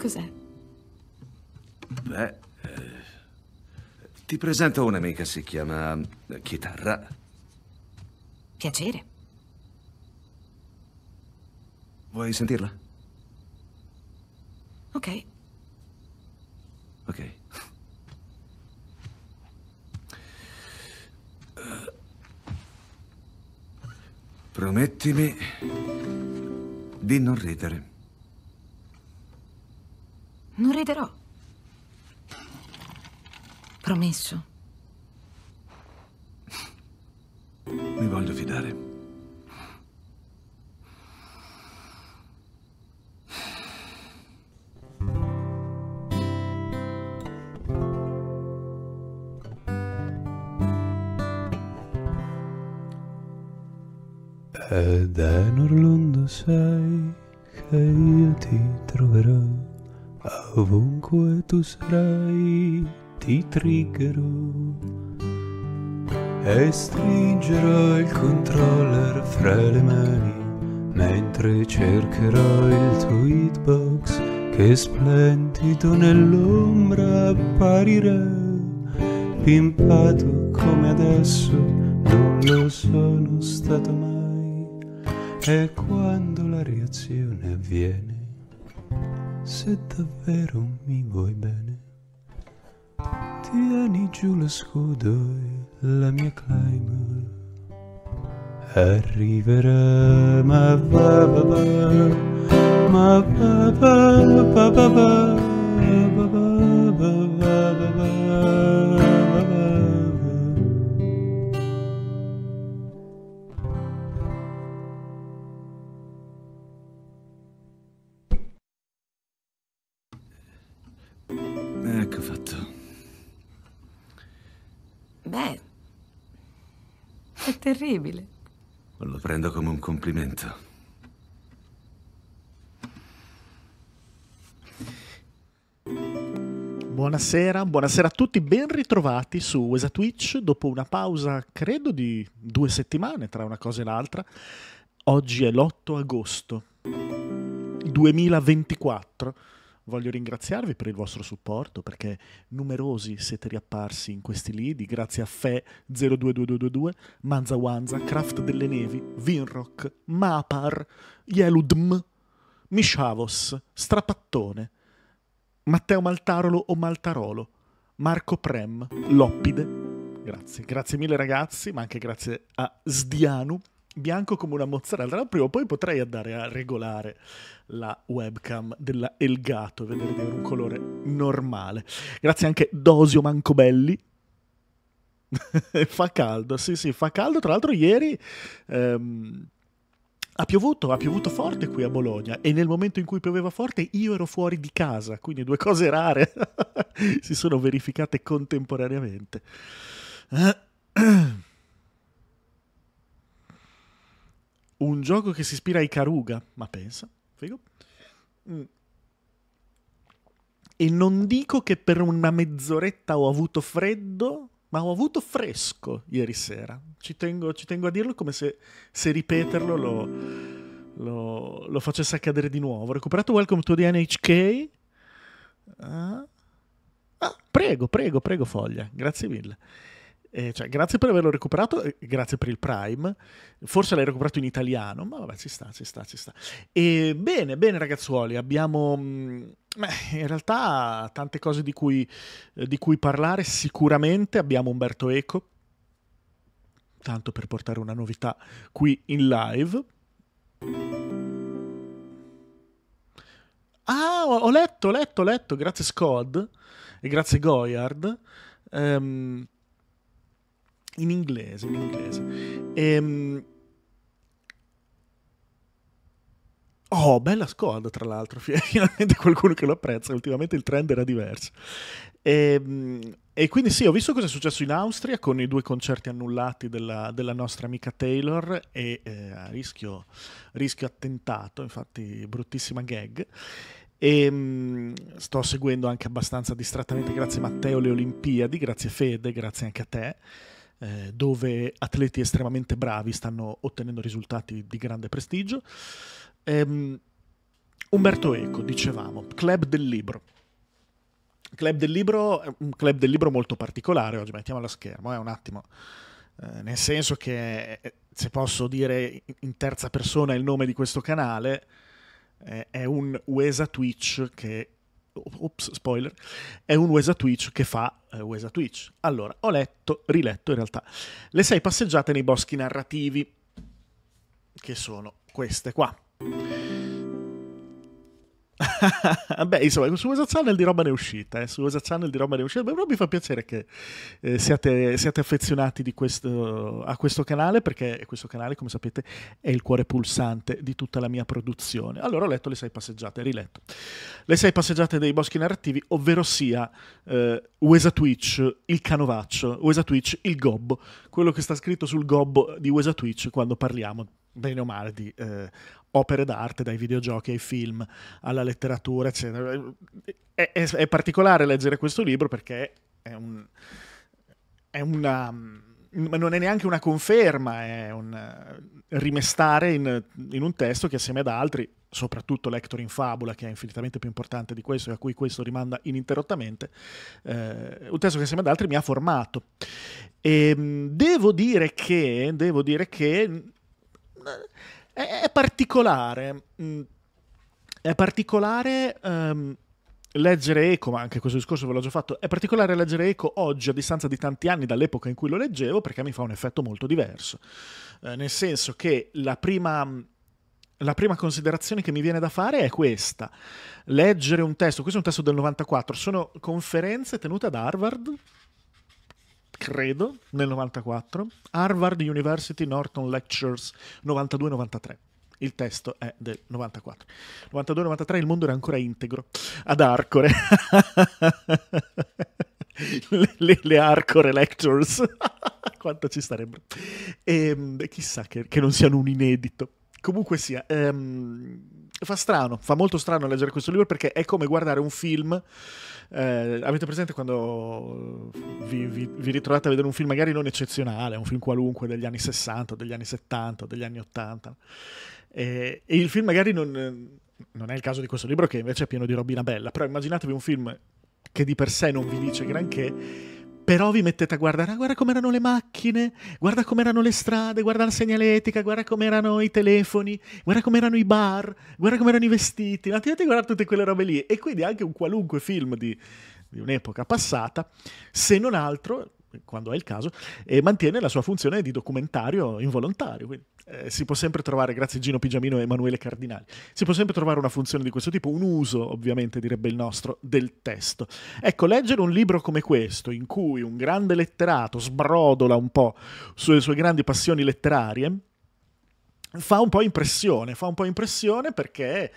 cos'è? Beh, eh, ti presento un'amica, si chiama eh, Chitarra. Piacere. Vuoi sentirla? Ok. Ok. Eh, promettimi di non ridere. Ed è in Orlando sai che io ti troverò, ovunque tu sarai ti triggerò e stringerò il controller fra le mani mentre cercherò il tuo hitbox che splendido nell'ombra apparirà pimpato come adesso non lo sono stato mai e quando la reazione avviene, se davvero mi vuoi bene, tieni giù lo scudo e la mia climber arriverà. Ma va va va, ma va va va va va. Terribile. Lo prendo come un complimento. Buonasera, buonasera a tutti, ben ritrovati su Esa Twitch dopo una pausa, credo di due settimane tra una cosa e l'altra. Oggi è l'8 agosto 2024 Voglio ringraziarvi per il vostro supporto perché numerosi siete riapparsi in questi lidi grazie a Fe02222, Manzawanza, Craft delle Nevi, Vinrock, Mapar, Yeludm, Mishavos, Strapattone, Matteo Maltarolo o Maltarolo, Marco Prem, Loppide. Grazie, grazie mille ragazzi, ma anche grazie a Sdianu bianco come una mozzarella. Prima o poi potrei andare a regolare la webcam della Elgato e vedere di avere un colore normale. Grazie anche Dosio Mancobelli. fa caldo, sì, sì, fa caldo. Tra l'altro, ieri. Ehm, ha piovuto, ha piovuto forte qui a Bologna e nel momento in cui pioveva forte io ero fuori di casa, quindi due cose rare si sono verificate contemporaneamente. Un gioco che si ispira ai Caruga, ma pensa, figo. Mm. E non dico che per una mezz'oretta ho avuto freddo, ma ho avuto fresco ieri sera. Ci tengo, ci tengo a dirlo come se, se ripeterlo lo, lo, lo, facesse accadere di nuovo. Ho recuperato Welcome to the NHK. Ah. ah, prego, prego, prego, Foglia. Grazie mille. Eh, cioè, grazie per averlo recuperato, eh, grazie per il Prime. Forse l'hai recuperato in italiano, ma vabbè, ci sta, ci sta, ci sta. E bene, bene, ragazzuoli, abbiamo. Mm, beh, in realtà tante cose di cui, eh, di cui parlare. Sicuramente abbiamo Umberto Eco, tanto per portare una novità qui in live. Ah, ho, letto, ho letto, ho letto. Grazie Scod e grazie Goyard. Um, in inglese, in inglese. Ehm... Oh, bella scorda tra l'altro, finalmente qualcuno che lo apprezza, ultimamente il trend era diverso. E, ehm, e, quindi sì, ho visto cosa è successo in Austria con i due concerti annullati della, della nostra amica Taylor e eh, a rischio, rischio, attentato, infatti bruttissima gag. E, ehm, mh, sto seguendo anche abbastanza distrattamente, grazie Matteo, le Olimpiadi, grazie Fede, grazie anche a te. Eh, dove atleti estremamente bravi stanno ottenendo risultati di grande prestigio. Ehm, Umberto Eco, dicevamo, Club del Libro. Club del Libro è un club del libro molto particolare, oggi mettiamo alla schermo, eh, un attimo, eh, nel senso che eh, se posso dire in terza persona il nome di questo canale, eh, è un USA Twitch che ops, spoiler, è un Wesa Twitch che fa eh, Wesa Twitch. Allora, ho letto, riletto in realtà, le sei passeggiate nei boschi narrativi, che sono queste qua. Beh, insomma, su Wesa Channel di roba ne è uscita, eh? su Wesa Channel di roba ne è uscita, però mi fa piacere che eh, siate, siate, affezionati questo, a questo canale, perché questo canale, come sapete, è il cuore pulsante di tutta la mia produzione. Allora ho letto le sei passeggiate, riletto. Le sei passeggiate dei boschi narrativi, ovvero sia eh, Wesa Twitch, il canovaccio, Wesa Twitch, il gobbo, quello che sta scritto sul gobbo di Wesa Twitch quando parliamo bene o male di eh, opere d'arte, dai videogiochi ai film, alla letteratura, eccetera. È, è, è particolare leggere questo libro perché è, un, è una... non è neanche una conferma, è un rimestare in, in un testo che assieme ad altri, soprattutto Lector in Fabula, che è infinitamente più importante di questo e a cui questo rimanda ininterrottamente, eh, un testo che assieme ad altri mi ha formato. E, ehm, devo dire che, devo dire che è, è particolare. Mm. È particolare. Um, leggere Eco, ma anche questo discorso ve l'ho già fatto, è particolare leggere Eco oggi a distanza di tanti anni dall'epoca in cui lo leggevo perché mi fa un effetto molto diverso. Eh, nel senso che la prima, la prima, considerazione che mi viene da fare è questa. Leggere un testo, questo è un testo del 94, sono conferenze tenute ad Harvard credo, nel 94, Harvard University Norton Lectures 92-93. Il testo è del 94. 92-93 il mondo era ancora integro. Ad Arcore. le, le, le, Arcore Lectures. Quanto ci starebbero. E, ehm, chissà che, che, non siano un inedito. Comunque sia... Um, fa strano, fa molto strano leggere questo libro perché è come guardare un film. Eh, avete presente quando vi, vi, vi, ritrovate a vedere un film magari non eccezionale, un film qualunque degli anni 60, degli anni 70, degli anni 80. Eh, e il film magari non, non è il caso di questo libro che invece è pieno di robina bella, però immaginatevi un film che di per sé non vi dice granché però vi mettete a guardare, ah, guarda com'erano le macchine, guarda com'erano le strade, guarda la segnaletica, guarda com'erano i telefoni, guarda com'erano i bar, guarda com'erano i vestiti, ma ti a guardare tutte quelle robe lì. E quindi anche un qualunque film di, di un'epoca passata, se non altro, quando è il caso, eh, mantiene la sua funzione di documentario involontario. Quindi eh, si può sempre trovare, grazie Gino Pigiamino e Emanuele Cardinali, si può sempre trovare una funzione di questo tipo, un uso ovviamente direbbe il nostro del testo. Ecco, leggere un libro come questo, in cui un grande letterato sbrodola un po' sulle sue grandi passioni letterarie, fa un po' impressione, fa un po' impressione perché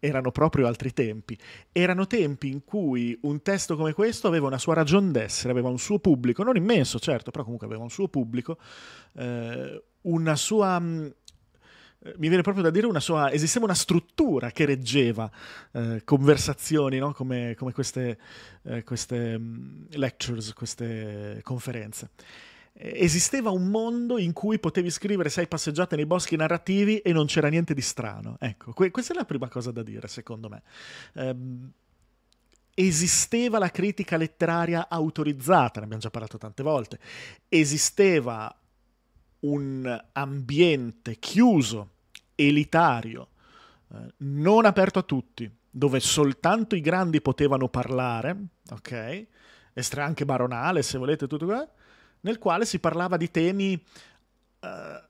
erano proprio altri tempi. Erano tempi in cui un testo come questo aveva una sua ragion d'essere, aveva un suo pubblico, non immenso certo, però comunque aveva un suo pubblico, eh, una sua... Mm, eh, mi viene proprio da dire una sua, esisteva una struttura che reggeva eh, conversazioni no? come, come, queste, eh, queste mm, lectures, queste conferenze. Esisteva un mondo in cui potevi scrivere sei passeggiate nei boschi narrativi e non c'era niente di strano. Ecco, que- questa è la prima cosa da dire, secondo me. Ehm, esisteva la critica letteraria autorizzata, ne abbiamo già parlato tante volte. Esisteva un ambiente chiuso, elitario, eh, non aperto a tutti, dove soltanto i grandi potevano parlare, ok? Estra anche baronale, se volete, tutto qua, nel quale si parlava di temi eh,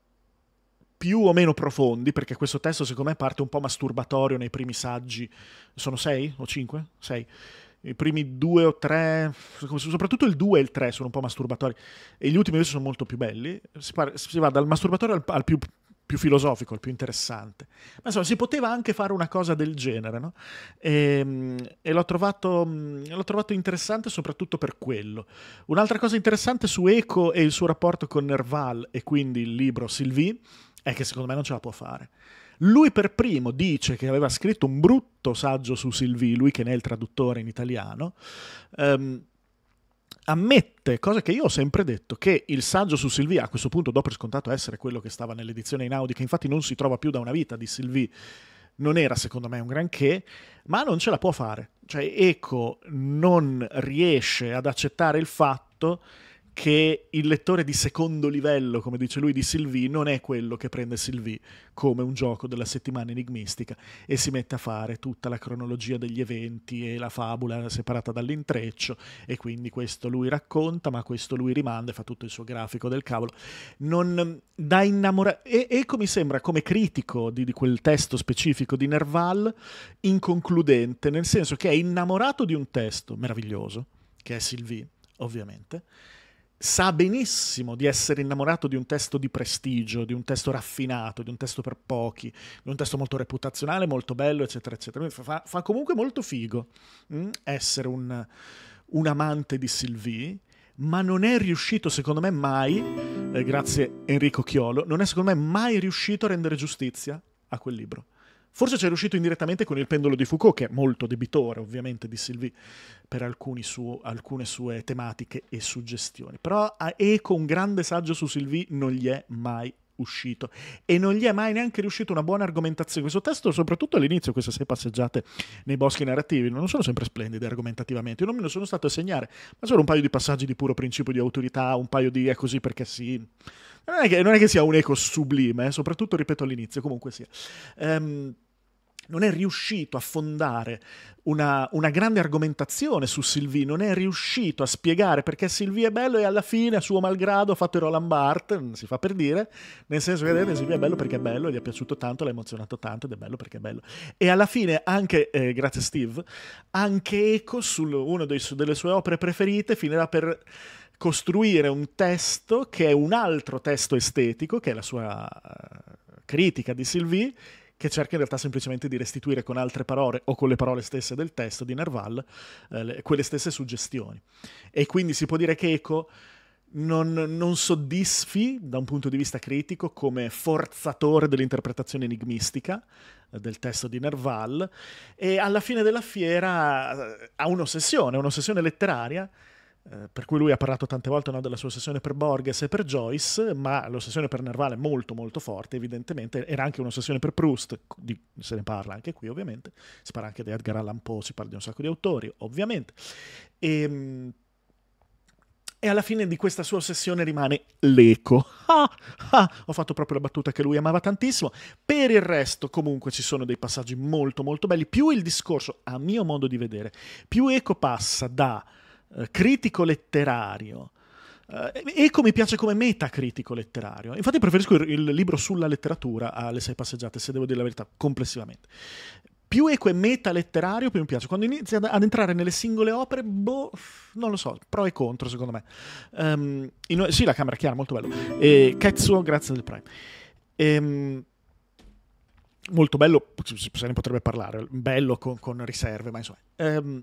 più o meno profondi, perché questo testo secondo me parte un po' masturbatorio nei primi saggi, sono sei o cinque? Sei i primi due o tre, soprattutto il 2 e il 3 sono un po' masturbatori, e gli ultimi invece sono molto più belli, si, par- si va dal masturbatore al, al più, più, filosofico, al più interessante. Ma insomma, si poteva anche fare una cosa del genere, no? E, ehm, e l'ho, trovato, l'ho, trovato, interessante soprattutto per quello. Un'altra cosa interessante su Eco e il suo rapporto con Nerval, e quindi il libro Sylvie, è che secondo me non ce la può fare. Lui per primo dice che aveva scritto un brutto saggio su Sylvie, lui che ne è il traduttore in italiano, ehm, ammette, cosa che io ho sempre detto, che il saggio su Sylvie, a questo punto do per scontato essere quello che stava nell'edizione in Audi, che infatti non si trova più da una vita di Sylvie, non era secondo me un granché, ma non ce la può fare. Cioè Eco non riesce ad accettare il fatto che il lettore di secondo livello, come dice lui, di Sylvie, non è quello che prende Sylvie come un gioco della settimana enigmistica e si mette a fare tutta la cronologia degli eventi e la fabula separata dall'intreccio e quindi questo lui racconta, ma questo lui rimanda e fa tutto il suo grafico del cavolo. Non mm, da innamorare... ecco mi sembra come critico di, di quel testo specifico di Nerval inconcludente, nel senso che è innamorato di un testo meraviglioso, che è Sylvie, ovviamente, sa benissimo di essere innamorato di un testo di prestigio, di un testo raffinato, di un testo per pochi, di un testo molto reputazionale, molto bello, eccetera, eccetera. Fa, fa comunque molto figo mh, mm, essere un, un, amante di Sylvie, ma non è riuscito, secondo me, mai, eh, grazie Enrico Chiolo, non è secondo me mai riuscito a rendere giustizia a quel libro. Forse c'è riuscito indirettamente con il pendolo di Foucault, che è molto debitore ovviamente di Sylvie per su, alcune sue tematiche e suggestioni. Però a Eco un grande saggio su Sylvie non gli è mai uscito e non gli è mai neanche riuscito una buona argomentazione. Questo testo, soprattutto all'inizio, queste sei passeggiate nei boschi narrativi, non sono sempre splendide argomentativamente. Io non me lo sono stato a segnare, ma solo un paio di passaggi di puro principio di autorità, un paio di è così perché sì. Non è che, non è che sia un eco sublime, eh? soprattutto, ripeto, all'inizio, comunque sia. Ehm. Um, non è riuscito a fondare una, una, grande argomentazione su Sylvie, non è riuscito a spiegare perché Sylvie è bello e alla fine, a suo malgrado, ha fatto il Roland Barthes, mm, si fa per dire, nel senso che vedete Sylvie è bello perché è bello, gli è piaciuto tanto, l'ha emozionato tanto ed è bello perché è bello. E alla fine anche, eh, grazie Steve, anche Eco, su una delle sue opere preferite, finirà per costruire un testo che è un altro testo estetico, che è la sua eh, critica di Sylvie, che cerca in realtà semplicemente di restituire con altre parole o con le parole stesse del testo di Nerval eh, quelle stesse suggestioni. E quindi si può dire che Eco non, non, soddisfi da un punto di vista critico come forzatore dell'interpretazione enigmistica eh, del testo di Nerval e alla fine della fiera eh, ha un'ossessione, un'ossessione letteraria eh, per cui lui ha parlato tante volte no, della sua ossessione per Borges e per Joyce, ma l'ossessione per Nerval è molto molto forte, evidentemente, era anche un'ossessione per Proust, di, se ne parla anche qui ovviamente, si parla anche di Edgar Allan Poe, si parla di un sacco di autori, ovviamente. E, ehm, e alla fine di questa sua ossessione rimane l'eco. Ah, ah, ho fatto proprio la battuta che lui amava tantissimo. Per il resto, comunque, ci sono dei passaggi molto, molto belli. Più il discorso, a mio modo di vedere, più eco passa da eh, critico letterario. Eh, Eco mi piace come meta critico letterario. Infatti preferisco il, il libro sulla letteratura alle sei passeggiate, se devo dire la verità, complessivamente più eco è meta letterario, più mi piace. Quando inizia ad entrare nelle singole opere, boh, non lo so, pro e contro secondo me. Um, in, sì, la camera chiara, molto bello. E Ketsuo, grazie del Prime. Ehm, molto bello, se ne potrebbe parlare, bello con, con riserve, ma insomma. Ehm,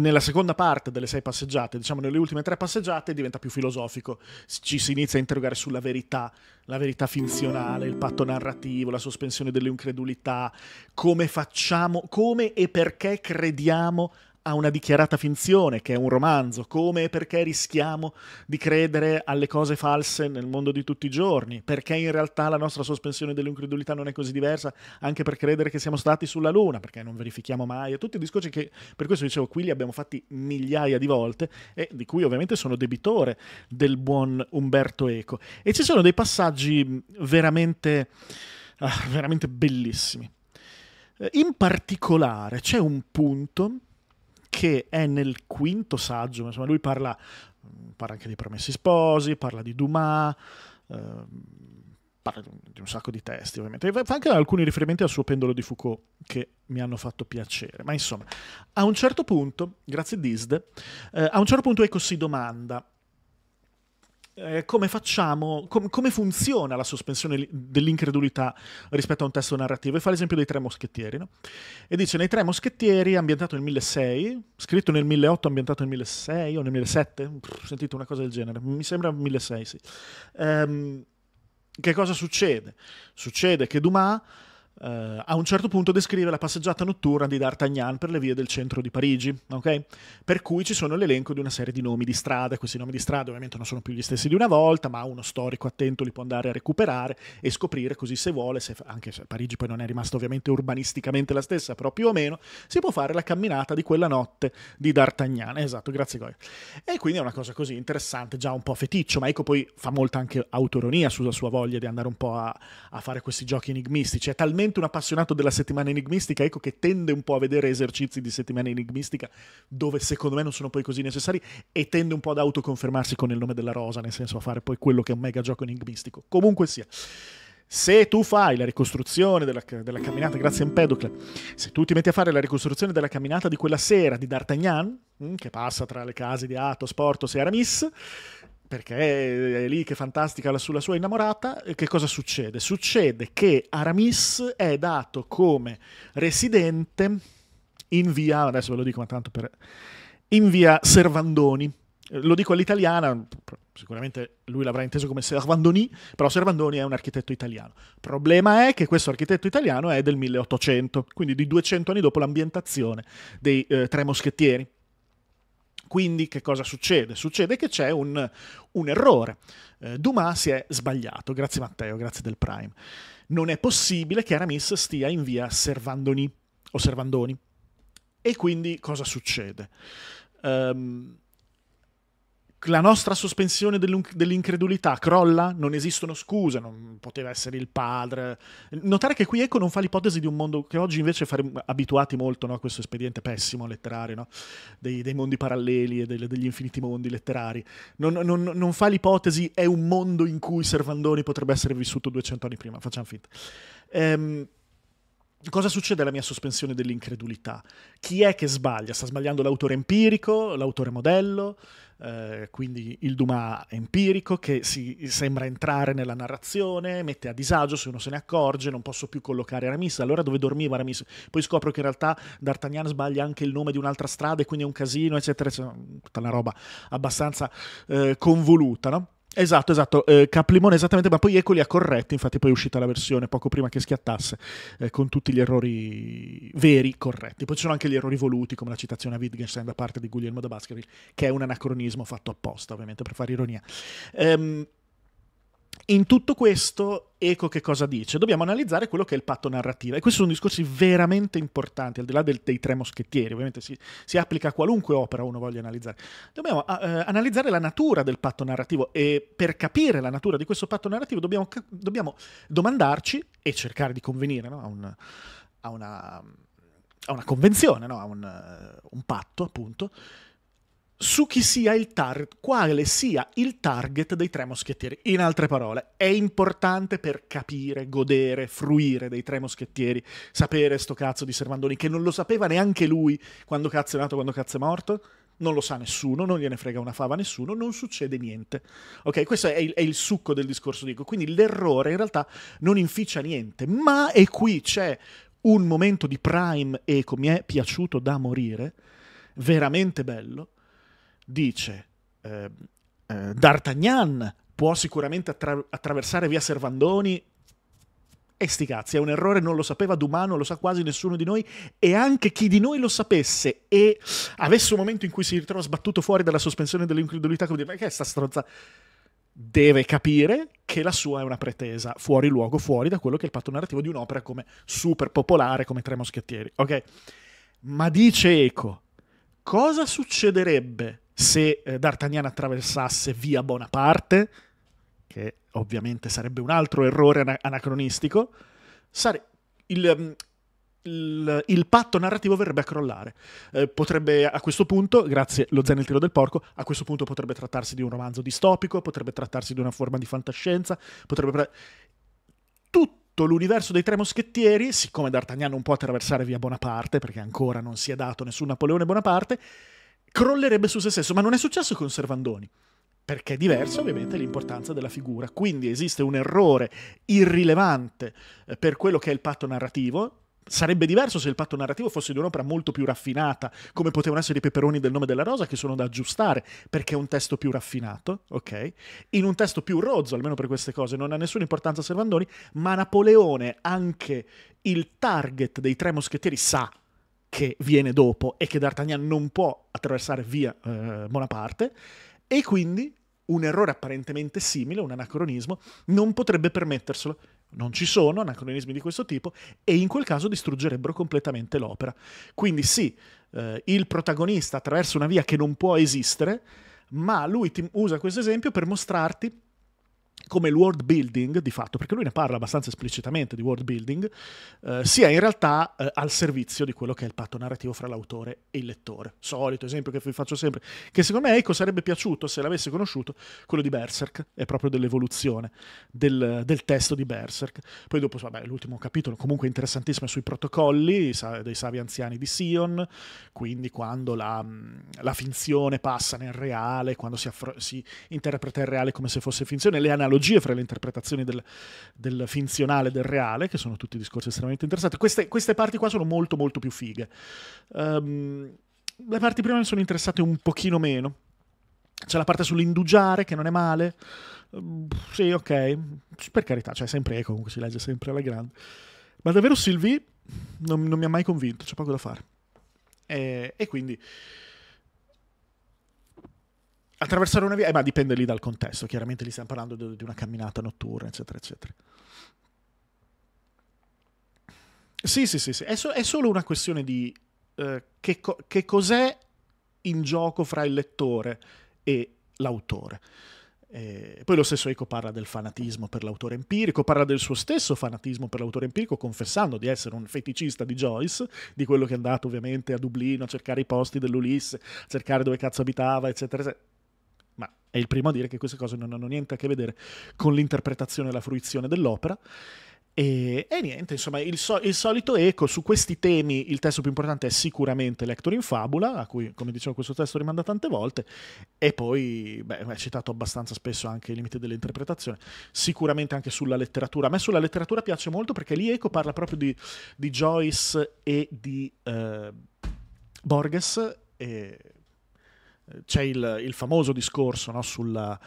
nella seconda parte delle sei passeggiate, diciamo nelle ultime tre passeggiate, diventa più filosofico. Ci si inizia a interrogare sulla verità, la verità finzionale, il patto narrativo, la sospensione dell'incredulità, come facciamo, come e perché crediamo a una dichiarata finzione, che è un romanzo, come e perché rischiamo di credere alle cose false nel mondo di tutti i giorni, perché in realtà la nostra sospensione dell'incredulità non è così diversa, anche per credere che siamo stati sulla Luna, perché non verifichiamo mai, e tutti i discorsi che, per questo dicevo, qui li abbiamo fatti migliaia di volte, e di cui ovviamente sono debitore del buon Umberto Eco. E ci sono dei passaggi veramente, ah, veramente bellissimi. Eh, in particolare c'è un punto che è nel quinto saggio, insomma lui parla, mm, parla anche dei promessi sposi, parla di Dumas, eh, parla di un sacco di testi ovviamente, e fa anche alcuni riferimenti al suo pendolo di Foucault che mi hanno fatto piacere, ma insomma a un certo punto, grazie Disde, eh, a un certo punto Eco si domanda eh, come facciamo, com- come funziona la sospensione li- dell'incredulità rispetto a un testo narrativo. E fa l'esempio dei Tre Moschettieri. No? E dice, nei Tre Moschettieri, ambientato nel 1006, scritto nel 1008, ambientato nel 1006 o nel 1007, pff, sentite una cosa del genere, mi sembra 1006, sì. Ehm, che cosa succede? Succede che Dumas Uh, a un certo punto descrive la passeggiata notturna di D'Artagnan per le vie del centro di Parigi, okay? per cui ci sono l'elenco di una serie di nomi di strada, questi nomi di strada ovviamente non sono più gli stessi di una volta, ma uno storico attento li può andare a recuperare e scoprire così se vuole, se, anche se Parigi poi non è rimasta ovviamente urbanisticamente la stessa, però più o meno si può fare la camminata di quella notte di D'Artagnan, esatto, grazie Goya. E quindi è una cosa così interessante, già un po' feticcio, ma ecco poi fa molta anche autoronia sulla sua voglia di andare un po' a, a fare questi giochi enigmistici, è talmente veramente un appassionato della settimana enigmistica, ecco che tende un po' a vedere esercizi di settimana enigmistica dove secondo me non sono poi così necessari e tende un po' ad autoconfermarsi con il nome della rosa, nel senso a fare poi quello che è un mega gioco enigmistico. Comunque sia. Se tu fai la ricostruzione della, della camminata, grazie a Empedocle, se tu ti metti a fare la ricostruzione della camminata di quella sera di D'Artagnan, mm, che passa tra le case di Athos, Portos e Aramis, perché è lì che è fantastica sulla sua innamorata, che cosa succede? Succede che Aramis è dato come residente in via, adesso ve lo dico ma tanto per... in via Servandoni. Lo dico all'italiana, sicuramente lui l'avrà inteso come Servandoni, però Servandoni è un architetto italiano. Il problema è che questo architetto italiano è del 1800, quindi di 200 anni dopo l'ambientazione dei eh, Tre Moschettieri. Quindi che cosa succede? Succede che c'è un, un errore. Eh, Dumas si è sbagliato, grazie Matteo, grazie del Prime. Non è possibile che Aramis stia in via Servandoni. O Servandoni. E quindi cosa succede? Um, la nostra sospensione dell'incredulità crolla, non esistono scuse, non poteva essere il padre. Notare che qui Eco non fa l'ipotesi di un mondo che oggi invece faremo abituati molto no, a questo espediente pessimo letterario, no? dei, dei, mondi paralleli e delle, degli infiniti mondi letterari. Non, non, non fa l'ipotesi è un mondo in cui Servandoni potrebbe essere vissuto 200 anni prima, facciamo finta. Ehm, Cosa succede alla mia sospensione dell'incredulità? Chi è che sbaglia? Sta sbagliando l'autore empirico, l'autore modello? Eh, quindi il Dumas empirico che si sembra entrare nella narrazione, mette a disagio se uno se ne accorge, non posso più collocare Aramis, allora dove dormiva Aramis? Poi scopro che in realtà D'Artagnan sbaglia anche il nome di un'altra strada e quindi è un casino, eccetera, eccetera. tutta una roba abbastanza eh, convoluta, no? Esatto, esatto, eh, Caplimone esattamente, ma poi Eco ha corretto, infatti poi è uscita la versione poco prima che schiattasse, eh, con tutti gli errori veri corretti. Poi ci sono anche gli errori voluti, come la citazione a Wittgenstein da parte di Guglielmo da Baskerville, che è un anacronismo fatto apposta, ovviamente, per fare ironia. Ehm, in tutto questo, Eco che cosa dice? Dobbiamo analizzare quello che è il patto narrativo e questi sono discorsi veramente importanti, al di là del, dei tre moschettieri, ovviamente si, si, applica a qualunque opera uno voglia analizzare. Dobbiamo uh, analizzare la natura del patto narrativo e per capire la natura di questo patto narrativo dobbiamo, dobbiamo domandarci e cercare di convenire no? a, un, a, una, a, una, convenzione, no? a un, uh, un patto appunto su chi sia il target, quale sia il target dei tre moschettieri. In altre parole, è importante per capire, godere, fruire dei tre moschettieri, sapere sto cazzo di Servandoni, che non lo sapeva neanche lui quando cazzo è nato, quando cazzo è morto. Non lo sa nessuno, non gliene frega una fava a nessuno, non succede niente. Ok, questo è il, è il succo del discorso, dico. Quindi l'errore in realtà non inficia niente, ma e qui c'è un momento di prime eco, mi è piaciuto da morire, veramente bello, dice eh, eh, D'Artagnan può sicuramente attra- attraversare via Servandoni e eh, sti cazzi, è un errore, non lo sapeva Dumano, lo sa quasi nessuno di noi e anche chi di noi lo sapesse e avesse un momento in cui si ritrova sbattuto fuori dalla sospensione dell'incredulità come dire, ma che è sta stronza? Deve capire che la sua è una pretesa fuori luogo, fuori da quello che è il patto narrativo di un'opera come super popolare come Tre Moschettieri, ok? Ma dice Eco, cosa succederebbe se eh, D'Artagnan attraversasse via Bonaparte, che ovviamente sarebbe un altro errore ana- anacronistico, sare- il, mm, il, il, patto narrativo verrebbe a crollare. Eh, potrebbe a questo punto, grazie allo zen e il tiro del porco, a questo punto potrebbe trattarsi di un romanzo distopico, potrebbe trattarsi di una forma di fantascienza, potrebbe... Pre- tutto l'universo dei tre moschettieri, siccome D'Artagnan non può attraversare via Bonaparte, perché ancora non si è dato nessun Napoleone Bonaparte, crollerebbe su se stesso, ma non è successo con Servandoni perché è diversa ovviamente l'importanza della figura. Quindi esiste un errore irrilevante eh, per quello che è il patto narrativo. Sarebbe diverso se il patto narrativo fosse di un'opera molto più raffinata, come potevano essere i peperoni del nome della rosa, che sono da aggiustare perché è un testo più raffinato, ok? In un testo più rozzo, almeno per queste cose, non ha nessuna importanza Servandoni, ma Napoleone, anche il target dei tre moschettieri, sa che viene dopo e che D'Artagnan non può attraversare via eh, Bonaparte e quindi un errore apparentemente simile, un anacronismo, non potrebbe permetterselo. Non ci sono anacronismi di questo tipo e in quel caso distruggerebbero completamente l'opera. Quindi sì, eh, il protagonista attraversa una via che non può esistere, ma lui usa questo esempio per mostrarti come il world building, di fatto, perché lui ne parla abbastanza esplicitamente di world building, eh, sia in realtà eh, al servizio di quello che è il patto narrativo fra l'autore e il lettore. Solito esempio che vi faccio sempre, che secondo me Eiko sarebbe piaciuto se l'avesse conosciuto, quello di Berserk, è proprio dell'evoluzione del, del testo di Berserk. Poi dopo, vabbè, l'ultimo capitolo, comunque interessantissimo, è sui protocolli dei savi anziani di Sion, quindi quando la, la finzione passa nel reale, quando si, si interpreta il reale come se fosse finzione, le analogie analogie fra le interpretazioni del, del finzionale e del reale, che sono tutti discorsi estremamente interessanti. Queste, queste parti qua sono molto molto più fighe. Um, le parti prima mi sono interessate un pochino meno. C'è la parte sull'indugiare, che non è male. Um, sì, ok, per carità, cioè sempre eco, comunque si legge sempre alla grande. Ma davvero Sylvie non, non mi ha mai convinto, c'è poco da fare. e, e quindi Attraversare una via, eh, ma dipende lì dal contesto, chiaramente lì stiamo parlando di, una camminata notturna, eccetera, eccetera. Sì, sì, sì, sì. È, so, è, solo una questione di eh, che, co- che, cos'è in gioco fra il lettore e l'autore. Eh, poi lo stesso Eco parla del fanatismo per l'autore empirico, parla del suo stesso fanatismo per l'autore empirico, confessando di essere un feticista di Joyce, di quello che è andato ovviamente a Dublino a cercare i posti dell'Ulisse, a cercare dove cazzo abitava, eccetera, eccetera ma è il primo a dire che queste cose non hanno niente a che vedere con l'interpretazione e la fruizione dell'opera. E, e niente, insomma, il, so, il, solito eco su questi temi, il testo più importante è sicuramente Lector in Fabula, a cui, come dicevo, questo testo rimanda tante volte, e poi, beh, è citato abbastanza spesso anche i limiti dell'interpretazione, sicuramente anche sulla letteratura. A me sulla letteratura piace molto perché lì Eco parla proprio di, di Joyce e di eh, Borges, e c'è il, il, famoso discorso no, sulla,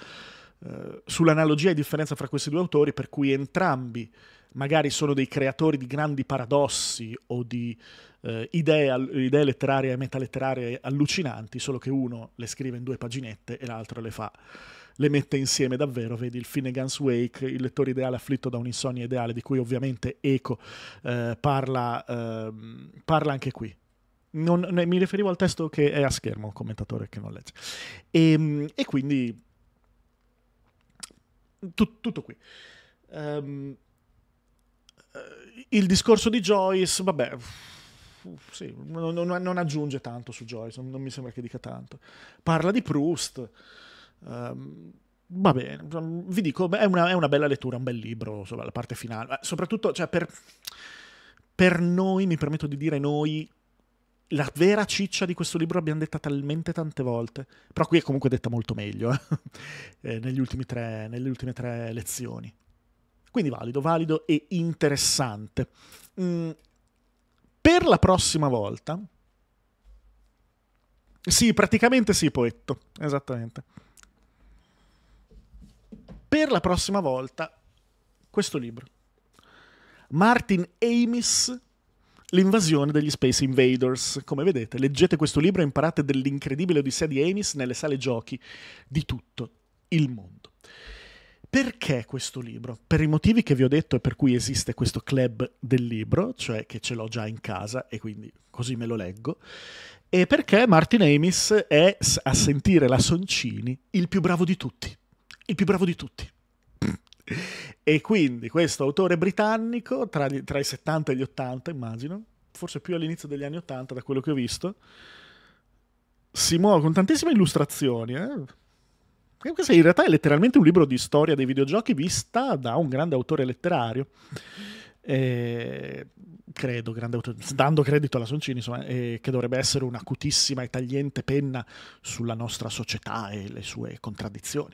eh, sull'analogia e differenza fra questi due autori, per cui entrambi magari sono dei creatori di grandi paradossi o di eh, idee, idee, letterarie e metaletterarie allucinanti, solo che uno le scrive in due paginette e l'altro le fa le mette insieme davvero, vedi il Finnegan's Wake, il lettore ideale afflitto da un'insonnia ideale, di cui ovviamente Eco eh, parla, ehm, parla anche qui. Non, ne, mi riferivo al testo che è a schermo, il commentatore che non legge. E, ehm, e quindi... Tut, tutto qui. Um, il discorso di Joyce, vabbè... Sì, non, non, aggiunge tanto su Joyce, non, mi sembra che dica tanto. Parla di Proust. Um, va bene, vi dico, è una, è una, bella lettura, un bel libro, la parte finale. Soprattutto, cioè, per, per noi, mi permetto di dire noi, la vera ciccia di questo libro l'abbiamo detta talmente tante volte, però qui è comunque detta molto meglio eh? eh tre, nelle ultime tre lezioni. Quindi valido, valido e interessante. Mm. per la prossima volta... Sì, praticamente sì, poetto, esattamente. Per la prossima volta, questo libro. Martin Amis l'invasione degli Space Invaders. Come vedete, leggete questo libro e imparate dell'incredibile Odissea di Amis nelle sale giochi di tutto il mondo. Perché questo libro? Per i motivi che vi ho detto e per cui esiste questo club del libro, cioè che ce l'ho già in casa e quindi così me lo leggo, e perché Martin Amis è, a sentire la Soncini, il più bravo di tutti. Il più bravo di tutti. E quindi questo autore britannico, tra, gli, tra, i 70 e gli 80 immagino, forse più all'inizio degli anni 80 da quello che ho visto, si muove con tantissime illustrazioni. Eh? questo in realtà è letteralmente un libro di storia dei videogiochi vista da un grande autore letterario. Eh, credo, autore, dando credito alla Soncini, insomma, eh, che dovrebbe essere un'acutissima e tagliente penna sulla nostra società e le sue contraddizioni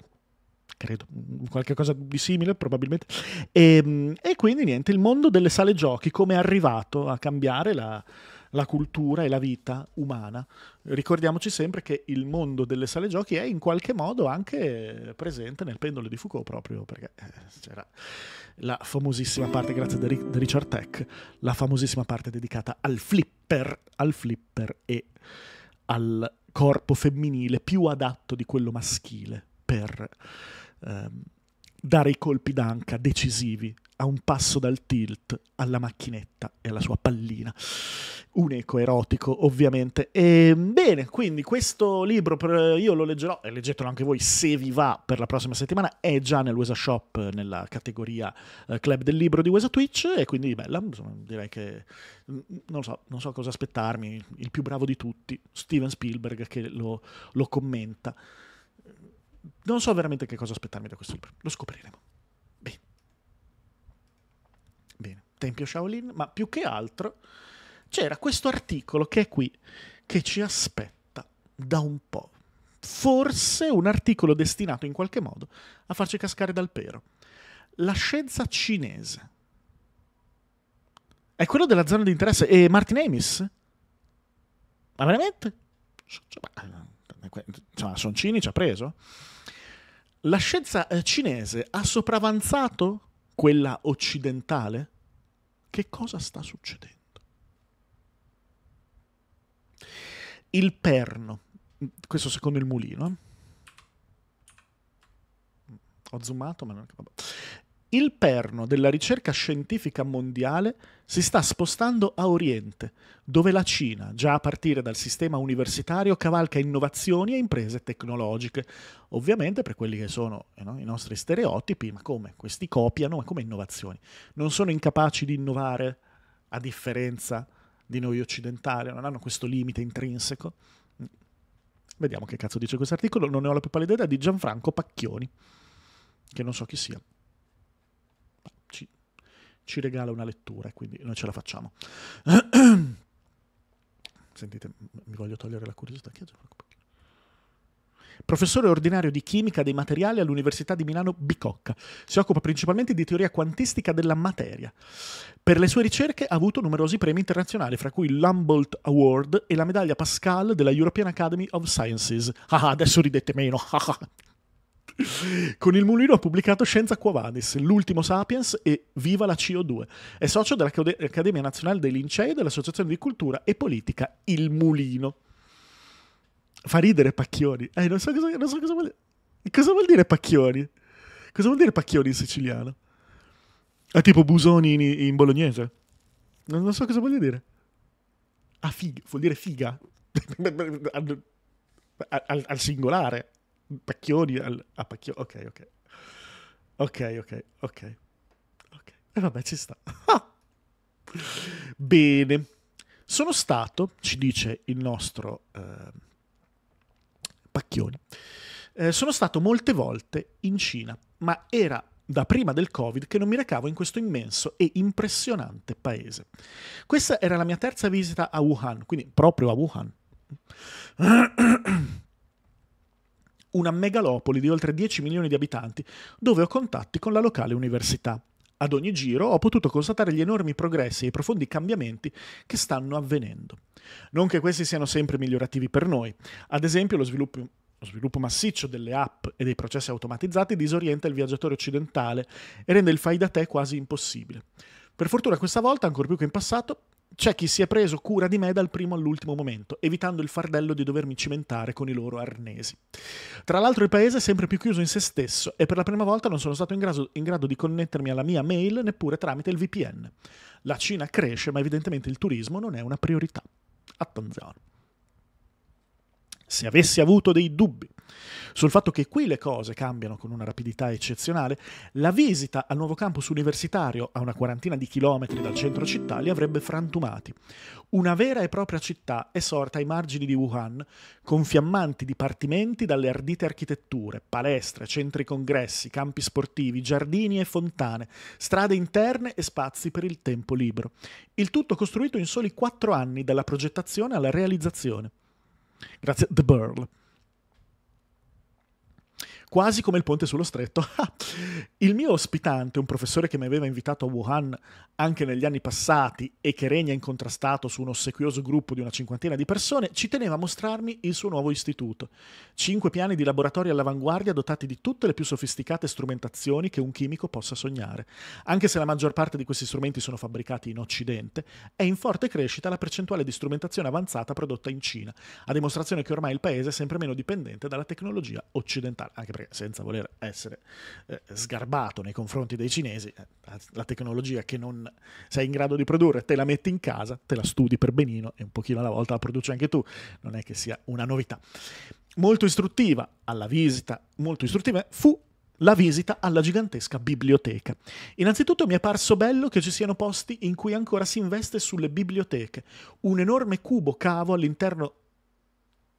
credo, qualcosa di simile probabilmente. E, ehm, e, quindi niente, il mondo delle sale giochi come è arrivato a cambiare la, la, cultura e la vita umana. Ricordiamoci sempre che il mondo delle sale giochi è in qualche modo anche presente nel pendolo di Foucault proprio perché eh, c'era la famosissima parte, grazie a Richard Tech, la famosissima parte dedicata al flipper, al flipper e al corpo femminile più adatto di quello maschile per ehm, dare i colpi d'anca decisivi a un passo dal tilt alla macchinetta e alla sua pallina. Un eco erotico, ovviamente. E, ehm, bene, quindi questo libro io lo leggerò e leggetelo anche voi se vi va per la prossima settimana. È già nel Wesa Shop nella categoria eh, Club del libro di Wesa Twitch e quindi bella, insomma, direi che mm, mm, non so, non so, cosa aspettarmi. Il più bravo di tutti, Steven Spielberg, che lo, lo commenta non so veramente che cosa aspettarmi da questo libro, lo scopriremo. Bene. Bene. Tempio Shaolin, ma più che altro c'era questo articolo che è qui, che ci aspetta da un po'. Forse un articolo destinato in qualche modo a farci cascare dal pero. La scienza cinese. È quello della zona di interesse. E Martin Amis? Ma veramente? Insomma, eh, cioè, Soncini ci ha preso? La scienza eh, cinese ha sopravanzato quella occidentale? Che cosa sta succedendo? Il perno, mm, questo secondo il mulino, eh. ho zoomato ma non... è che il perno della ricerca scientifica mondiale si sta spostando a Oriente, dove la Cina, già a partire dal sistema universitario, cavalca innovazioni e imprese tecnologiche. Ovviamente per quelli che sono eh, no, i nostri stereotipi, ma come? Questi copiano, ma come innovazioni? Non sono incapaci di innovare a differenza di noi occidentali, non hanno questo limite intrinseco. Vediamo che cazzo dice questo articolo, non ne ho la più pallida idea, di Gianfranco Pacchioni, che non so chi sia ci regala una lettura e quindi noi ce la facciamo. Sentite, mi voglio togliere la curiosità. Professore ordinario di chimica dei materiali all'Università di Milano Bicocca. Si occupa principalmente di teoria quantistica della materia. Per le sue ricerche ha avuto numerosi premi internazionali, fra cui l'Humboldt Award e la medaglia Pascal della European Academy of Sciences. Ah, ah adesso ridete meno. Con il mulino ha pubblicato Scienza Quo l'ultimo Sapiens e Viva la CO2. È socio dell'Accademia Nazionale dei Lincei e dell'Associazione di Cultura e Politica Il Mulino. Fa ridere Pacchioni. Eh, non so cosa, non so cosa vuol dire. Cosa vuol dire Pacchioni? Cosa vuol dire Pacchioni in siciliano? È ah, tipo Busoni in, in bolognese. Non, non, so cosa voglia dire. Ah, figa. Vuol dire figa? al, al, al singolare. Pacchioni al, a Pacchioni. Ok, ok. Ok, ok, ok. Ok. E eh, vabbè, ci sta. Bene. Sono stato, ci dice il nostro eh, Pacchioni, eh, sono stato molte volte in Cina, ma era da prima del Covid che non mi recavo in questo immenso e impressionante paese. Questa era la mia terza visita a Wuhan, quindi proprio a Wuhan. una megalopoli di oltre 10 milioni di abitanti, dove ho contatti con la locale università. Ad ogni giro ho potuto constatare gli enormi progressi e i profondi cambiamenti che stanno avvenendo. Non che questi siano sempre migliorativi per noi, ad esempio lo sviluppo, lo sviluppo massiccio delle app e dei processi automatizzati disorienta il viaggiatore occidentale e rende il fai da te quasi impossibile. Per fortuna questa volta, ancor più che in passato, c'è chi si è preso cura di me dal primo all'ultimo momento, evitando il fardello di dovermi cimentare con i loro arnesi. Tra l'altro il paese è sempre più chiuso in se stesso e per la prima volta non sono stato in grado, in grado di connettermi alla mia mail neppure tramite il VPN. La Cina cresce, ma evidentemente il turismo non è una priorità. Attenzione. Se avessi avuto dei dubbi sul fatto che qui le cose cambiano con una rapidità eccezionale, la visita al nuovo campus universitario a una quarantina di chilometri dal centro città li avrebbe frantumati. Una vera e propria città è sorta ai margini di Wuhan, con fiammanti dipartimenti dalle ardite architetture, palestre, centri congressi, campi sportivi, giardini e fontane, strade interne e spazi per il tempo libero. Il tutto costruito in soli quattro anni dalla progettazione alla realizzazione. Grazie a The Burl quasi come il ponte sullo stretto. il mio ospitante, un professore che mi aveva invitato a Wuhan anche negli anni passati e che regna incontrastato su un ossequioso gruppo di una cinquantina di persone, ci teneva a mostrarmi il suo nuovo istituto. Cinque piani di laboratori all'avanguardia dotati di tutte le più sofisticate strumentazioni che un chimico possa sognare. Anche se la maggior parte di questi strumenti sono fabbricati in Occidente, è in forte crescita la percentuale di strumentazione avanzata prodotta in Cina, a dimostrazione che ormai il paese è sempre meno dipendente dalla tecnologia occidentale, anche perché senza voler essere eh, sgarbato nei confronti dei cinesi, eh, la tecnologia che non sei in grado di produrre te la metti in casa, te la studi per benino e un pochino alla volta la produci anche tu, non è che sia una novità. Molto istruttiva alla visita, molto istruttiva fu la visita alla gigantesca biblioteca. Innanzitutto mi è parso bello che ci siano posti in cui ancora si investe sulle biblioteche, un enorme cubo cavo all'interno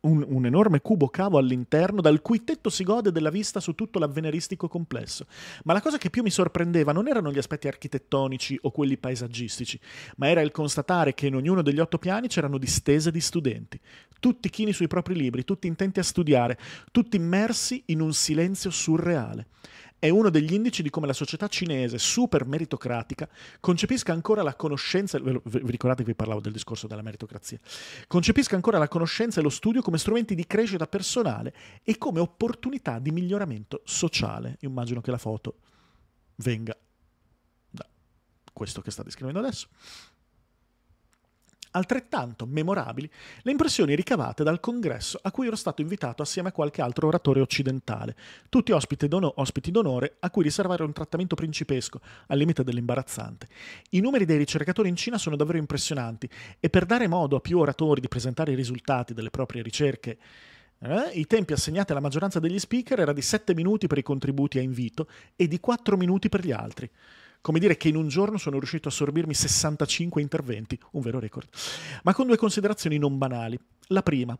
un, un, enorme cubo cavo all'interno dal cui tetto si gode della vista su tutto l'avveneristico complesso. Ma la cosa che più mi sorprendeva non erano gli aspetti architettonici o quelli paesaggistici, ma era il constatare che in ognuno degli otto piani c'erano distese di studenti, tutti chini sui propri libri, tutti intenti a studiare, tutti immersi in un silenzio surreale è uno degli indici di come la società cinese, super meritocratica, concepisca ancora la conoscenza, vi ricordate che vi parlavo del discorso della meritocrazia, concepisca ancora la conoscenza e lo studio come strumenti di crescita personale e come opportunità di miglioramento sociale. Io immagino che la foto venga da questo che sta descrivendo adesso altrettanto memorabili le impressioni ricavate dal congresso a cui ero stato invitato assieme a qualche altro oratore occidentale, tutti ospiti, d'onore a cui riservare un trattamento principesco, al limite dell'imbarazzante. I numeri dei ricercatori in Cina sono davvero impressionanti e per dare modo a più oratori di presentare i risultati delle proprie ricerche, eh, I tempi assegnati alla maggioranza degli speaker era di 7 minuti per i contributi a invito e di 4 minuti per gli altri come dire che in un giorno sono riuscito a assorbirmi 65 interventi, un vero record, ma con due considerazioni non banali. La prima,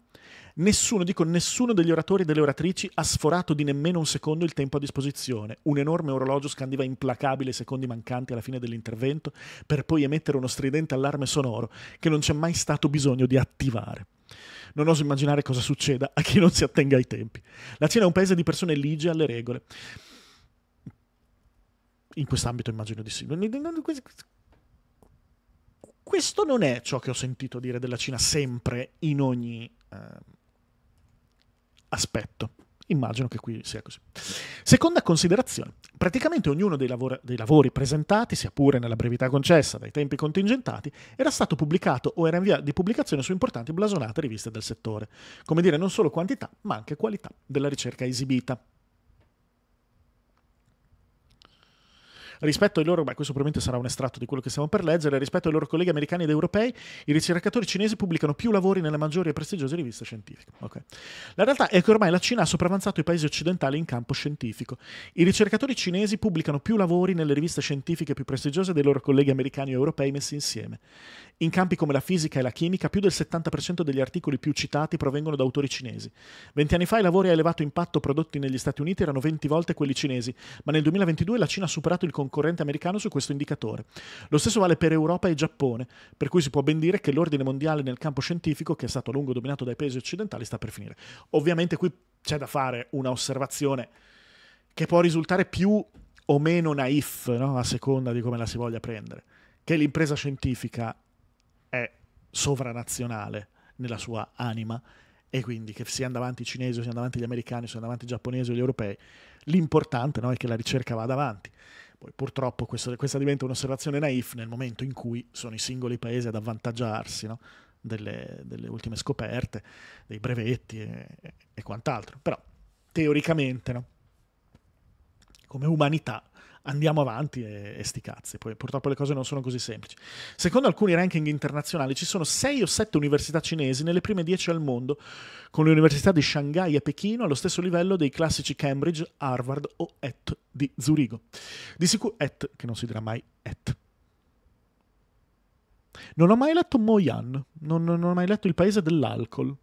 nessuno, dico nessuno degli oratori e delle oratrici ha sforato di nemmeno un secondo il tempo a disposizione. Un enorme orologio scandiva implacabile i secondi mancanti alla fine dell'intervento per poi emettere uno stridente allarme sonoro che non c'è mai stato bisogno di attivare. Non oso immaginare cosa succeda a chi non si attenga ai tempi. La Cina è un paese di persone ligie alle regole in quest'ambito immagino di sì. Questo non è ciò che ho sentito dire della Cina sempre in ogni eh, aspetto. Immagino che qui sia così. Seconda considerazione. Praticamente ognuno dei, lavori, dei lavori presentati, sia pure nella brevità concessa dai tempi contingentati, era stato pubblicato o era in via di pubblicazione su importanti blasonate riviste del settore. Come dire, non solo quantità, ma anche qualità della ricerca esibita. rispetto ai loro, beh, questo probabilmente sarà un estratto di quello che stiamo per leggere, rispetto ai loro colleghi americani ed europei, i ricercatori cinesi pubblicano più lavori nelle maggiori e prestigiose riviste scientifiche. Okay. La realtà è che ormai la Cina ha sopravanzato i paesi occidentali in campo scientifico. I ricercatori cinesi pubblicano più lavori nelle riviste scientifiche più prestigiose dei loro colleghi americani e europei messi insieme. In campi come la fisica e la chimica, più del 70% degli articoli più citati provengono da autori cinesi. Venti anni fa i lavori a elevato impatto prodotti negli Stati Uniti erano 20 volte quelli cinesi, ma nel 2022 la Cina ha superato il concorrente americano su questo indicatore. Lo stesso vale per Europa e Giappone, per cui si può ben dire che l'ordine mondiale nel campo scientifico, che è stato a lungo dominato dai paesi occidentali, sta per finire. Ovviamente qui c'è da fare un'osservazione che può risultare più o meno naif, no? a seconda di come la si voglia prendere, che l'impresa scientifica sovranazionale nella sua anima e quindi che siano davanti i cinesi, siano davanti gli americani, siano davanti i giapponesi o gli europei, l'importante no, è che la ricerca vada avanti. Poi purtroppo questo, questa diventa un'osservazione naif nel momento in cui sono i singoli paesi ad avvantaggiarsi no, delle, delle, ultime scoperte, dei brevetti e, e quant'altro. Però teoricamente, no, come umanità, andiamo avanti e, e sti cazzi. Poi purtroppo le cose non sono così semplici. Secondo alcuni ranking internazionali ci sono 6 o 7 università cinesi nelle prime 10 al mondo, con le università di Shanghai e Pechino allo stesso livello dei classici Cambridge, Harvard o ET di Zurigo. Di sicuro ET, che non si dirà mai ET. Non ho mai letto Moyan, non, non ho mai letto Il paese dell'alcol.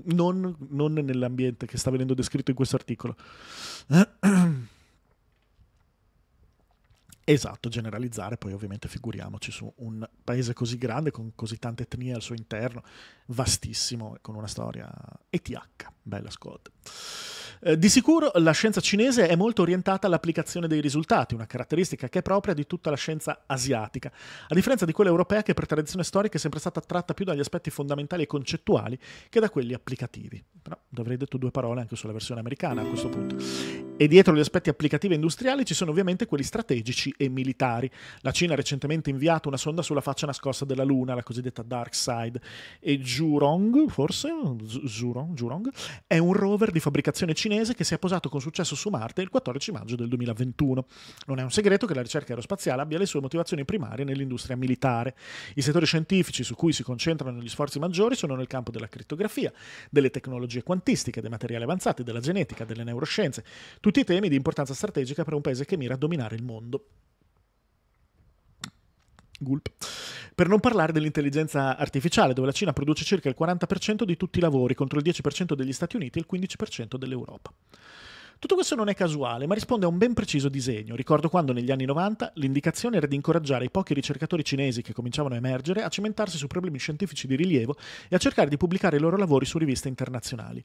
Non, non, nell'ambiente che sta venendo descritto in questo articolo. Esatto, generalizzare, poi ovviamente figuriamoci su un paese così grande, con così tante etnie al suo interno, vastissimo, con una storia ETH, bella Scott. Eh, di sicuro la scienza cinese è molto orientata all'applicazione dei risultati, una caratteristica che è propria di tutta la scienza asiatica, a differenza di quella europea che per tradizione storica è sempre stata attratta più dagli aspetti fondamentali e concettuali che da quelli applicativi. Però avrei detto due parole anche sulla versione americana a questo punto. E dietro gli aspetti applicativi industriali ci sono ovviamente quelli strategici e militari. La Cina ha recentemente inviato una sonda sulla faccia nascosta della Luna, la cosiddetta Dark Side, e Zhurong, forse, Zhurong, Jurong, è un rover di fabbricazione cinese che si è posato con successo su Marte il 14 maggio del 2021. Non è un segreto che la ricerca aerospaziale abbia le sue motivazioni primarie nell'industria militare. I settori scientifici su cui si concentrano gli sforzi maggiori sono nel campo della crittografia, delle tecnologie quantistiche, dei materiali avanzati, della genetica, delle neuroscienze. Tutti temi di importanza strategica per un paese che mira a dominare il mondo. Gulp. Per non parlare dell'intelligenza artificiale, dove la Cina produce circa il 40% di tutti i lavori, contro il 10% degli Stati Uniti e il 15% dell'Europa. Tutto questo non è casuale, ma risponde a un ben preciso disegno. Ricordo quando negli anni 90 l'indicazione era di incoraggiare i pochi ricercatori cinesi che cominciavano a emergere a cimentarsi su problemi scientifici di rilievo e a cercare di pubblicare i loro lavori su riviste internazionali.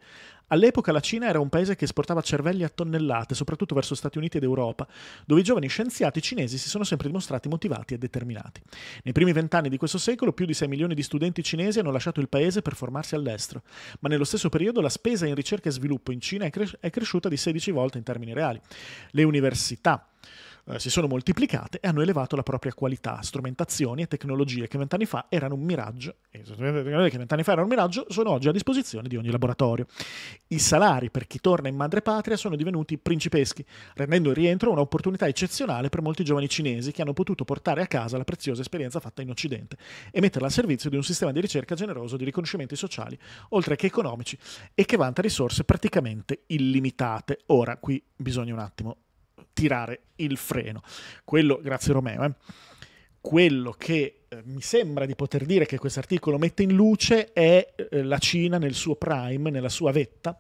All'epoca la Cina era un paese che esportava cervelli a tonnellate, soprattutto verso Stati Uniti ed Europa, dove i giovani scienziati cinesi si sono sempre dimostrati motivati e determinati. Nei primi vent'anni di questo secolo più di 6 milioni di studenti cinesi hanno lasciato il paese per formarsi all'estero, ma nello stesso periodo la spesa in ricerca e sviluppo in Cina è, cres- è cresciuta di 16 15 volte in termini reali. Le università eh, si sono moltiplicate e hanno elevato la propria qualità, strumentazioni e tecnologie che vent'anni fa erano un miraggio, eh, che vent'anni fa erano un miraggio, sono oggi a disposizione di ogni laboratorio. I salari per chi torna in madrepatria sono divenuti principeschi, rendendo il rientro un'opportunità eccezionale per molti giovani cinesi che hanno potuto portare a casa la preziosa esperienza fatta in Occidente e metterla al servizio di un sistema di ricerca generoso di riconoscimenti sociali, oltre che economici, e che vanta risorse praticamente illimitate. Ora, qui bisogna un attimo tirare il freno. Quello, grazie Romeo, eh. quello che eh, mi sembra di poter dire che questo articolo mette in luce è eh, la Cina nel suo prime, nella sua vetta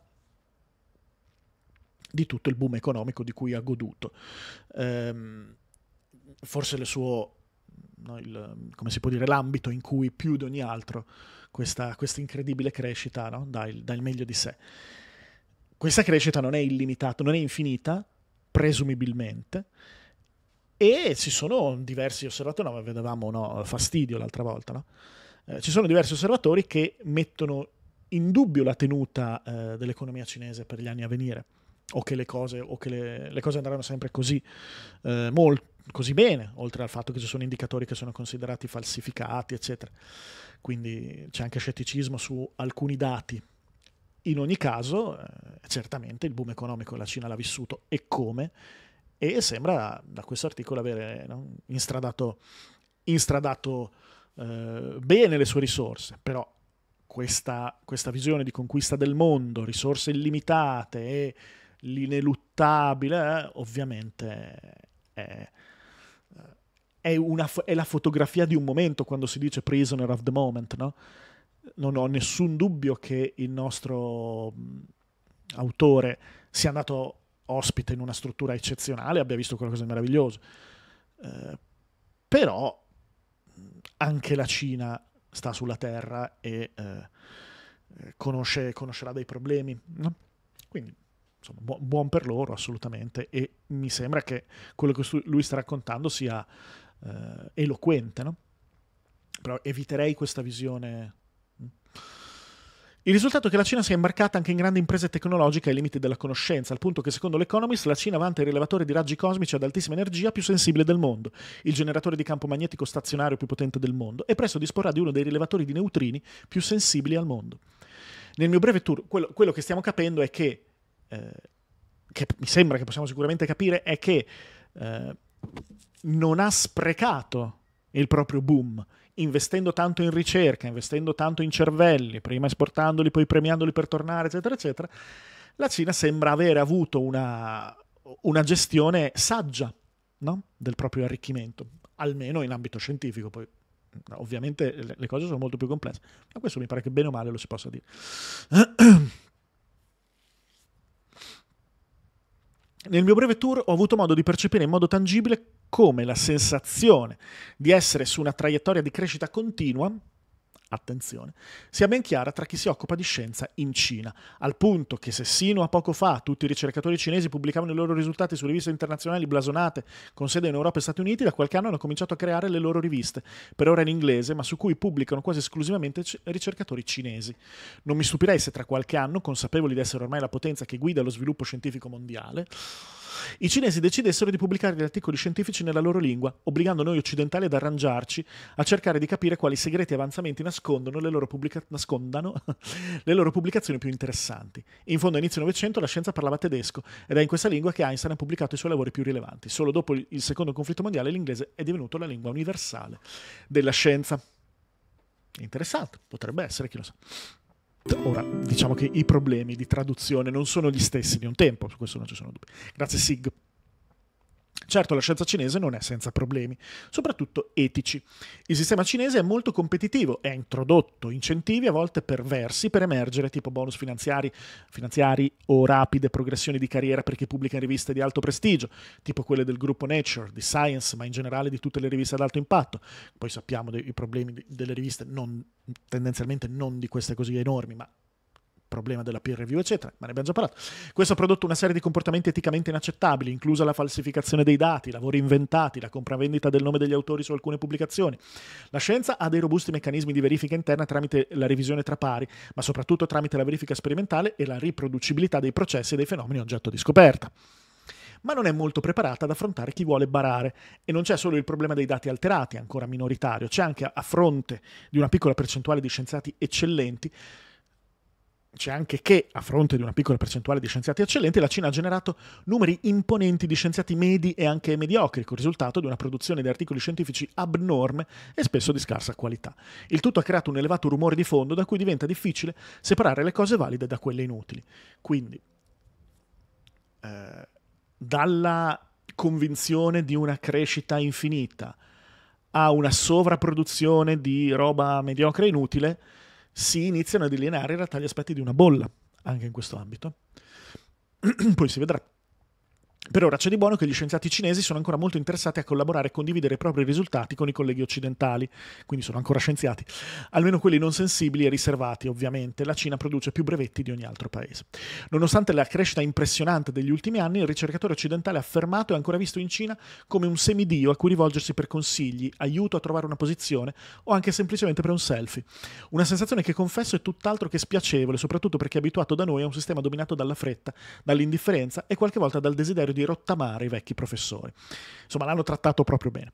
di tutto il boom economico di cui ha goduto. Ehm, forse il suo, no, il, come si può dire, l'ambito in cui più di ogni altro questa, questa incredibile crescita no, dà, il, dà il meglio di sé. Questa crescita non è illimitata, non è infinita, presumibilmente, e ci sono diversi osservatori, no, vedevamo no, fastidio l'altra volta, no? eh, ci sono diversi osservatori che mettono in dubbio la tenuta eh, dell'economia cinese per gli anni a venire, o che le cose, che le, le cose andranno sempre così, eh, molto, così bene, oltre al fatto che ci sono indicatori che sono considerati falsificati, eccetera. Quindi c'è anche scetticismo su alcuni dati in ogni caso, eh, certamente il boom economico la Cina l'ha vissuto e come, e sembra da questo articolo avere no, instradato, instradato eh, bene le sue risorse, però questa, questa, visione di conquista del mondo, risorse illimitate e l'ineluttabile, eh, ovviamente è, eh, è, una, è, la fotografia di un momento quando si dice prisoner of the moment, no? non ho nessun dubbio che il nostro autore sia andato ospite in una struttura eccezionale, abbia visto qualcosa di meraviglioso. Eh, però anche la Cina sta sulla Terra e eh, conosce, conoscerà dei problemi. No? Quindi insomma, bu- buon per loro assolutamente e mi sembra che quello che lui sta raccontando sia eh, eloquente. No? Però eviterei questa visione il risultato è che la Cina si è imbarcata anche in grandi imprese tecnologiche ai limiti della conoscenza, al punto che secondo l'Economist la Cina vanta il rilevatore di raggi cosmici ad altissima energia più sensibile del mondo, il generatore di campo magnetico stazionario più potente del mondo e presto disporrà di uno dei rilevatori di neutrini più sensibili al mondo. Nel mio breve tour, quello, quello che stiamo capendo è che, eh, che mi sembra che possiamo sicuramente capire, è che eh, non ha sprecato il proprio boom investendo tanto in ricerca, investendo tanto in cervelli, prima esportandoli, poi premiandoli per tornare, eccetera, eccetera, la Cina sembra avere avuto una, una gestione saggia no? del proprio arricchimento, almeno in ambito scientifico. Poi, ovviamente le cose sono molto più complesse, ma questo mi pare che bene o male lo si possa dire. Nel mio breve tour ho avuto modo di percepire in modo tangibile come la sensazione di essere su una traiettoria di crescita continua attenzione, sia ben chiara tra chi si occupa di scienza in Cina, al punto che se sino a poco fa tutti i ricercatori cinesi pubblicavano i loro risultati su riviste internazionali blasonate con sede in Europa e Stati Uniti, da qualche anno hanno cominciato a creare le loro riviste, per ora in inglese, ma su cui pubblicano quasi esclusivamente c- ricercatori cinesi. Non mi stupirei se tra qualche anno, consapevoli di essere ormai la potenza che guida lo sviluppo scientifico mondiale, i cinesi decidessero di pubblicare gli articoli scientifici nella loro lingua, obbligando noi occidentali ad arrangiarci a cercare di capire quali segreti avanzamenti nascondono le loro, pubblica- nascondano le loro pubblicazioni più interessanti. In fondo, a inizio Novecento, la scienza parlava tedesco ed è in questa lingua che Einstein ha pubblicato i suoi lavori più rilevanti. Solo dopo il secondo conflitto mondiale l'inglese è divenuto la lingua universale della scienza. Interessante, potrebbe essere, chi lo sa. Ora, diciamo che i problemi di traduzione non sono gli stessi di un tempo, su questo non ci sono dubbi. Grazie Sig. Certo, la scienza cinese non è senza problemi, soprattutto etici. Il sistema cinese è molto competitivo e ha introdotto incentivi a volte perversi per emergere, tipo bonus finanziari, finanziari o rapide progressioni di carriera per chi pubblica in riviste di alto prestigio, tipo quelle del gruppo Nature, di Science, ma in generale di tutte le riviste ad alto impatto. Poi sappiamo dei problemi delle riviste non, tendenzialmente non di queste così enormi, ma problema della peer review, eccetera, ma ne abbiamo già parlato. Questo ha prodotto una serie di comportamenti eticamente inaccettabili, inclusa la falsificazione dei dati, lavori inventati, la compravendita del nome degli autori su alcune pubblicazioni. La scienza ha dei robusti meccanismi di verifica interna tramite la revisione tra pari, ma soprattutto tramite la verifica sperimentale e la riproducibilità dei processi e dei fenomeni oggetto di scoperta ma non è molto preparata ad affrontare chi vuole barare. E non c'è solo il problema dei dati alterati, ancora minoritario, c'è anche a fronte di una piccola percentuale di scienziati eccellenti, c'è anche che, a fronte di una piccola percentuale di scienziati eccellenti, la Cina ha generato numeri imponenti di scienziati medi e anche mediocri, con risultato di una produzione di articoli scientifici abnorme e spesso di scarsa qualità. Il tutto ha creato un elevato rumore di fondo da cui diventa difficile separare le cose valide da quelle inutili. Quindi, eh, dalla convinzione di una crescita infinita a una sovrapproduzione di roba mediocre e inutile, si iniziano a delineare in realtà gli aspetti di una bolla, anche in questo ambito. Poi si vedrà. Per ora c'è di buono che gli scienziati cinesi sono ancora molto interessati a collaborare e condividere i propri risultati con i colleghi occidentali, quindi sono ancora scienziati, almeno quelli non sensibili e riservati ovviamente. La Cina produce più brevetti di ogni altro paese. Nonostante la crescita impressionante degli ultimi anni, il ricercatore occidentale affermato è ancora visto in Cina come un semidio a cui rivolgersi per consigli, aiuto a trovare una posizione o anche semplicemente per un selfie. Una sensazione che confesso è tutt'altro che spiacevole, soprattutto perché è abituato da noi a un sistema dominato dalla fretta, dall'indifferenza e qualche volta dal desiderio di rottamare i vecchi professori. Insomma, l'hanno trattato proprio bene.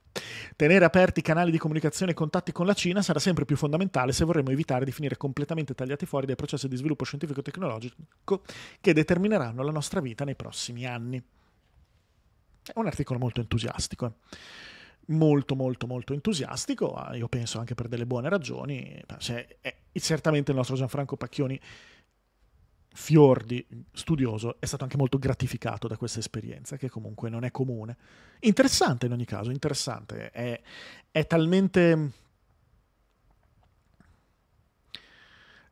Tenere aperti i canali di comunicazione e contatti con la Cina sarà sempre più fondamentale se vorremmo evitare di finire completamente tagliati fuori dai processi di sviluppo scientifico-tecnologico che determineranno la nostra vita nei prossimi anni. È un articolo molto entusiastico. Eh. molto molto molto entusiastico, ah, io penso anche per delle buone ragioni, cioè, è, certamente il nostro Gianfranco Pacchioni Fiordi, studioso, è stato anche molto gratificato da questa esperienza, che comunque non è comune. Interessante in ogni caso, interessante. È, è talmente...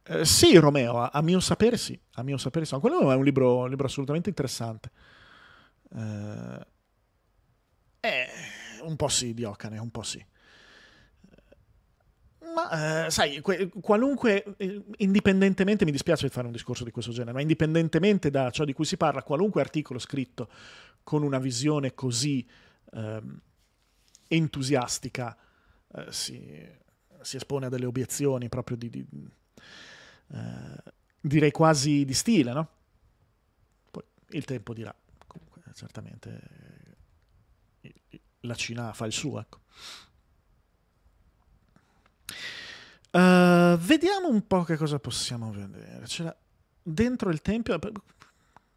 Eh, sì, Romeo, a, a, mio sapere sì, a mio sapere sì. Quello è un libro, un libro assolutamente interessante. Eh, è un po' sì di Ocane, un po' sì ma eh, sai, que- qualunque, eh, indipendentemente, mi dispiace fare un discorso di questo genere, ma indipendentemente da ciò di cui si parla, qualunque articolo scritto con una visione così ehm, eh, entusiastica si, si, espone a delle obiezioni proprio di, di eh, direi quasi di stile, no? Poi il tempo dirà, comunque, certamente la Cina fa il suo, ecco. Eh, vediamo un po' che cosa possiamo vedere. C'era dentro il tempio.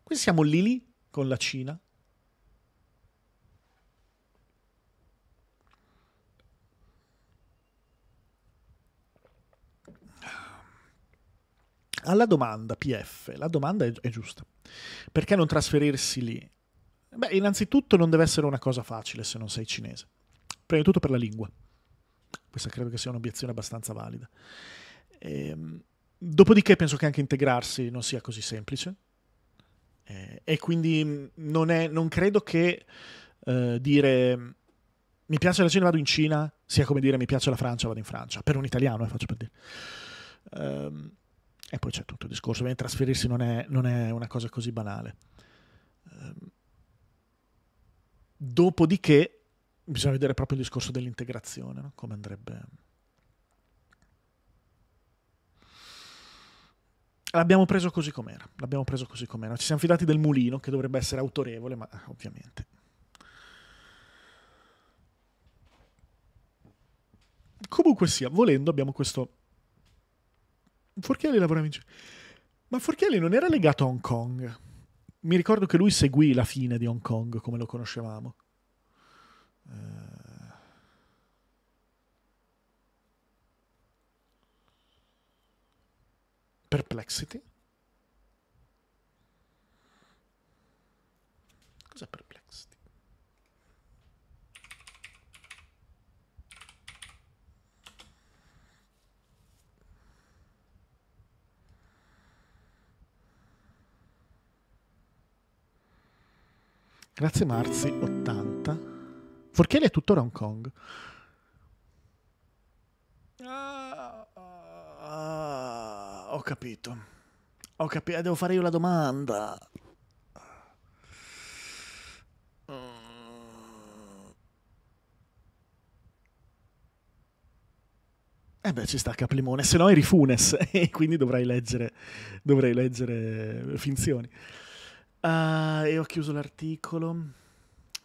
Qui siamo lì lì con la Cina. Alla domanda PF, la domanda è, è giusta. Perché non trasferirsi lì? Beh, innanzitutto non deve essere una cosa facile se non sei cinese. Prima di tutto per la lingua. Questa credo che sia un'obiezione abbastanza valida. Ehm, dopodiché penso che anche integrarsi non sia così semplice eh, e quindi mm, non, è, non credo che eh, dire mm, mi piace la Cina, vado in Cina, sia come dire mi piace la Francia, vado in Francia, per un italiano, eh, faccio per dire. Ehm, e poi c'è tutto il discorso, Beh, trasferirsi non è, non è, una cosa così banale. Ehm, dopodiché bisogna vedere proprio il discorso dell'integrazione, no? come andrebbe. L'abbiamo preso così com'era, l'abbiamo preso così com'era. Ci siamo fidati del mulino che dovrebbe essere autorevole, ma eh, ovviamente. Comunque sia, volendo abbiamo questo... Forchielli lavora in... Ma Forchielli non era legato a Hong Kong. Mi ricordo che lui seguì la fine di Hong Kong come lo conoscevamo. Eh, perplexity. Cos'è perplexity? Grazie Marzi, 80. Forchele è tuttora Hong Kong. Ah, ah, ho capito. Ho capito. Devo fare io la domanda. Mm. Eh beh, ci sta Caplimone, se no eri Funes e quindi dovrei leggere, dovrei leggere finzioni. Uh, e ho chiuso l'articolo.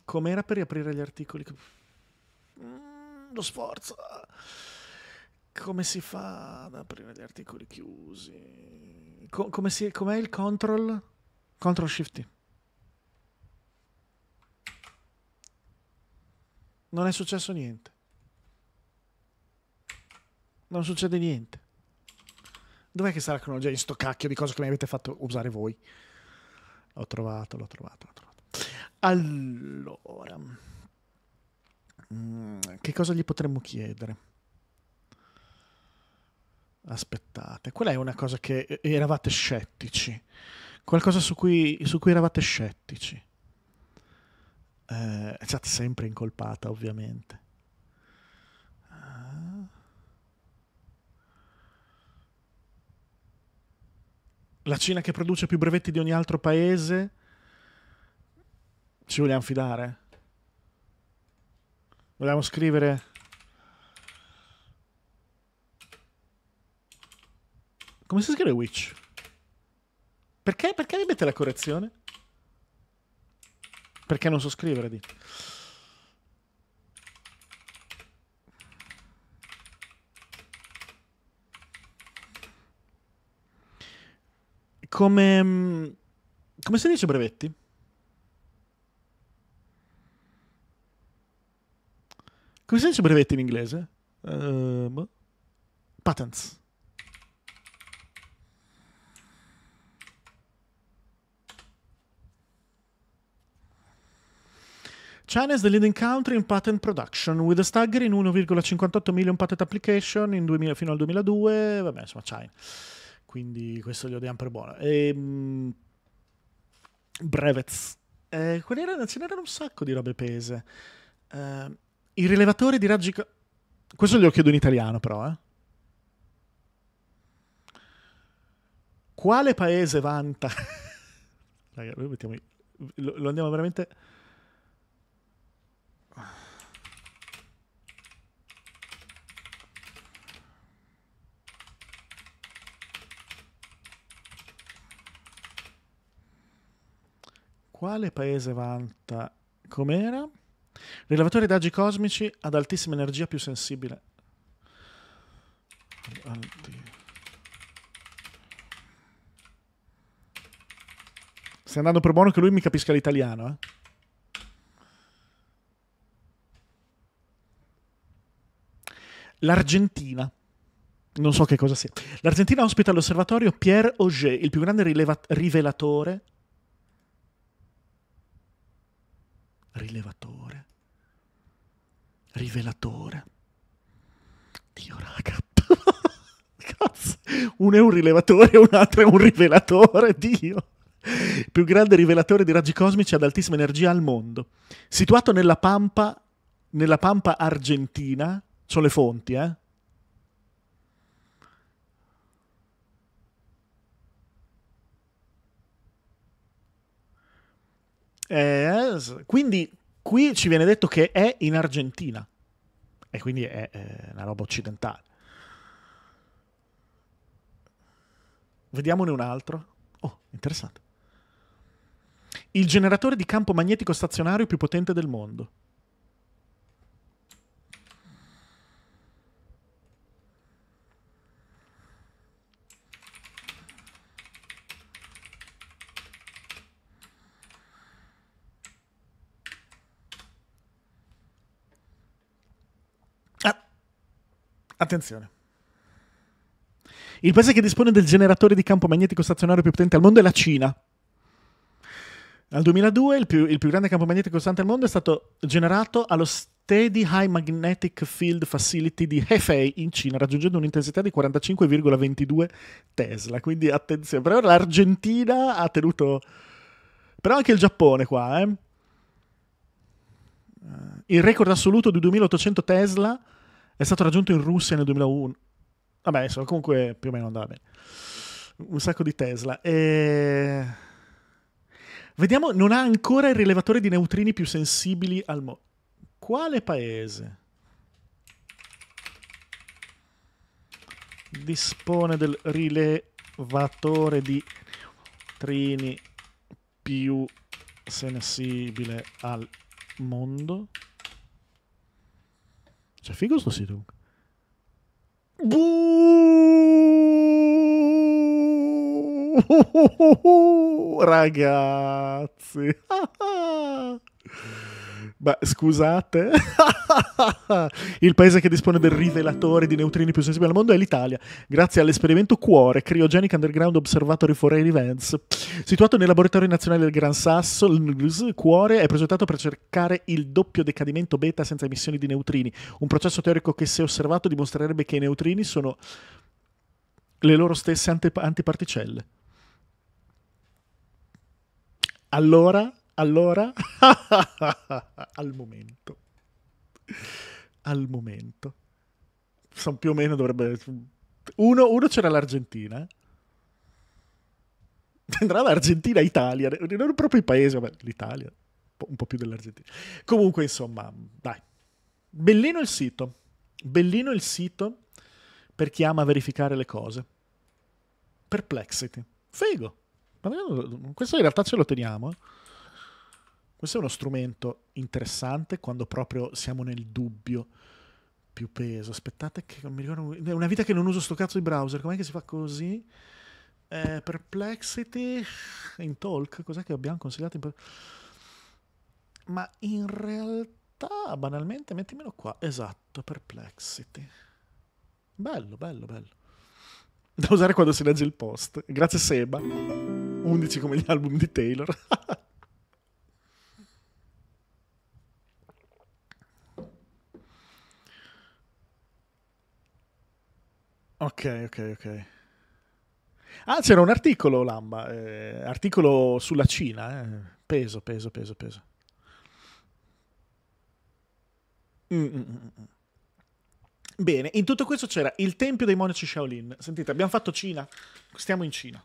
Com'era per riaprire gli articoli? Mm, lo sforzo. Come si fa ad aprire gli articoli chiusi? Co- come si, com'è il control? Control Shift T. Non è successo niente. Non succede niente. Dov'è che sarà la cronologia di sto cacchio di cose che mi avete fatto usare voi? L'ho trovato, l'ho trovato, l'ho trovato. Allora, mm, che cosa gli potremmo chiedere? Aspettate, quella è una cosa che eravate scettici, qualcosa su cui, su cui eravate scettici. Eh, è stata sempre incolpata, ovviamente. Ah. La Cina che produce più brevetti di ogni altro paese ci vogliamo fidare? Vogliamo scrivere... Come si scrive Witch? Perché? Perché mi mette la correzione? Perché non so scrivere, di. Come... Mm, come si dice brevetti? Come si dice brevetto in inglese? Um, patents. China is the leading country in patent production with a staggering 1,58 million patent application 2000, fino al 2002. Vabbè, insomma, China. Quindi questo glielo diamo per buono. E, um, brevets. Eh, ce n'erano un sacco di robe pese. Eh, il rilevatore di raggi... Questo glielo chiedo in italiano però, eh. Quale paese vanta... Raga, mettiamo... Lo, lo andiamo veramente... Quale paese vanta... Com'era? Rilevatore raggi cosmici ad altissima energia più sensibile. Alti. Stai andando per buono che lui mi capisca l'italiano, eh? l'Argentina. Non so che cosa sia. L'Argentina ospita l'osservatorio Pierre Auger, il più grande rileva- rivelatore. Rilevatore rivelatore. Dio raga. Cazzo. Uno è un rilevatore, un altro è un rivelatore, Dio. più grande rivelatore di raggi cosmici ad altissima energia al mondo. Situato nella Pampa, nella Pampa argentina, sono le fonti, eh? Eh, quindi Qui ci viene detto che è in Argentina e quindi è, è una roba occidentale. Vediamone un altro. Oh, interessante. Il generatore di campo magnetico stazionario più potente del mondo. Attenzione. Il paese che dispone del generatore di campo magnetico stazionario più potente al mondo è la Cina. Nel 2002 il più, il più grande campo magnetico costante al mondo è stato generato allo Steady High Magnetic Field Facility di Hefei in Cina, raggiungendo un'intensità di 45,22 Tesla. Quindi attenzione, però l'Argentina ha tenuto... Però anche il Giappone qua, eh? Il record assoluto di 2800 Tesla è stato raggiunto in Russia nel 2001. Vabbè, insomma, comunque più o meno andava bene. Un sacco di Tesla. E... Vediamo, non ha ancora il rilevatore di neutrini più sensibili al mondo. Quale paese? Dispone del rilevatore di neutrini più sensibile al mondo? C'è cioè, figo sto sito. Buh! Ragazzi. Beh, scusate. il paese che dispone del rivelatore di neutrini più sensibile al mondo è l'Italia, grazie all'esperimento Cuore, Cryogenic Underground Observatory for Air Events. Situato nel laboratorio nazionale del Gran Sasso, il Cuore è progettato per cercare il doppio decadimento beta senza emissioni di neutrini, un processo teorico che se osservato dimostrerebbe che i neutrini sono le loro stesse antip- antiparticelle. Allora, allora, al momento. al momento. Sono più o meno dovrebbe... Uno, uno c'era l'Argentina. Eh. Andrà l'Argentina, Italia, non proprio i paesi, vabbè, l'Italia, un po' più dell'Argentina. Comunque, insomma, dai. Bellino il sito, bellino il sito per chi ama verificare le cose. Perplexity. Figo. Ma questo in realtà ce lo teniamo. Eh? Questo è uno strumento interessante quando proprio siamo nel dubbio più peso. Aspettate che non mi ricordo... È una vita che non uso sto cazzo di browser. Com'è che si fa così? Eh, perplexity in talk. Cos'è che abbiamo consigliato? In... Ma in realtà, banalmente, mettimelo qua. Esatto, perplexity. Bello, bello, bello. Da usare quando si legge il post. Grazie Seba. 11 come gli album di Taylor. Ok, ok, ok. Ah, c'era un articolo, Lamba, eh, articolo sulla Cina, eh. peso, peso, peso, peso. Mm mm, mm, mm, mm, Bene, in tutto questo c'era il Tempio dei Monaci Shaolin. Sentite, abbiamo fatto Cina, stiamo in Cina.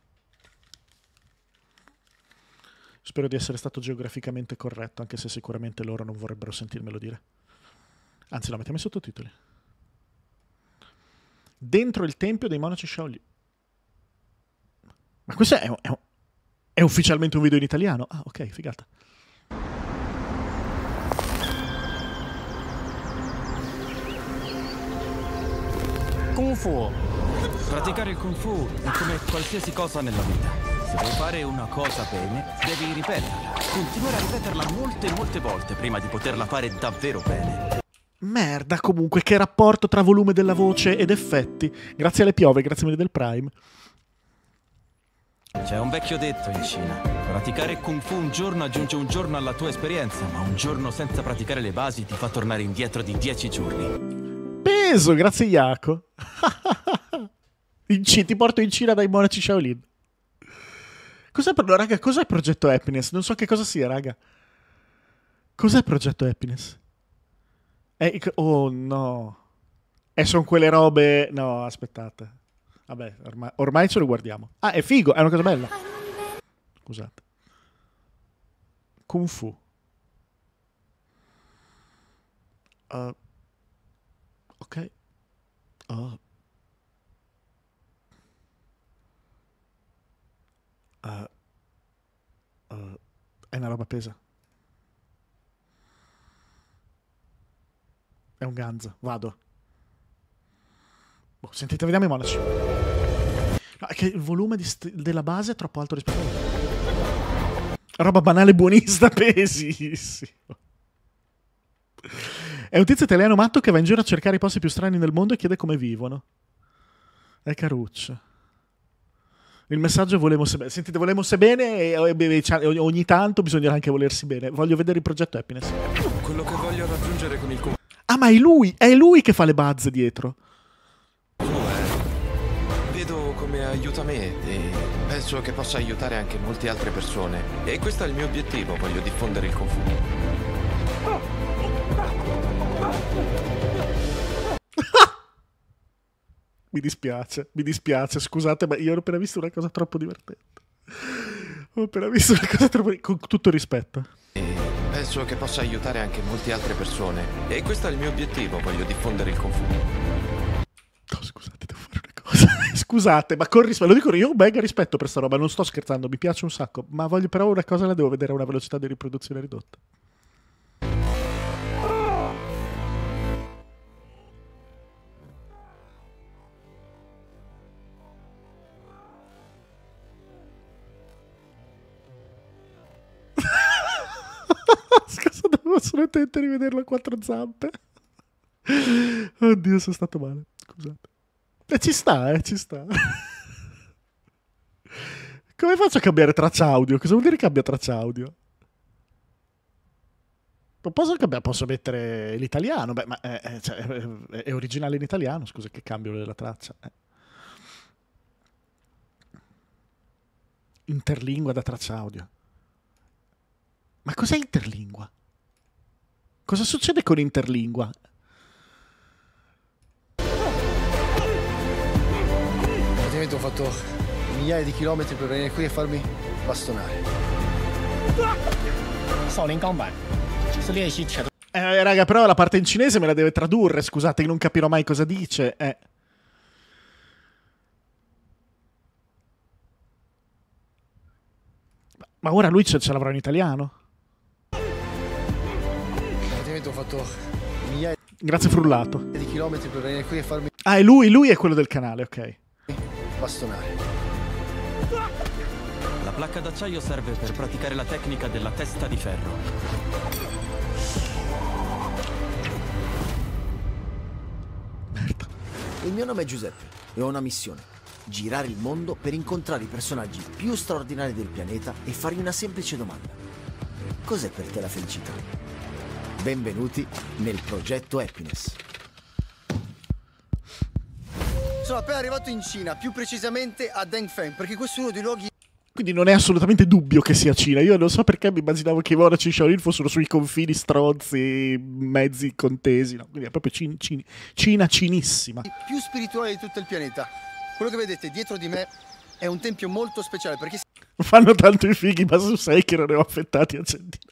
Spero di essere stato geograficamente corretto, anche se sicuramente loro non vorrebbero sentirmelo dire. Anzi, no, mettiamo i sottotitoli dentro il tempio dei monaci Shaolin. Ma questo è, è, è ufficialmente un video in italiano? Ah, ok, figata. Kung Fu. Praticare il Kung Fu è come qualsiasi cosa nella vita. Se vuoi fare una cosa bene, devi ripeterla. Continuare a ripeterla molte, molte volte prima di poterla fare davvero bene. Merda, comunque, che rapporto tra volume della voce ed effetti. Grazie alle piove, grazie mille del Prime. C'è un vecchio detto in Cina. Praticare Kung Fu un giorno aggiunge un giorno alla tua esperienza, ma un giorno senza praticare le basi ti fa tornare indietro di dieci giorni. Peso, grazie Iaco. C- ti porto in Cina dai monaci Shaolin. Cos'è, raga, cos'è il progetto Happiness? Non so che cosa sia, raga. Cos'è il progetto Happiness? Eh, oh no. E sono quelle robe... No, aspettate. Vabbè, ormai, ormai ce lo guardiamo. Ah, è figo, è una cosa bella. Scusate. Kung Fu. Uh, ok. Uh. Uh. è una roba pesa. È un ganzo, vado. Boh, sentite, vediamo i monaci. No, che il volume della base è troppo alto rispetto a... Roba banale buonista, pesissimo. È un tizio italiano matto che va in giro a cercare i posti più strani nel mondo e chiede come vivono. È caruccio. Il messaggio è volemose bene. Sentite, volemose bene e ogni tanto bisognerà anche volersi bene. Voglio vedere il progetto Happiness. Quello che voglio raggiungere con il... Ah, ma è lui! È lui che fa le buzz dietro. Oh, Vedo come aiuta me e penso che possa aiutare anche molte altre persone. E questo è il mio obiettivo, voglio diffondere il confumo. mi dispiace, mi dispiace, scusate, ma io ho appena visto una cosa troppo divertente. Ho appena visto una cosa troppo... Con tutto rispetto. E penso che possa aiutare anche molte altre persone. E questo è il mio obiettivo, voglio diffondere il confuso. Oh, scusate, devo fare una cosa. scusate, ma con rispetto, lo dico io, ho mega rispetto per sta roba, non sto scherzando, mi piace un sacco, ma voglio però una cosa la devo vedere a una velocità di riproduzione ridotta. Devo solo attento di vederlo a quattro zampe. Oddio, sono stato male. Scusate. E eh, ci sta, eh, ci sta. Come faccio a cambiare traccia audio? Cosa vuol dire cambia traccia audio? Non posso cambiare, posso mettere l'italiano. Beh, ma è, eh, è, eh, cioè, è, è originale in italiano, scusa che cambio la traccia. Interlingua da traccia audio. Ma cos'è interlingua? Cosa succede con Interlingua? Praticamente ho fatto migliaia di chilometri per venire qui e farmi bastonare. Sono in combat. Eh, raga, però la parte in cinese me la deve tradurre, scusate, non capirò mai cosa dice. Eh. Ma ora lui ce, ce l'avrà in italiano? veramente ho fatto migliaia Grazie frullato. di chilometri per venire qui e farmi Ah, è lui, lui è quello del canale, ok. bastonare. La placca d'acciaio serve per praticare la tecnica della testa di ferro. Merda. Il mio nome è Giuseppe e ho una missione. Girare il mondo per incontrare i personaggi più straordinari del pianeta e fargli una semplice domanda. Cos'è per te la felicità? Benvenuti nel progetto Happiness. Sono appena arrivato in Cina, più precisamente a Dengfeng, perché questo è uno dei luoghi... Quindi non è assolutamente dubbio che sia Cina. Io non so perché mi immaginavo che i monaci Shaolin fossero sui confini strozzi, mezzi contesi. No, quindi è proprio cin, cin, Cina cinissima. Più spirituale di tutto il pianeta. Quello che vedete dietro di me è un tempio molto speciale perché... Fanno tanto i fighi, ma su sei che non ne ho affettati a centinaia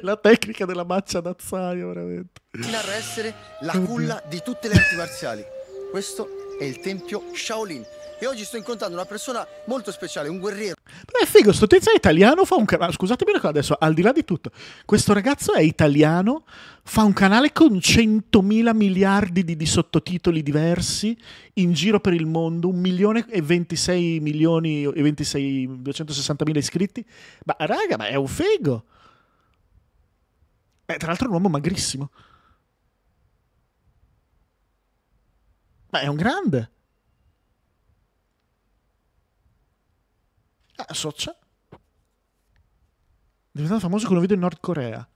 la tecnica della maccia d'acciaio, veramente. Narra essere la culla di tutte le arti marziali. Questo è il tempio Shaolin e oggi sto incontrando una persona molto speciale, un guerriero. Ma è figo, sto tizio è italiano, fa un canale, scusatemi adesso, al di là di tutto, questo ragazzo è italiano, fa un canale con 100.000 miliardi di, di, sottotitoli diversi in giro per il mondo, 1 milione e 26 milioni e 26, 260 mila iscritti. Ma raga, ma è un figo! È tra l'altro un uomo magrissimo. Ma è un grande. Eh, Socha. È diventato famoso con un video in Nord Corea.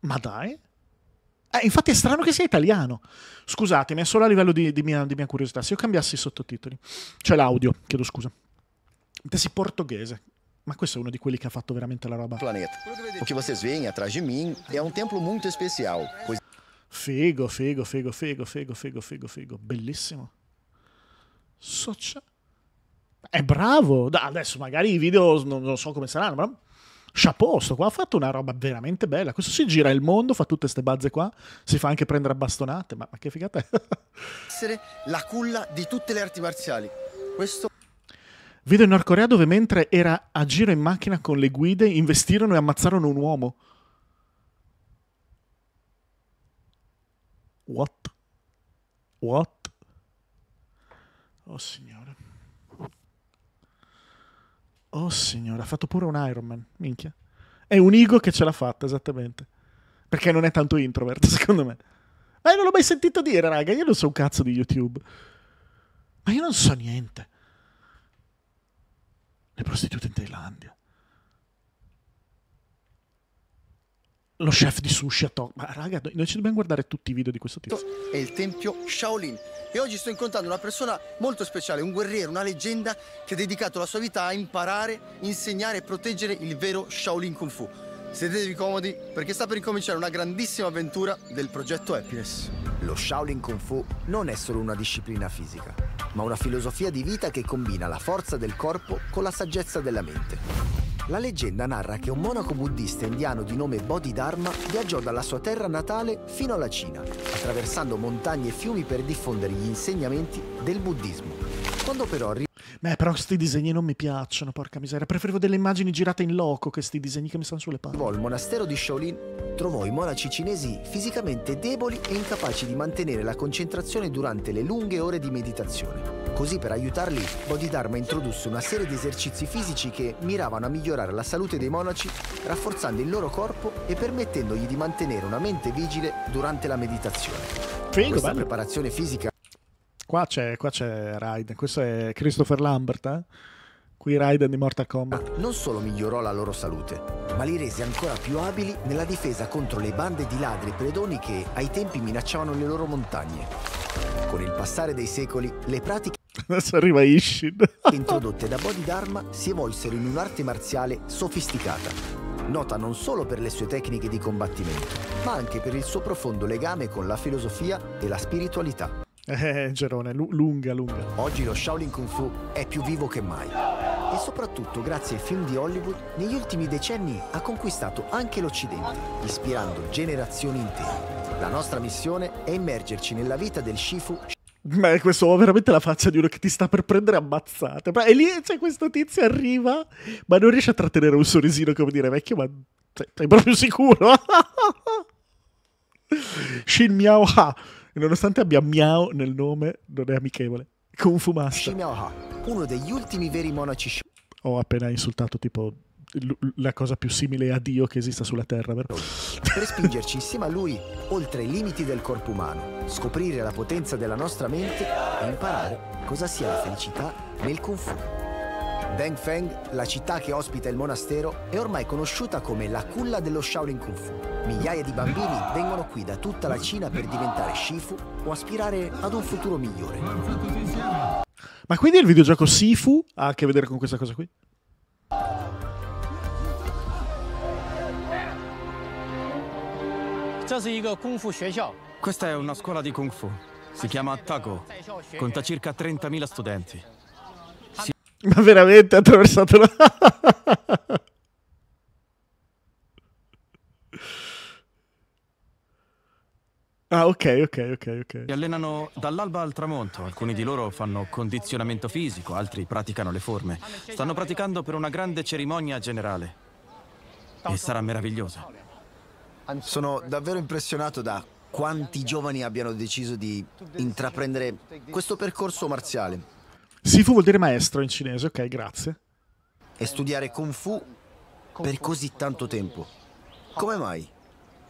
Ma dai. Eh, infatti è strano che sia italiano. Scusatemi, è solo a livello di, di, mia, di mia curiosità. Se io cambiassi i sottotitoli, cioè l'audio, chiedo scusa. Intesi portoghese, Ma questo è uno di quelli che ha fatto veramente la roba. Planeta. O que vocês veem atrás de mim é um templo muito especial. Figo, figo, figo, figo, figo, figo, figo, figo. Bellissimo. Socia è bravo. Adesso magari i video non, non so come saranno, ma chapeau, sto qua ha fatto una roba veramente bella. Questo si gira il mondo, fa tutte queste bazze qua, si fa anche prendere a bastonate, ma, ma che figata è. Essere la culla di tutte le arti marziali. Questo... Video in Nord Corea dove mentre era a giro in macchina con le guide investirono e ammazzarono un uomo. What? What? Oh signore. Oh signore, ha fatto pure un Iron Man, minchia. È un Igo che ce l'ha fatta, esattamente. Perché non è tanto introvert, secondo me. Ma io non l'ho mai sentito dire, raga, io non so un cazzo di YouTube. Ma io non so niente. Le prostitute in Thailandia. lo chef di sushi a Tokyo. Ma raga, noi ci dobbiamo guardare tutti i video di questo tizio. È il tempio Shaolin e oggi sto incontrando una persona molto speciale, un guerriero, una leggenda che ha dedicato la sua vita a imparare, insegnare e proteggere il vero Shaolin Kung Fu. Sedetevi comodi perché sta per incominciare una grandissima avventura del progetto Happiness. Lo Shaolin Kung Fu non è solo una disciplina fisica, ma una filosofia di vita che combina la forza del corpo con la saggezza della mente. La leggenda narra che un monaco buddista indiano di nome Bodhidharma viaggiò dalla sua terra natale fino alla Cina, attraversando montagne e fiumi per diffondere gli insegnamenti del buddismo. Quando però arriva... Beh, però questi disegni non mi piacciono, porca miseria. Preferivo delle immagini girate in loco che questi disegni che mi stanno sulle palle. Al monastero di Shaolin trovò i monaci cinesi fisicamente deboli e incapaci di mantenere la concentrazione durante le lunghe ore di meditazione. Così per aiutarli, Bodhidharma introdusse una serie di esercizi fisici che miravano a migliorare la salute dei monaci, rafforzando il loro corpo e permettendogli di mantenere una mente vigile durante la meditazione. Figo, Questa bello. preparazione fisica Qua c'è, qua c'è Raiden, questo è Christopher Lambert, eh? qui Raiden di Mortal Kombat. Ah, non solo migliorò la loro salute, ma li rese ancora più abili nella difesa contro le bande di ladri e predoni che ai tempi minacciavano le loro montagne. Con il passare dei secoli, le pratiche Adesso arriva Ishin. introdotte da Bodhidharma si evolsero in un'arte marziale sofisticata, nota non solo per le sue tecniche di combattimento, ma anche per il suo profondo legame con la filosofia e la spiritualità. Eh, Gerone, lunga, lunga. Oggi lo Shaolin Kung Fu è più vivo che mai. E soprattutto grazie ai film di Hollywood, negli ultimi decenni ha conquistato anche l'Occidente, ispirando generazioni intere. La nostra missione è immergerci nella vita del Shifu Beh, questo ho veramente la faccia di uno che ti sta per prendere ammazzate. Beh, e lì c'è cioè, questo tizio, arriva, ma non riesce a trattenere un sorrisino come dire, vecchio, ma sei proprio sicuro? Shin Miao Ha. E nonostante abbia Miao nel nome, non è amichevole. Kung Fu Master. Uno degli ultimi veri monaci. Ho appena insultato tipo la cosa più simile a Dio che esista sulla Terra. Vero? Per spingerci insieme a lui oltre i limiti del corpo umano, scoprire la potenza della nostra mente e imparare cosa sia la felicità nel Kung Fu. Dengfeng, la città che ospita il monastero, è ormai conosciuta come la culla dello Shaolin Kung Fu. Migliaia di bambini vengono qui da tutta la Cina per diventare Shifu o aspirare ad un futuro migliore. Ma quindi il videogioco Sifu ha a che vedere con questa cosa qui? Questa è una scuola di Kung Fu. Si chiama Tago. Conta circa 30.000 studenti. Ma veramente ha attraversato la... Ah, ok, ok, ok, ok. Si allenano dall'alba al tramonto, alcuni di loro fanno condizionamento fisico, altri praticano le forme. Stanno praticando per una grande cerimonia generale. E sarà meravigliosa. Sono davvero impressionato da quanti giovani abbiano deciso di intraprendere questo percorso marziale. Sifu vuol dire maestro in cinese, ok, grazie. E studiare Kung Fu per così tanto tempo. Come mai?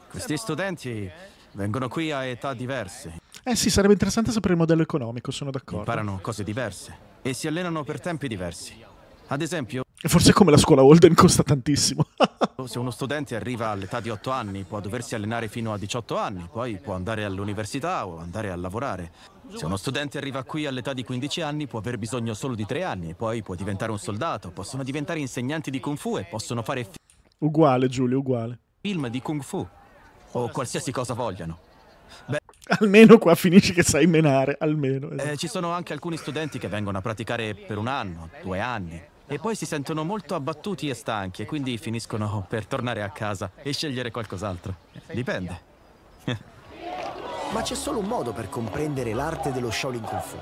Questi studenti vengono qui a età diverse. Eh sì, sarebbe interessante sapere il modello economico, sono d'accordo. Imparano cose diverse e si allenano per tempi diversi. Ad esempio... E forse come la scuola Holden costa tantissimo. Se uno studente arriva all'età di 8 anni può doversi allenare fino a 18 anni, poi può andare all'università o andare a lavorare. Se uno studente arriva qui all'età di 15 anni può aver bisogno solo di 3 anni, poi può diventare un soldato, possono diventare insegnanti di Kung Fu e possono fare... Uguale Giulio, uguale. Film di Kung Fu o qualsiasi cosa vogliano. Beh, almeno qua finisci che sai menare, almeno. Eh, esatto. Eh, ci sono anche alcuni studenti che vengono a praticare per un anno, due anni, e poi si sentono molto abbattuti e stanchi e quindi finiscono per tornare a casa e scegliere qualcos'altro. Dipende. Ma c'è solo un modo per comprendere l'arte dello Shaolin Kung Fu,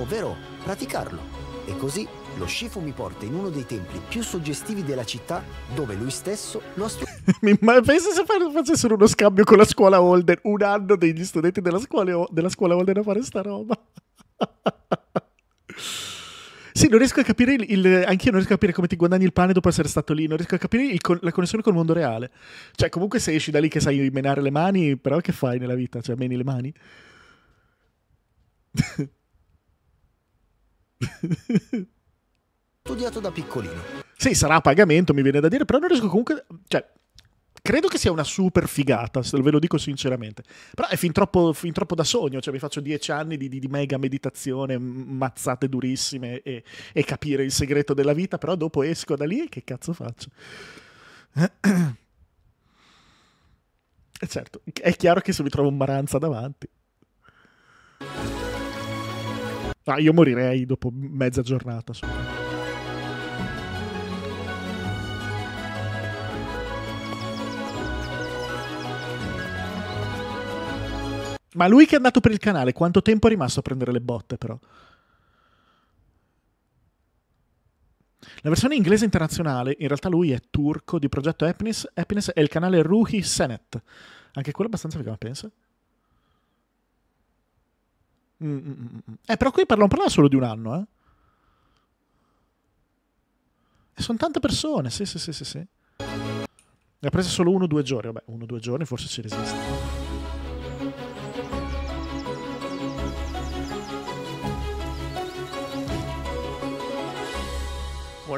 ovvero praticarlo. E così lo Shifu mi porta in uno dei templi più suggestivi della città, dove lui stesso lo ha studiato. Ma pensa se facessero uno scambio con la scuola Holden, un anno degli studenti della scuola, della scuola Holden a fare sta roba. Sì, non riesco a capire il, il, io non riesco a capire come ti guadagni il pane dopo essere stato lì. Non riesco a capire il, la connessione col mondo reale. Cioè, comunque se esci da lì che sai menare le mani, però che fai nella vita? Cioè, meni le mani? Studiato da piccolino. Sì, sarà a pagamento, mi viene da dire, però non riesco comunque... Cioè, Credo che sia una super figata, se ve lo dico sinceramente. Però è fin troppo, fin troppo da sogno, cioè mi faccio dieci anni di, di, di mega meditazione, mazzate durissime e, e capire il segreto della vita, però dopo esco da lì e che cazzo faccio? Eh, certo, è chiaro che se mi trovo un Maranza davanti. Ah, io morirei dopo mezza giornata. Solo. Ma lui che è andato per il canale, quanto tempo è rimasto a prendere le botte però? La versione inglese internazionale, in realtà lui è turco di progetto Happiness, Happiness è il canale Ruhi Senet. Anche quello è abbastanza figo, pensa? Mm mm, mm, mm, mm, Eh, però qui parla, parla solo di un anno, eh? E sono tante persone, sì, sì, sì, sì, sì. Ne ha prese solo uno o due giorni, vabbè, uno o due giorni forse ci resiste.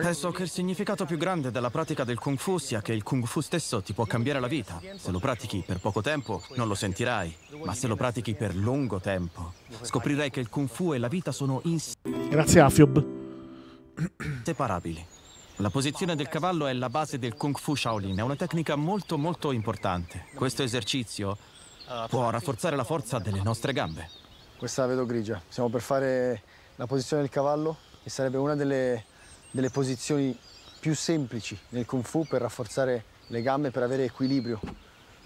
Penso che il significato più grande della pratica del Kung Fu sia che il Kung Fu stesso ti può cambiare la vita. Se lo pratichi per poco tempo non lo sentirai, ma se lo pratichi per lungo tempo scoprirai che il Kung Fu e la vita sono inseparabili. La posizione del cavallo è la base del Kung Fu Shaolin, è una tecnica molto molto importante. Questo esercizio può rafforzare la forza delle nostre gambe. Questa la vedo grigia, siamo per fare la posizione del cavallo e sarebbe una delle delle posizioni più semplici nel Kung Fu per rafforzare le gambe, per avere equilibrio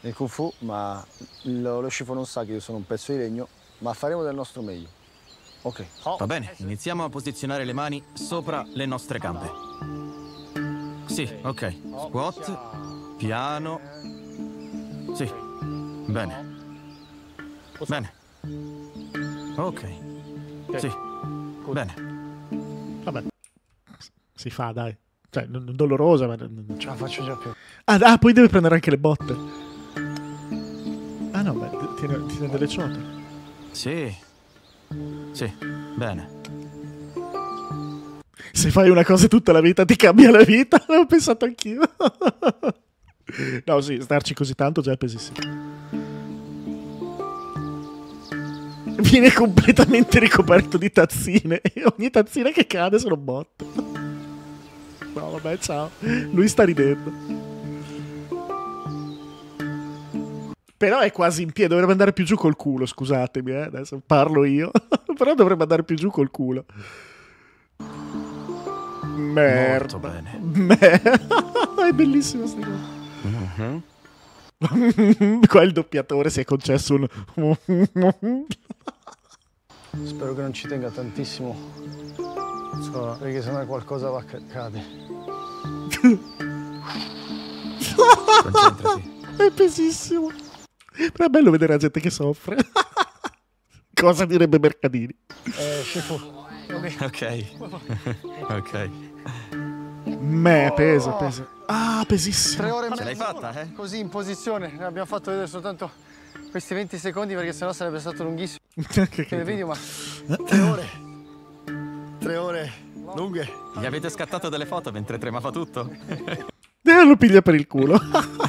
nel Kung Fu, ma lo, lo scifo non sa che io sono un pezzo di legno, ma faremo del nostro meglio. Ok. Oh. Va bene, iniziamo a posizionare le mani sopra le nostre gambe. Sì, ok. Squat, piano. Sì, bene. Bene. Ok. Sì, bene. Vabbè. Si fa, dai. Cioè, non dolorosa, ma non ce cioè la faccio già più. Ah, ah, poi devi prendere anche le botte. Ah no, beh, ti tiene delle ciote. Sì. Sì, bene. Se fai una cosa tutta la vita ti cambia la vita, l'ho pensato anch'io. no, sì, starci così tanto già è pesissimo. Viene completamente ricoperto di tazzine e ogni tazzina che cade sono botte. No, vabbè, ciao. Lui sta ridendo. Però è quasi in piedi, dovrebbe andare più giù col culo, scusatemi, eh? adesso parlo io. Però dovrebbe andare più giù col culo. Merda. Molto bene. Merda. è bellissimo sta cosa. Mm-hmm. Qua il doppiatore si è concesso un... Spero che non ci tenga tantissimo scazzola, perché sennò qualcosa va a cacare. È pesissimo. Però è bello vedere la gente che soffre. Cosa direbbe Mercadini? Eh, ok. Ok. Me, peso, peso. Ah, pesissimo. Tre ore e mezzo. Ce l'hai fatta, eh? Così in posizione. abbiamo fatto vedere soltanto questi 20 secondi perché sennò sarebbe stato lunghissimo. che video, ma tre ore. Tre ore lunghe. Gli avete scattato delle foto mentre tremava tutto? Eh, lo piglia per il culo.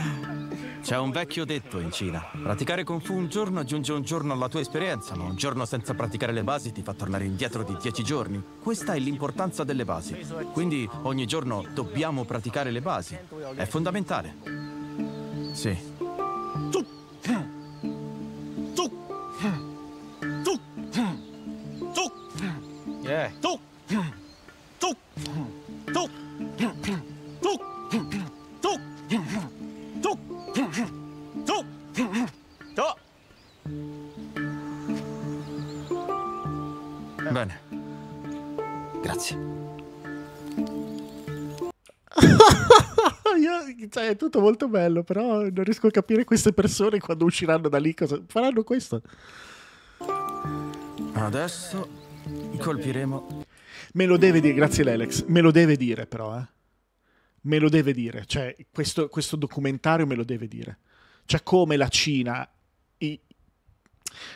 C'è un vecchio detto in Cina. Praticare Kung Fu un giorno aggiunge un giorno alla tua esperienza, ma un giorno senza praticare le basi ti fa tornare indietro di dieci giorni. Questa è l'importanza delle basi. Quindi ogni giorno dobbiamo praticare le basi. È fondamentale. Sì. Yeah. Tuk. Tuk. Tuk. Tuk. Tuk. Tuk. Tuk. Tuk. Bene. Grazie. Io, cioè, è tutto molto bello, però non riesco a capire queste persone quando usciranno da lì cosa faranno questo. Adesso Colpiremo. Me lo deve dire, grazie Lelex, me lo deve dire però, eh. Me lo deve dire, cioè questo, questo documentario me lo deve dire. Cioè come la Cina, i...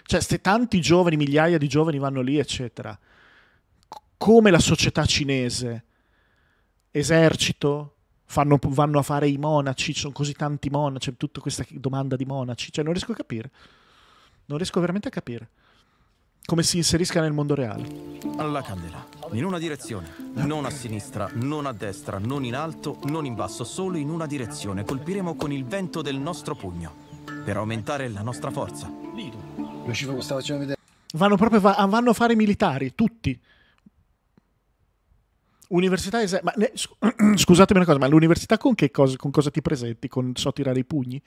cioè se tanti giovani, migliaia di giovani vanno lì, eccetera, come la società cinese, esercito, fanno, vanno a fare i monaci, ci sono così tanti monaci, c'è tutta questa domanda di monaci, cioè non riesco a capire, non riesco veramente a capire come si inserisca nel mondo reale. Alla candela, in una direzione, non a sinistra, non a destra, non in alto, non in basso, solo in una direzione. Colpiremo con il vento del nostro pugno per aumentare la nostra forza. Lucifer Vanno proprio va ah, vanno a fare militari, tutti. Università ma ne, scusatemi una cosa, ma l'università con che cosa, con cosa ti presenti? Con so tirare i pugni?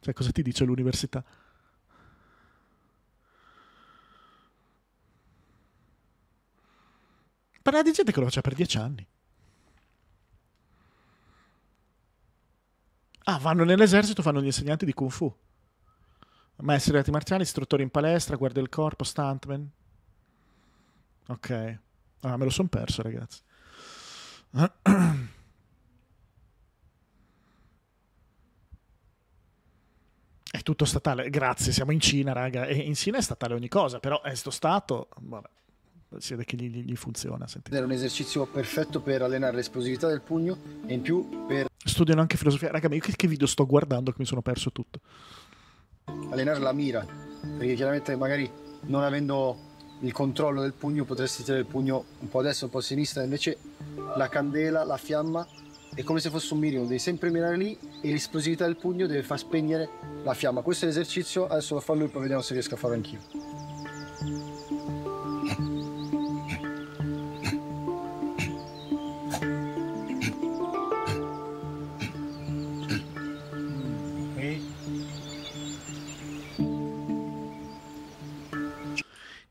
Cioè, cosa ti dice l'università? Parla di gente che lo faccia per dieci anni. Ah, vanno nell'esercito, fanno gli insegnanti di Kung Fu. Maestri di arti marziali, istruttori in palestra, guardia del corpo, stuntman. Ok. Ah, me lo son perso, ragazzi. È tutto statale, grazie, siamo in Cina, raga. E in Cina è statale ogni cosa, però è sto stato... Vabbè si vede che gli, gli funziona. Sentite. Era un esercizio perfetto per allenare l'esplosività del pugno e in più per... Studiano anche filosofia. Raga, ma io che, che video sto guardando che mi sono perso tutto? Allenare la mira, perché chiaramente magari non avendo il controllo del pugno potresti tenere il pugno un po' a destra, un po' a sinistra, invece la candela, la fiamma è come se fosse un mirino, devi sempre mirare lì e l'esplosività del pugno deve far spegnere la fiamma. Questo è l'esercizio, adesso lo fa lui, poi vediamo se riesco a farlo anch'io.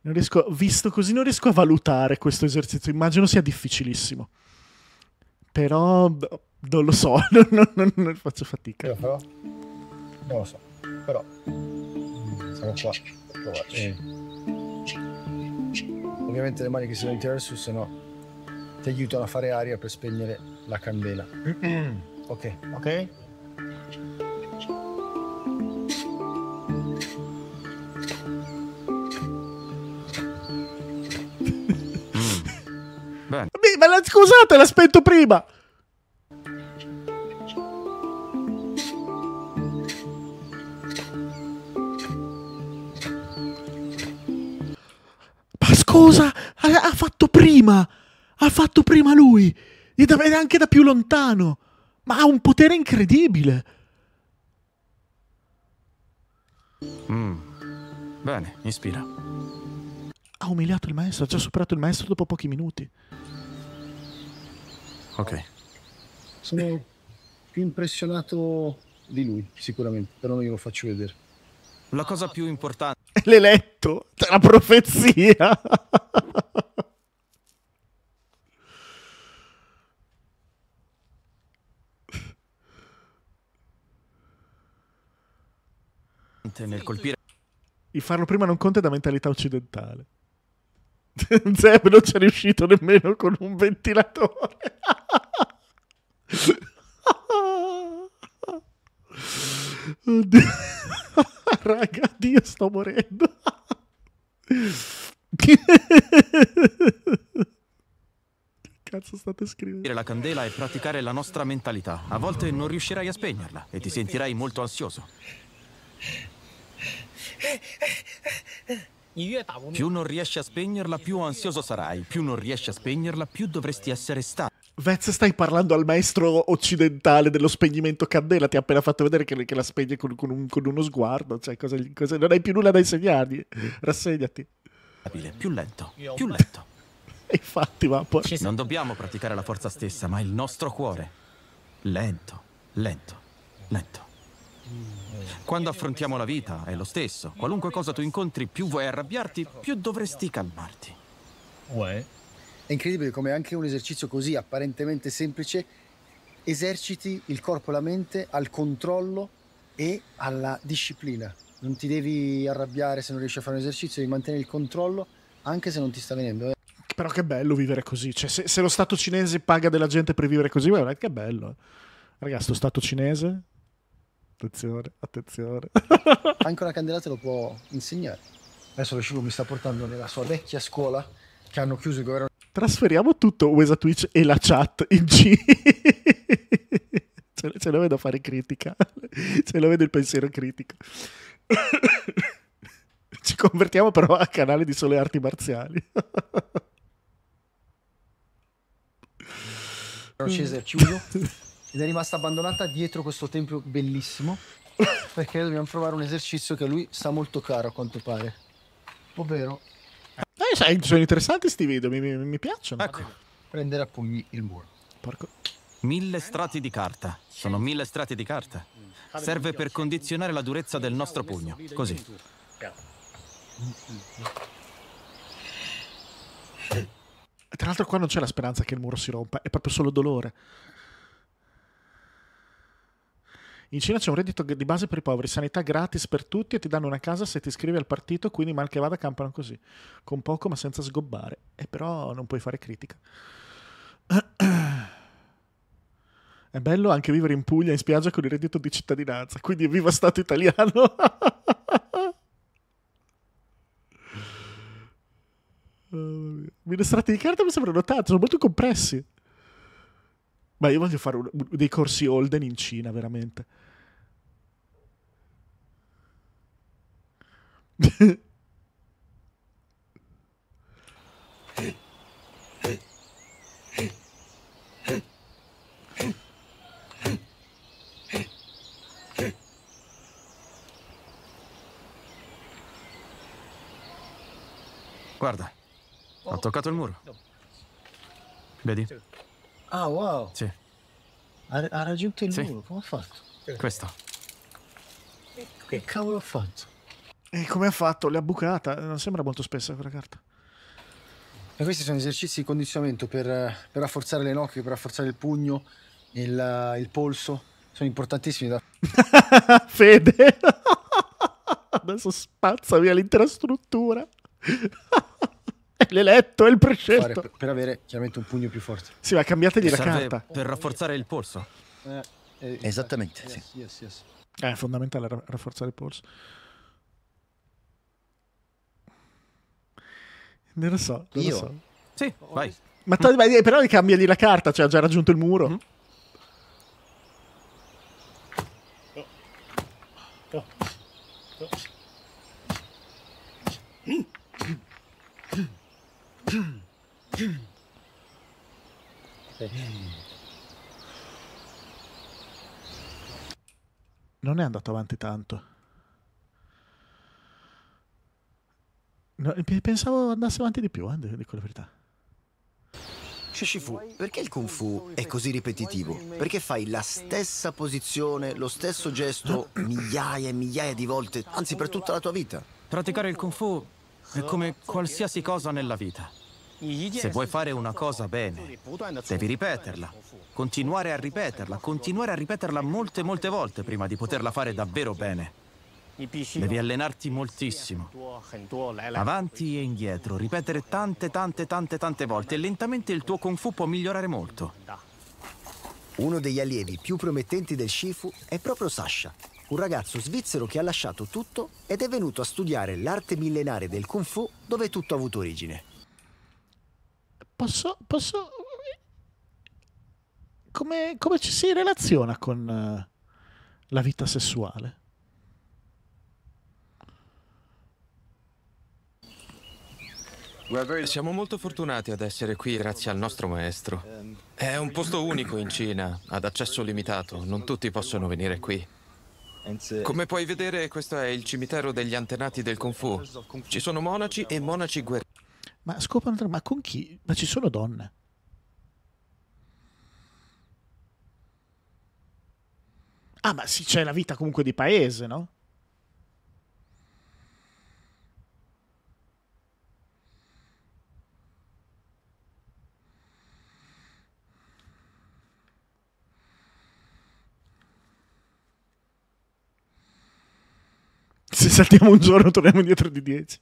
Non riesco, visto così non riesco a valutare questo esercizio, immagino sia difficilissimo. Però boh, non lo so, non, non, non faccio fatica. Io però, non lo so, però siamo qua. Eh. Ovviamente le mani che si devono su, se no ti aiutano a fare aria per spegnere la candela. ok, ok? prima, la, scusate, l'aspetto prima. Ma scusa, ha, ha fatto prima. Ha fatto prima lui. E da, anche da più lontano. Ma ha un potere incredibile. Mm. Bene, ispira. Ha umiliato il maestro, ha già superato il maestro dopo pochi minuti. Ok. Sono più impressionato di lui, sicuramente, però non glielo faccio vedere. La cosa più importante... L'eletto? La profezia? nel colpire... Il farlo prima non conta da mentalità occidentale. Zeb non ci è riuscito nemmeno con un ventilatore. Oddio. Raga, Dio, sto morendo. Che cazzo state scrivendo? La candela e praticare la nostra mentalità. A volte non riuscirai a spegnerla e ti sentirai molto ansioso. Più non riesci a spegnerla, più ansioso sarai. Più non riesci a spegnerla, più dovresti essere stato. Vez, stai parlando al maestro occidentale dello spegnimento candela. Ti ha appena fatto vedere che, che la spegne con, con, un, con, uno sguardo. Cioè, cosa, cosa, non hai più nulla da insegnargli. Rassegnati. Più lento, più lento. Infatti, va poi. Non dobbiamo praticare la forza stessa, ma il nostro cuore. Lento, lento, lento. Quando affrontiamo la vita è lo stesso. Qualunque cosa tu incontri, più vuoi arrabbiarti, più dovresti calmarti. Uè. È incredibile come anche un esercizio così apparentemente semplice eserciti il corpo e la mente al controllo e alla disciplina. Non ti devi arrabbiare se non riesci a fare un esercizio, devi mantenere il controllo anche se non ti sta venendo. Eh. Però che bello vivere così. Cioè, se, se lo Stato cinese paga della gente per vivere così, guarda che bello. Eh. Ragazzi, lo Stato cinese Attenzione, attenzione. Anche una candela te lo può insegnare. Adesso lo scivo mi sta portando nella sua vecchia scuola che hanno chiuso il governo. Trasferiamo tutto Wesa Twitch e la chat in G. ce, ce la vedo a fare critica. Ce la vedo il pensiero critico. Ci convertiamo però a canale di sole arti marziali. Francese chiuso ed è rimasta abbandonata dietro questo tempio bellissimo perché dobbiamo provare un esercizio che a lui sta molto caro a quanto pare. Ovvero... Eh, sai, sono interessanti questi video, mi, mi, mi piacciono. Ecco. Prendere a pugni il muro. Porco. Mille strati di carta. Sono mille strati di carta. Serve per condizionare la durezza del nostro pugno. Così. Tra l'altro qua non c'è la speranza che il muro si rompa, è proprio solo dolore. In Cina c'è un reddito di base per i poveri, sanità gratis per tutti e ti danno una casa se ti iscrivi al partito, quindi mal che vada campano così, con poco ma senza sgobbare. E eh, però non puoi fare critica. È bello anche vivere in Puglia in spiaggia con il reddito di cittadinanza, quindi viva Stato italiano! Uh, oh, minestrate di carta mi sembrano tanti, sono molto compressi. Beh, io voglio fare un, dei corsi Holden in Cina, veramente. Guarda, ho toccato il muro. Vedi? Ah, wow. Sì. Ha, ha raggiunto il sì. muro, come ha fatto? Questo. Che cavolo ha fatto? E come ha fatto? L'ha bucata? Non sembra molto spessa quella carta. E questi sono esercizi di condizionamento per, per rafforzare le nocche, per rafforzare il pugno, il, il polso. Sono importantissimi da... Fede! Adesso spazza via l'intera struttura. l'eletto e il prescelto. Per, per, avere chiaramente un pugno più forte. Sì, ma cambiategli la carta. Per rafforzare il polso. Eh, eh, Esattamente, eh, yes, sì. Yes, yes. Eh, è fondamentale rafforzare il polso. Non lo so, non Io. lo so. Sì, oh, vai. Ma to- vai, però gli cambiagli la carta, cioè ha già raggiunto il muro. Mm-hmm. Oh. Oh. Eh. Non è andato avanti tanto. No, eh, pensavo andasse avanti di più, eh, dico la verità. Shifu, perché il Kung Fu è così ripetitivo? Perché fai la stessa posizione, lo stesso gesto migliaia e migliaia di volte, anzi per tutta la tua vita? Praticare il Kung Fu è come qualsiasi cosa nella vita. Se vuoi fare una cosa bene, devi ripeterla, continuare a ripeterla, continuare a ripeterla molte, molte volte prima di poterla fare davvero bene. Devi allenarti moltissimo. Avanti e indietro, ripetere tante, tante, tante, tante volte e lentamente il tuo kung fu può migliorare molto. Uno degli allievi più promettenti del Shifu è proprio Sasha, un ragazzo svizzero che ha lasciato tutto ed è venuto a studiare l'arte millenaria del kung fu dove tutto ha avuto origine. Posso... posso... Come, come ci si relaziona con eh, la vita sessuale? Siamo molto fortunati ad essere qui grazie al nostro maestro. È un posto unico in Cina, ad accesso limitato, non tutti possono venire qui. Come puoi vedere, questo è il cimitero degli antenati del Kung Fu. Ci sono monaci e monaci guerrieri ma scoprono, ma con chi? Ma ci sono donne. Ah, ma sì, c'è la vita comunque di paese, no? Se saltiamo un giorno torniamo indietro di 10.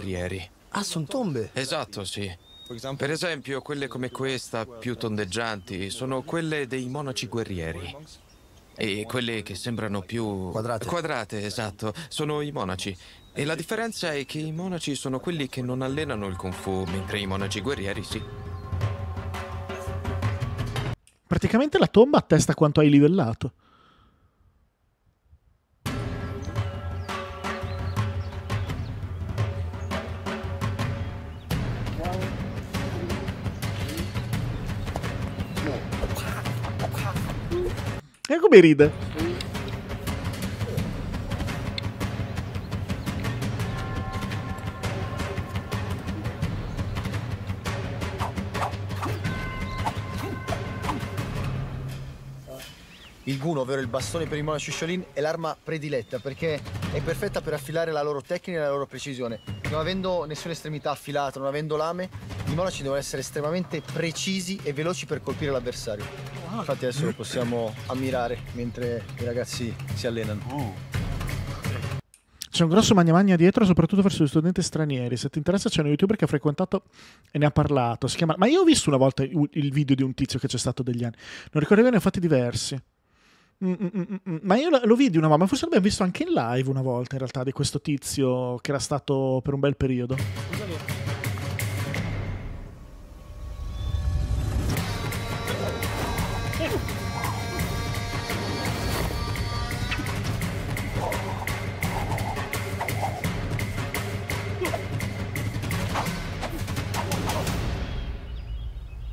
Ieri. Ah, sono tombe. Esatto, sì. Per esempio, quelle come questa, più tondeggianti, sono quelle dei monaci guerrieri. E quelle che sembrano più... Quadrate. Quadrate, esatto. Sono i monaci. E la differenza è che i monaci sono quelli che non allenano il Kung Fu, mentre i monaci guerrieri sì. Praticamente la tomba attesta quanto hai livellato. E eh, come ride? Il guno, ovvero il bastone per il monaco Shisholin, è l'arma prediletta perché è perfetta per affilare la loro tecnica e la loro precisione. Non avendo nessuna estremità affilata, non avendo lame, i monaci devono essere estremamente precisi e veloci per colpire l'avversario. Infatti adesso lo possiamo ammirare mentre i ragazzi si allenano. C'è un grosso magna magna dietro, soprattutto verso gli studenti stranieri. Se ti interessa, c'è uno youtuber che ha frequentato e ne ha parlato. Si chiama... Ma io ho visto una volta il video di un tizio che c'è stato degli anni. Non ricordo bene, ne ho fatti diversi. Mm, mm, mm, mm, mm. ma io lo vidi una volta, ma forse l'abbiamo visto anche in live una volta in realtà di questo tizio che era stato per un bel periodo. Scusami.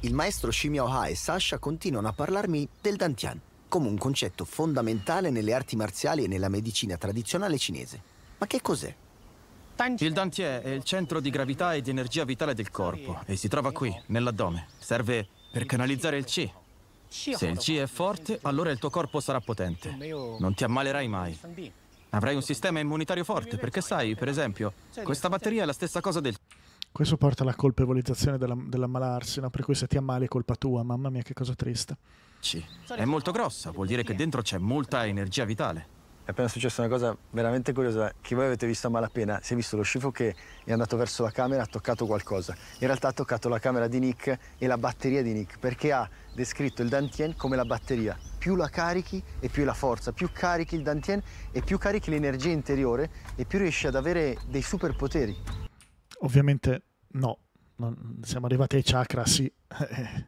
il maestro Shimiao Ha e Sasha continuano a parlarmi del Dantian, come un concetto fondamentale nelle arti marziali e nella medicina tradizionale cinese. Ma che cos'è? Il Dantian è il centro di gravità e di energia vitale del corpo e si trova qui, nell'addome. Serve per canalizzare il Qi. Se il Qi è forte, allora il tuo corpo sarà potente. Non ti ammalerai mai. Avrai un sistema immunitario forte perché sai, per esempio, questa batteria è la stessa cosa del Qi. Questo porta alla colpevolizzazione della, dell'ammalarsi, no? per cui se ti ammali è colpa tua, mamma mia che cosa triste. Sì, è molto grossa, vuol dire che dentro c'è molta energia vitale. È appena successa una cosa veramente curiosa che voi avete visto a malapena. Si è visto lo scifo che è andato verso la camera e ha toccato qualcosa. In realtà ha toccato la camera di Nick e la batteria di Nick perché ha descritto il Dantien come la batteria. Più la carichi e più la forza, più carichi il Dantien e più carichi l'energia interiore e più riesci ad avere dei superpoteri. Ovviamente no, non, siamo arrivati ai chakra, sì. Eh,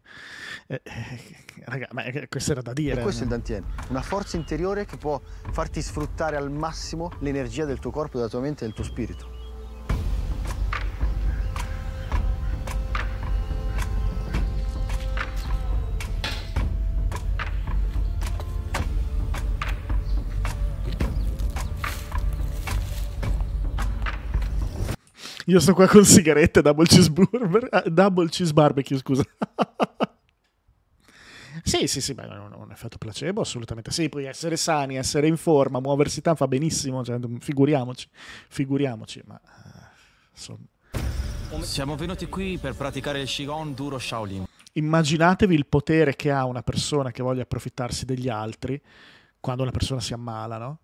eh, eh, raga, ma questo era da dire. E questo no? è il Dantien, una forza interiore che può farti sfruttare al massimo l'energia del tuo corpo, della tua mente e del tuo spirito. Io sto qua con sigarette, double cheeseburger, eh, double cheese barbecue, scusa. sì, sì, sì, beh, un, un effetto placebo, assolutamente. Sì, puoi essere sani, essere in forma, muoversi tanto fa benissimo, cioè, figuriamoci, figuriamoci, ma insomma. Eh, Siamo venuti qui per praticare il Shigon duro Shaolin. Immaginatevi il potere che ha una persona che voglia approfittarsi degli altri quando una persona si ammala, no?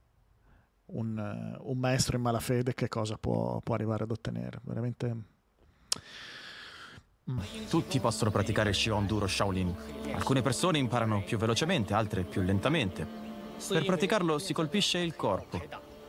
un, eh, un, maestro in malafede che cosa può, può arrivare ad ottenere. Veramente... Mm. Tutti possono praticare Shion duro Shaolin. Alcune persone imparano più velocemente, altre più lentamente. Per praticarlo si colpisce il corpo,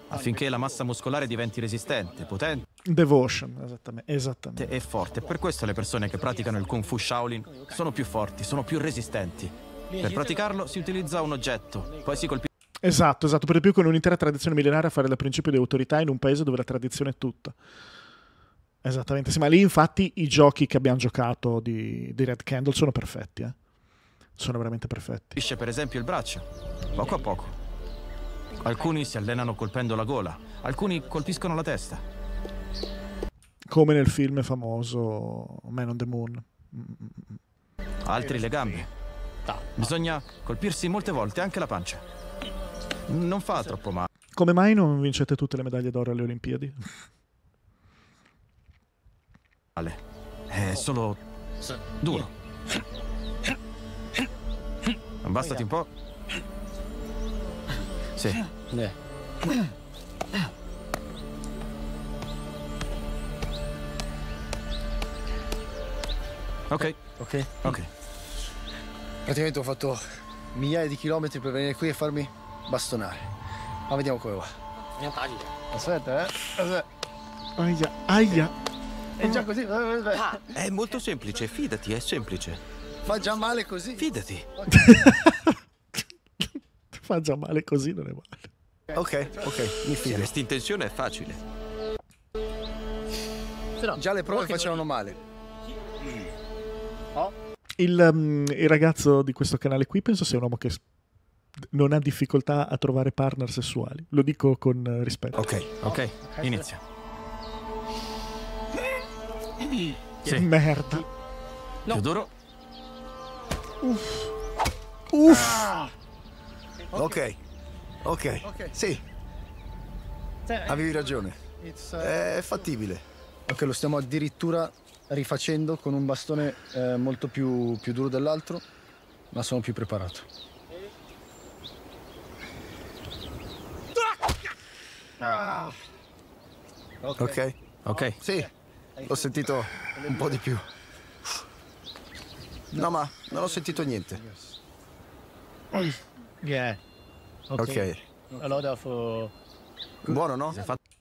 affinché la massa muscolare diventi resistente, potente. Devotion, esattamente. esattamente. E forte. Per questo le persone che praticano il Kung Fu Shaolin sono più forti, sono più resistenti. Per praticarlo si utilizza un oggetto, poi si colpisce... Esatto, esatto, per di più con un'intera tradizione millenaria a fare da principio di autorità in un paese dove la tradizione è tutta. Esattamente, sì, ma lì infatti i giochi che abbiamo giocato di, di Red Candle sono perfetti, eh? sono veramente perfetti. Pisce per esempio il braccio, poco a poco. Alcuni si allenano colpendo la gola, alcuni colpiscono la testa. Come nel film famoso Man on the Moon. Altri le gambe. Bisogna colpirsi molte volte anche la pancia non fa troppo male. Come mai non vincete tutte le medaglie d'oro alle Olimpiadi? Vale. È eh, solo duro. Bastati un po'. Sì. Ok. Ok. Ok. Praticamente ho fatto migliaia di chilometri per venire qui e farmi bastonare. Ma vediamo come va. Andiamo a Aspetta, eh. Aspetta. Aia, aia. È già così. Ah, è molto semplice, fidati, è semplice. Fa già male così. Fidati. Fa già male così, non è male. Ok, ok, mi fido. Questa intenzione è facile. No, già le prove facevano male. Il, um, il ragazzo di questo canale qui penso sia un uomo che non ha difficoltà a trovare partner sessuali. Lo dico con eh, rispetto. Ok, ok, inizia. Sì. Merda. No. Più Uff. Uff. Ah. Okay. ok, ok, sì. Avevi ragione. Uh, È fattibile. Ok, lo stiamo addirittura rifacendo con un bastone eh, molto più, più duro dell'altro, ma sono più preparato. Ah. Ok. ok, ok. Oh, sì, l'ho sentito un po' di più. No, ma non ho sentito niente. Yeah. Ok. okay. Allora fu... Buono, no?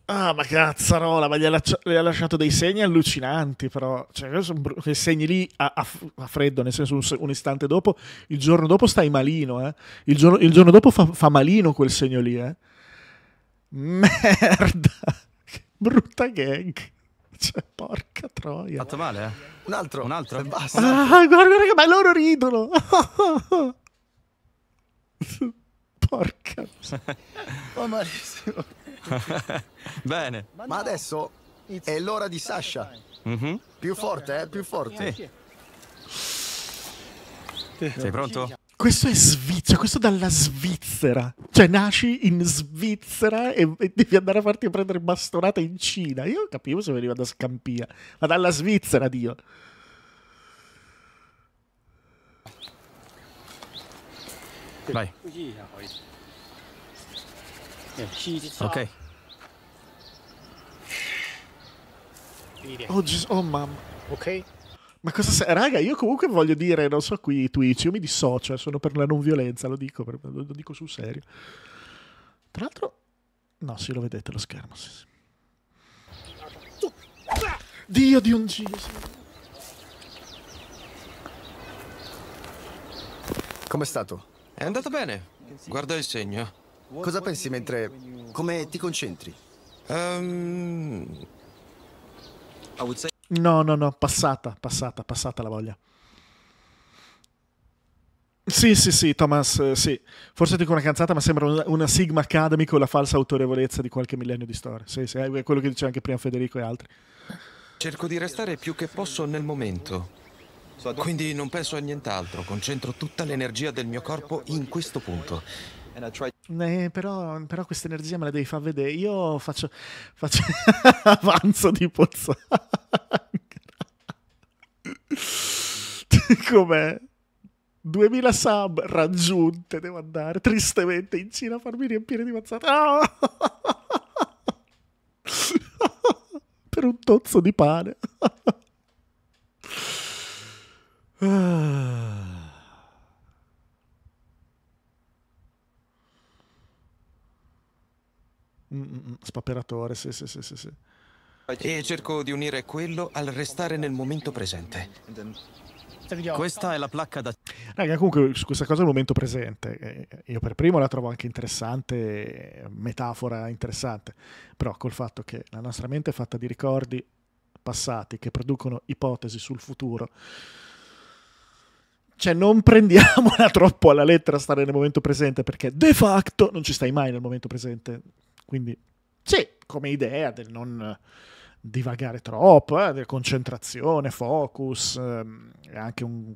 Ah, ma cazzarola, ma gli ha, lascia- gli ha, lasciato dei segni allucinanti, però. Cioè, sono br- quei segni lì a-, a, a freddo, nel senso un, se- un, istante dopo, il giorno dopo stai malino, eh. Il giorno, il giorno dopo fa-, fa malino quel segno lì, eh. Merda. Che brutta gag. Cioè, porca troia. Fatto male? Eh? Un altro, un altro. Basta. Ah, guarda, guarda che ma loro ridono. porca. oh, malissimo. Bene. Ma adesso è l'ora di Sasha. Mm -hmm. Più forte, eh? Più forte. Sì. Sei pronto? questo è Svizzera, questo dalla Svizzera. Cioè, nasci in Svizzera e, e devi andare a farti prendere bastonate in Cina. Io capivo se veniva da Scampia, ma dalla Svizzera, Dio. Vai. Ok. Oh, oh mamma. Ok. Ma cosa sei? Raga, io comunque voglio dire, non so qui Twitch, io mi dissocio, eh, sono per la non violenza, lo dico, lo, dico sul serio. Tra l'altro, no, sì, lo vedete lo schermo. Sì, sì. Dio di un Gesù. Com'è stato? È andato bene. Guarda il segno. Cosa pensi mentre... come ti concentri? Um... No, no, no, passata, passata, passata la voglia. Sì, sì, sì, Thomas, eh, sì. Forse dico una cazzata, ma sembra una Sigma Academy con la falsa autorevolezza di qualche millennio di storia. Sì, sì, è quello che diceva anche prima Federico e altri. Cerco di restare più che posso nel momento. Quindi non penso a nient'altro, concentro tutta l'energia del mio corpo in questo punto eh, però, però questa energia me la devi far vedere. Io faccio, faccio avanzo di pozzanghera. Com'è? 2000 sub raggiunte, devo andare tristemente in Cina a farmi riempire di mazzate. Ah! per un tozzo di pane. ah. Mm, mm, mm. spaperatore, sì, sì, sì, sì, sì. E cerco di unire quello al restare nel momento presente. Questa è la placca da... Raga, comunque su questa cosa del momento presente, io per primo la trovo anche interessante, metafora interessante, però col fatto che la nostra mente è fatta di ricordi passati che producono ipotesi sul futuro, cioè non prendiamola troppo alla lettera stare nel momento presente perché de facto non ci stai mai nel momento presente. Quindi sì, come idea del non divagare troppo, eh, della concentrazione, focus, ehm, anche un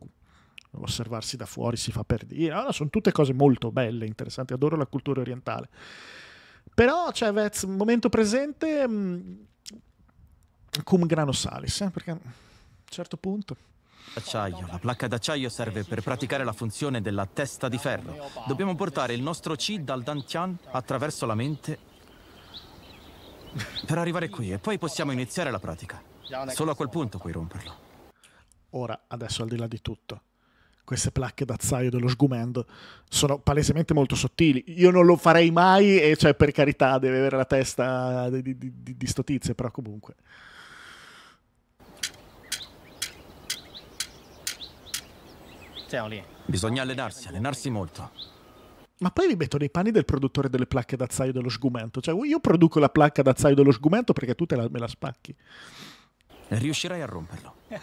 osservarsi da fuori si fa per dire. Allora, ah, sono tutte cose molto belle, interessanti, adoro la cultura orientale. Però, cioè, Vez, momento presente, mh, mm, cum grano salis, eh, perché a un certo punto... Acciaio. La placca d'acciaio serve per praticare la funzione della testa di ferro. Dobbiamo portare il nostro Qi dal Dantian attraverso la mente per arrivare qui e poi possiamo iniziare la pratica. Solo a quel punto puoi romperlo. Ora, adesso al di là di tutto, queste placche d'azzaio dello sgumendo sono palesemente molto sottili. Io non lo farei mai, e cioè per carità, deve avere la testa di, di, di, di sto tizio, però comunque. Bisogna allenarsi, allenarsi molto. Ma poi mi metto nei panni del produttore delle placche d'acciaio dello sgumento. Cioè, io produco la placca d'acciaio dello sgumento perché tu la, me la spacchi. Riuscirai a romperlo.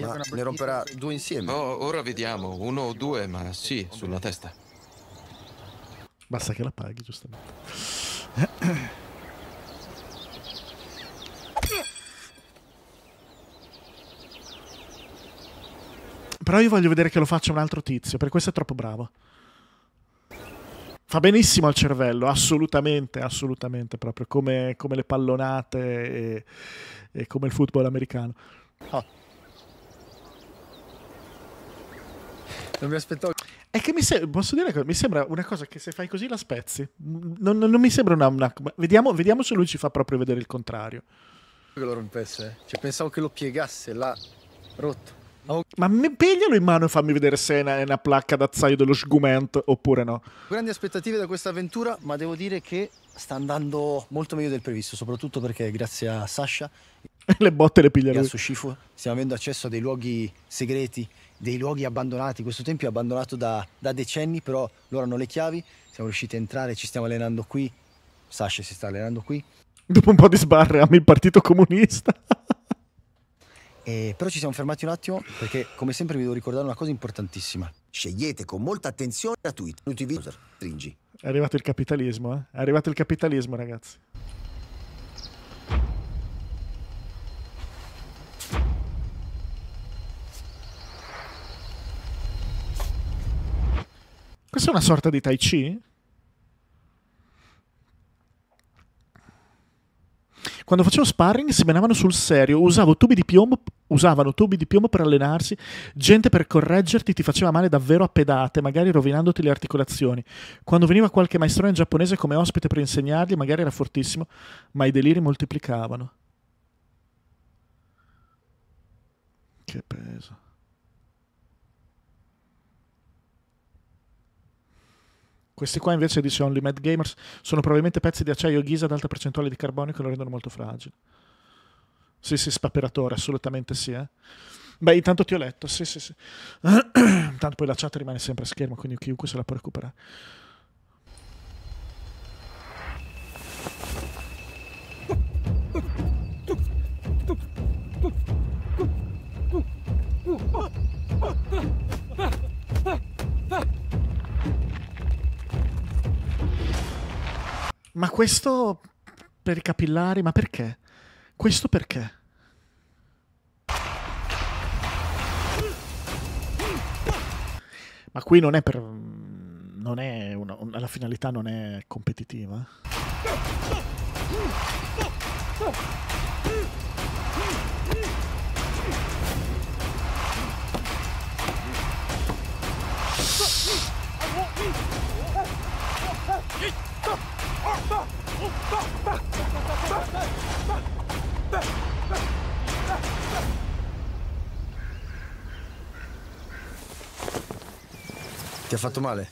ma ne romperà due insieme? Oh, ora vediamo, uno o due, ma sì, sulla testa. Basta che la paghi, giustamente. Però io voglio vedere che lo faccia un altro tizio, per questo è troppo bravo. Fa benissimo al cervello, assolutamente, assolutamente, proprio come, come le pallonate e, e, come il football americano. Oh. Non mi aspettavo. È che mi, se posso dire che mi sembra una cosa che se fai così la spezzi. Non, non, non mi sembra una. una vediamo, vediamo, se lui ci fa proprio vedere il contrario. Che lo rompesse. Eh. Cioè, pensavo che lo piegasse, l'ha rotto. Ma mi piglialo in mano e fammi vedere se è una, placca d'azzaio dello sgumento oppure no. Grandi aspettative da questa avventura, ma devo dire che sta andando molto meglio del previsto, soprattutto perché grazie a Sasha le botte le piglia lui. Shifu, stiamo avendo accesso a dei luoghi segreti, dei luoghi abbandonati. Questo tempio è abbandonato da, da, decenni, però loro hanno le chiavi. Siamo riusciti a entrare, ci stiamo allenando qui. Sasha si sta allenando qui. Dopo un po' di sbarre, ami il partito comunista. Eh, però ci siamo fermati un attimo perché, come sempre, vi devo ricordare una cosa importantissima. Scegliete con molta attenzione la Twitter. UTV user. Stringi. È arrivato il capitalismo, eh? È arrivato il capitalismo, ragazzi. Questa è una sorta di Tai Chi? Quando facevo sparring si menavano sul serio, usavo tubi di piombo, usavano tubi di piombo per allenarsi, gente per correggerti ti faceva male davvero a pedate, magari rovinandoti le articolazioni. Quando veniva qualche maestrone giapponese come ospite per insegnargli, magari era fortissimo, ma i deliri moltiplicavano. Che peso. Questi qua invece, dice Only Mad Gamers, sono probabilmente pezzi di acciaio ghisa ad alta percentuale di carbonio che lo rendono molto fragile. Sì, sì, spaperatore, assolutamente sì. Eh. Beh, intanto ti ho letto, sì, sì, sì. intanto poi la chat rimane sempre a schermo, quindi chiunque se la può recuperare. Ma questo per i capillari, ma perché? Questo perché? Ma qui non è per... Mm, non è una, la finalità non è competitiva. Ti ha fatto male?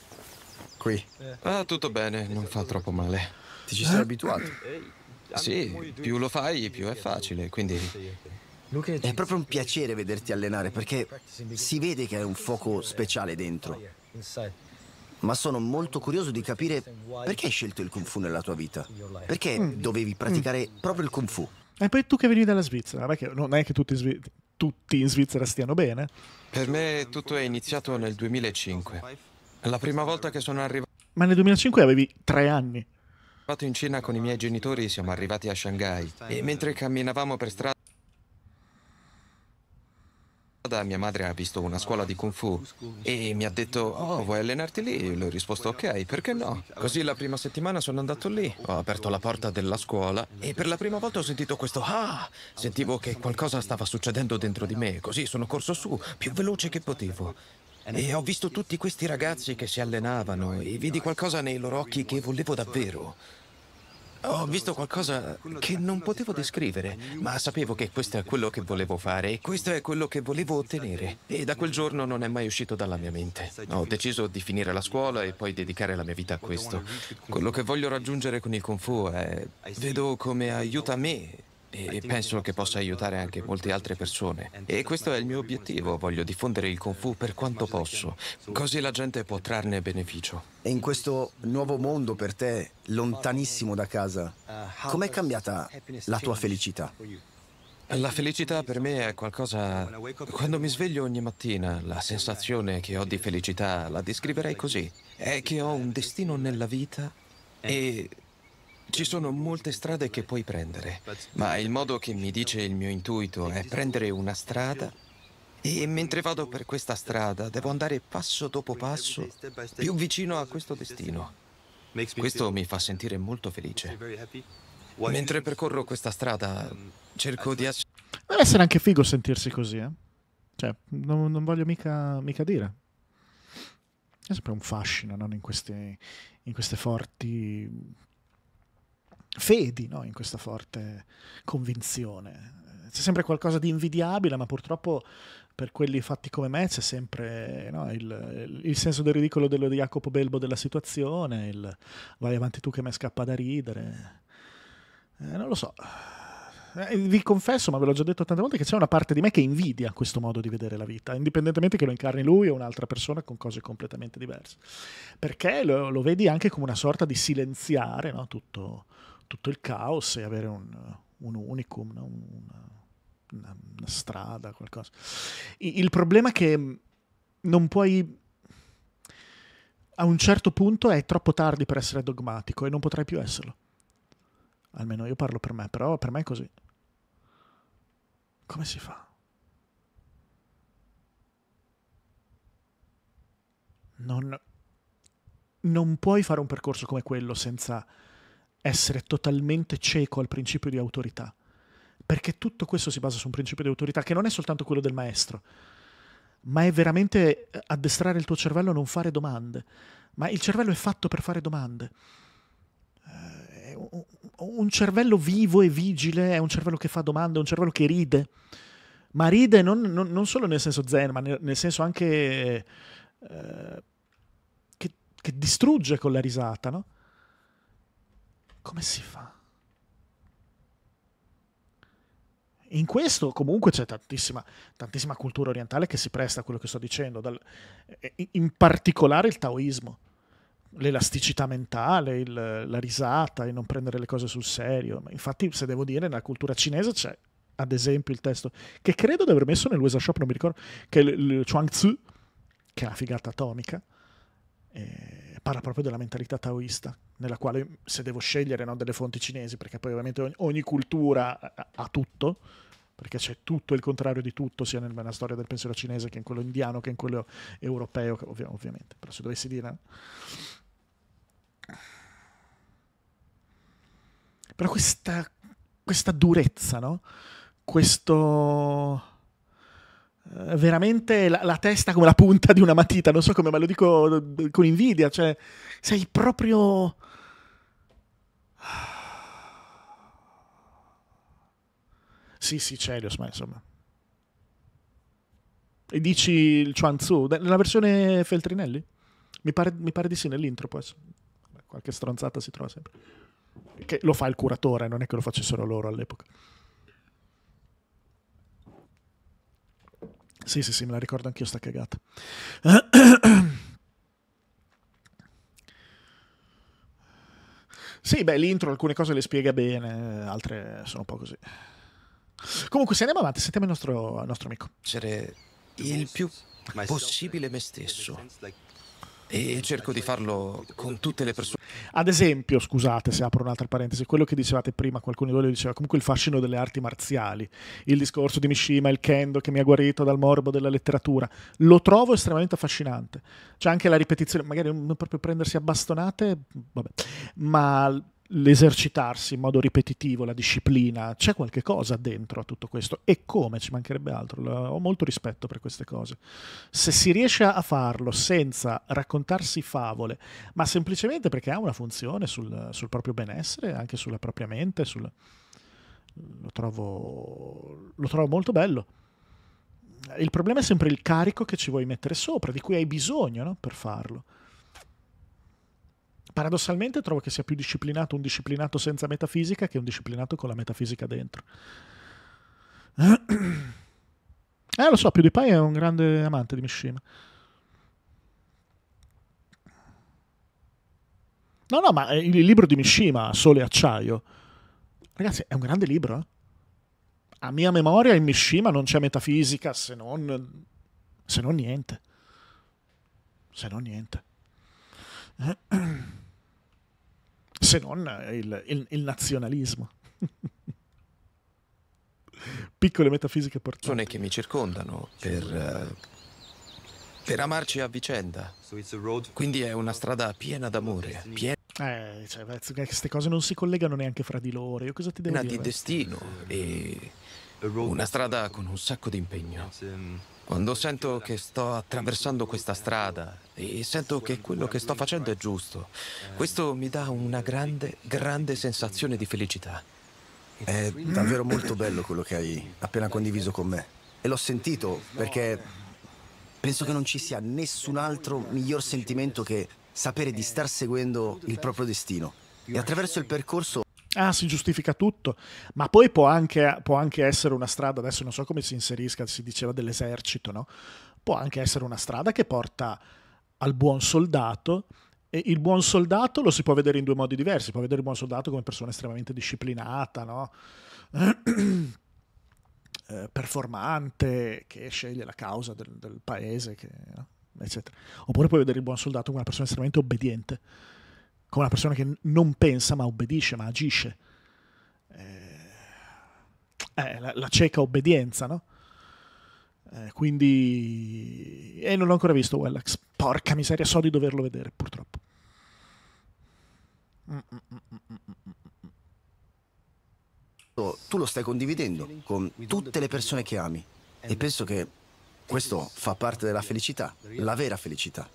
Qui? Eh, ah, tutto bene, non fa troppo male. Ti ci sei eh? abituato? Sì, più lo fai, più è facile, quindi... È proprio un piacere vederti allenare perché si vede che hai un fuoco speciale dentro ma sono molto curioso di capire perché hai scelto il Kung Fu nella tua vita? Perché mm. dovevi praticare mm. proprio il Kung Fu? E eh, poi tu che venivi dalla Svizzera, perché non è che tutti, tutti in Svizzera stiano bene? Per me tutto è iniziato nel 2005. La prima volta che sono arrivato... Ma nel 2005 avevi tre anni. Sono arrivato in Cina con i miei genitori, siamo arrivati a Shanghai e mentre camminavamo per strada mia madre ha visto una scuola di kung fu e mi ha detto, oh, vuoi allenarti lì? E le ho risposto, ok, perché no? Così la prima settimana sono andato lì, ho aperto la porta della scuola e per la prima volta ho sentito questo, ah, sentivo che qualcosa stava succedendo dentro di me, così sono corso su, più veloce che potevo. E ho visto tutti questi ragazzi che si allenavano e vidi qualcosa nei loro occhi che volevo davvero. Ho visto qualcosa che non potevo descrivere, ma sapevo che questo è quello che volevo fare e questo è quello che volevo ottenere. E da quel giorno non è mai uscito dalla mia mente. Ho deciso di finire la scuola e poi dedicare la mia vita a questo. Quello che voglio raggiungere con il Kung Fu è... vedo come aiuta me e penso che possa aiutare anche molte altre persone. E questo è il mio obiettivo, voglio diffondere il Kung Fu per quanto posso, così la gente può trarne beneficio. E in questo nuovo mondo per te, lontanissimo da casa, com'è cambiata la tua felicità? La felicità per me è qualcosa... Quando mi sveglio ogni mattina, la sensazione che ho di felicità la descriverei così. È che ho un destino nella vita e ci sono molte strade che puoi prendere, ma il modo che mi dice il mio intuito è prendere una strada e mentre vado per questa strada devo andare passo dopo passo più vicino a questo destino. Questo mi fa sentire molto felice. Mentre percorro questa strada cerco di... Ass- Deve essere anche figo sentirsi così, eh? Cioè, non, non voglio mica, mica dire. È sempre un fascino, non in, queste, in queste forti fedi no? in questa forte convinzione. C'è sempre qualcosa di invidiabile, ma purtroppo per quelli fatti come me c'è sempre no, il, il, senso del ridicolo dello di Jacopo Belbo della situazione, il vai avanti tu che me scappa da ridere. Eh, non lo so. Eh, vi confesso, ma ve l'ho già detto tante volte, che c'è una parte di me che invidia questo modo di vedere la vita, indipendentemente che lo incarni lui o un'altra persona con cose completamente diverse. Perché lo, lo vedi anche come una sorta di silenziare no, tutto, tutto il caos e avere un, un unicum, no? una, una, una, strada, qualcosa. il problema è che mm, non puoi... A un certo punto è troppo tardi per essere dogmatico e non potrai più esserlo. Almeno io parlo per me, però per me è così. Come si fa? Non, non puoi fare un percorso come quello senza essere totalmente cieco al principio di autorità, perché tutto questo si basa su un principio di autorità che non è soltanto quello del maestro, ma è veramente eh, addestrare il tuo cervello a non fare domande, ma il cervello è fatto per fare domande. Eh, un cervello vivo e vigile è un cervello che fa domande, è un cervello che ride, ma ride non, non, non solo nel senso zen, ma nel, nel senso anche eh, che, che, distrugge con la risata, no? Come si fa? In questo comunque c'è tantissima, tantissima cultura orientale che si presta a quello che sto dicendo, dal, eh, in particolare il taoismo, l'elasticità mentale, il, la risata, e non prendere le cose sul serio. Infatti, se devo dire, nella cultura cinese c'è ad esempio il testo che credo di aver messo nell'USA Shop, non mi ricordo, che è il, il Chuang Tzu, che è la figata atomica. E eh, parla proprio della mentalità taoista, nella quale se devo scegliere no, delle fonti cinesi, perché poi ovviamente ogni, ogni cultura eh, ha, tutto, perché c'è tutto il contrario di tutto, sia nella storia del pensiero cinese che in quello indiano che in quello europeo, ovvi- ovviamente, però se dovessi dire... Però questa, questa durezza, no? Questo eh, veramente la, la, testa come la punta di una matita, non so come, ma lo dico eh, con invidia, cioè sei proprio... Sì, sì, Celios, ma insomma. E dici il Tzu, nella versione Feltrinelli? Mi pare, mi pare di sì, nell'intro può Qualche stronzata si trova sempre. Che lo fa il curatore, non è che lo facessero loro all'epoca. Sì, sì, sì, me la ricordo anch'io sta cagata. Sì, beh, l'intro alcune cose le spiega bene, altre sono un po' così. Comunque, se andiamo avanti, sentiamo il nostro, il nostro amico. Essere il più possibile me stesso e cerco di farlo con tutte le persone. Ad esempio, scusate se apro un'altra parentesi, quello che dicevate prima, qualcuno di voi lo diceva comunque il fascino delle arti marziali, il discorso di Mishima, il kendo che mi ha guarito dal morbo della letteratura, lo trovo estremamente affascinante. C'è anche la ripetizione, magari non proprio prendersi a bastonate, vabbè, ma l'esercitarsi in modo ripetitivo, la disciplina, c'è qualche cosa dentro a tutto questo e come ci mancherebbe altro, ho molto rispetto per queste cose. Se si riesce a farlo senza raccontarsi favole, ma semplicemente perché ha una funzione sul, sul proprio benessere, anche sulla propria mente, sul... lo, trovo, lo trovo molto bello. Il problema è sempre il carico che ci vuoi mettere sopra, di cui hai bisogno no? per farlo paradossalmente trovo che sia più disciplinato un disciplinato senza metafisica che un disciplinato con la metafisica dentro. Eh, lo so, PewDiePie è un grande amante di Mishima. No, no, ma eh, il libro di Mishima, Sole e Acciaio, ragazzi, è un grande libro. Eh? A mia memoria in Mishima non c'è metafisica se non, se non niente. Se non niente. Eh? se non eh, il, il, il nazionalismo. Piccole metafisiche portate. Persone che mi circondano per, eh, per amarci a vicenda. Quindi è una strada piena d'amore, piena eh, cioè, eh, queste cose non si collegano neanche fra di loro. Io cosa ti devo di destino e una strada con un sacco di impegno. Quando sento che sto attraversando questa strada e sento che quello che sto facendo è giusto, questo mi dà una grande, grande sensazione di felicità. È davvero molto bello quello che hai appena condiviso con me. E l'ho sentito perché penso che non ci sia nessun altro miglior sentimento che sapere di star seguendo il proprio destino. E attraverso il percorso ah, si giustifica tutto, ma poi può anche, può anche essere una strada, adesso non so come si inserisca, si diceva dell'esercito, no? Può anche essere una strada che porta al buon soldato e il buon soldato lo si può vedere in due modi diversi, può vedere il buon soldato come persona estremamente disciplinata, no? Eh, performante, che sceglie la causa del, del paese, che, no? eccetera. Oppure puoi vedere il buon soldato come una persona estremamente obbediente come una persona che non pensa ma obbedisce, ma agisce. Eh, eh, la, la, cieca obbedienza, no? Eh, quindi... E non l'ho ancora visto Wellax. Porca miseria, so di doverlo vedere, purtroppo. Mm, mm, mm, tu lo stai condividendo con tutte le persone che ami e penso che questo fa parte della felicità, la vera felicità.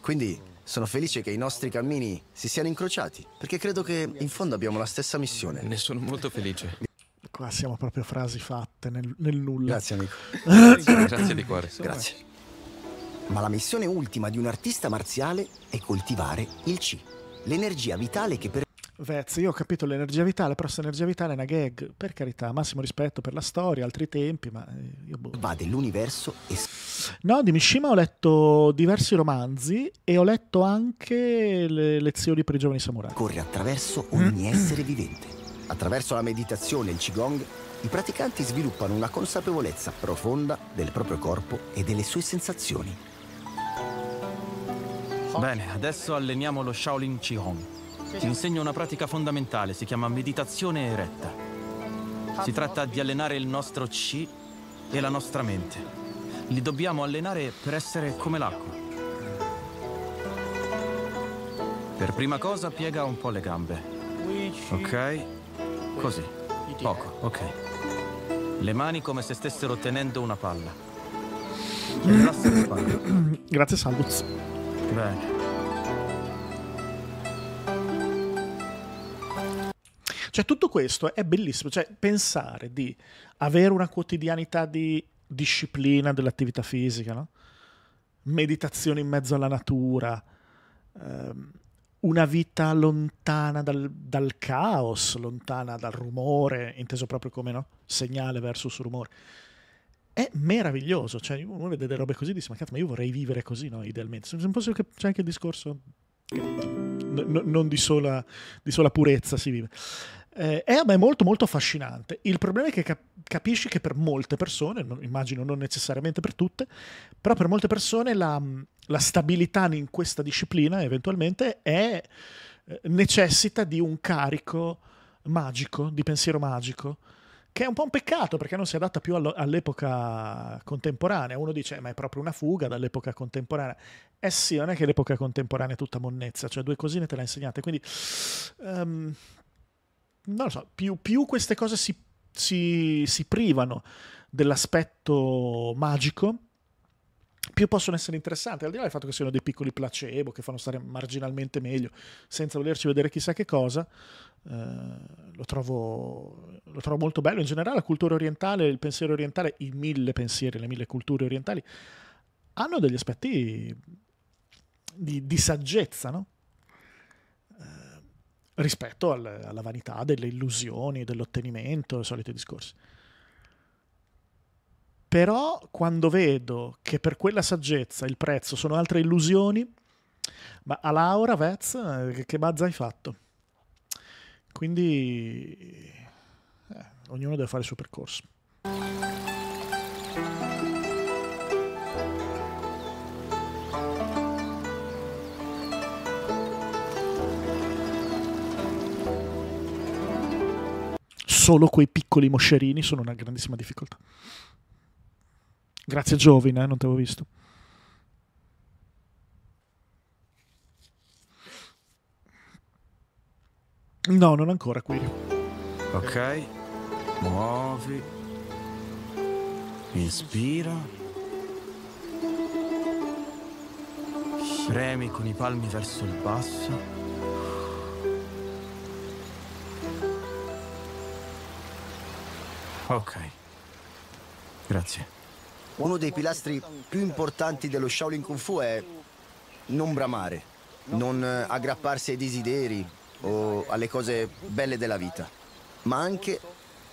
Quindi sono felice che i nostri cammini si siano incrociati, perché credo che in fondo abbiamo la stessa missione. Ne sono molto felice. Qua siamo proprio frasi fatte nel, nel nulla. Grazie amico. Grazie di cuore. Grazie. Ma la missione ultima di un artista marziale è coltivare il Ci, l'energia vitale che per... Vez, io ho capito l'energia vitale, però se l'energia vitale è una gag, per carità, massimo rispetto per la storia, altri tempi, ma eh, io boh. Va dell'universo e... No, di Mishima ho letto diversi romanzi e ho letto anche le lezioni per i giovani samurai. Corre attraverso ogni essere vivente. Attraverso la meditazione e il Qigong, i praticanti sviluppano una consapevolezza profonda del proprio corpo e delle sue sensazioni. Bene, adesso alleniamo lo Shaolin Qigong. Ti insegno una pratica fondamentale, si chiama meditazione eretta. Si tratta di allenare il nostro chi e la nostra mente. Li dobbiamo allenare per essere come l'acqua. Per prima cosa piega un po' le gambe. Ok? Così. Poco, ok. Le mani come se stessero tenendo una palla. Rilassa le spalle. Grazie, Salvuz. Bene. Cioè tutto questo è bellissimo, cioè pensare di avere una quotidianità di disciplina dell'attività fisica, no? meditazione in mezzo alla natura, ehm, una vita lontana dal, dal, caos, lontana dal rumore, inteso proprio come no? segnale versus rumore. È meraviglioso, cioè uno vede delle robe così e dice ma cazzo ma io vorrei vivere così, no? idealmente. Se non posso c'è anche il discorso che no, non di sola, di sola purezza si vive. Eh, eh è, molto molto affascinante. Il problema è che cap- capisci che per molte persone, non, immagino non necessariamente per tutte, però per molte persone la, mm, la stabilità in questa disciplina eventualmente è, eh, necessita di un carico magico, di pensiero magico, che è un po' un peccato perché non si adatta più allo- all'epoca contemporanea. Uno dice, eh, ma è proprio una fuga dall'epoca contemporanea. Eh sì, non è che l'epoca contemporanea è tutta monnezza, cioè due cosine te l'ha ha insegnate. Quindi... Um, non lo so, più, più queste cose si, si, si privano dell'aspetto magico, più possono essere interessanti, al di là del fatto che siano dei piccoli placebo che fanno stare marginalmente meglio, senza volerci vedere chissà che cosa, eh, lo, trovo, lo, trovo, molto bello. In generale la cultura orientale, il pensiero orientale, i mille pensieri, le mille culture orientali, hanno degli aspetti di, di saggezza, no? rispetto al, alla vanità delle illusioni, dell'ottenimento, i soliti discorsi. Però quando vedo che per quella saggezza il prezzo sono altre illusioni, ma a Laura Vez eh, che, bazza hai fatto? Quindi eh, ognuno deve fare il suo percorso. solo quei piccoli moscerini sono una grandissima difficoltà. Grazie Giovine, eh, non ti avevo visto. No, non ancora, qui. Ok, muovi. Inspira. Premi con i palmi verso il basso. Ok. Grazie. Uno dei pilastri più importanti dello Shaolin Kung Fu è non bramare, non eh, aggrapparsi ai desideri o alle cose belle della vita, ma anche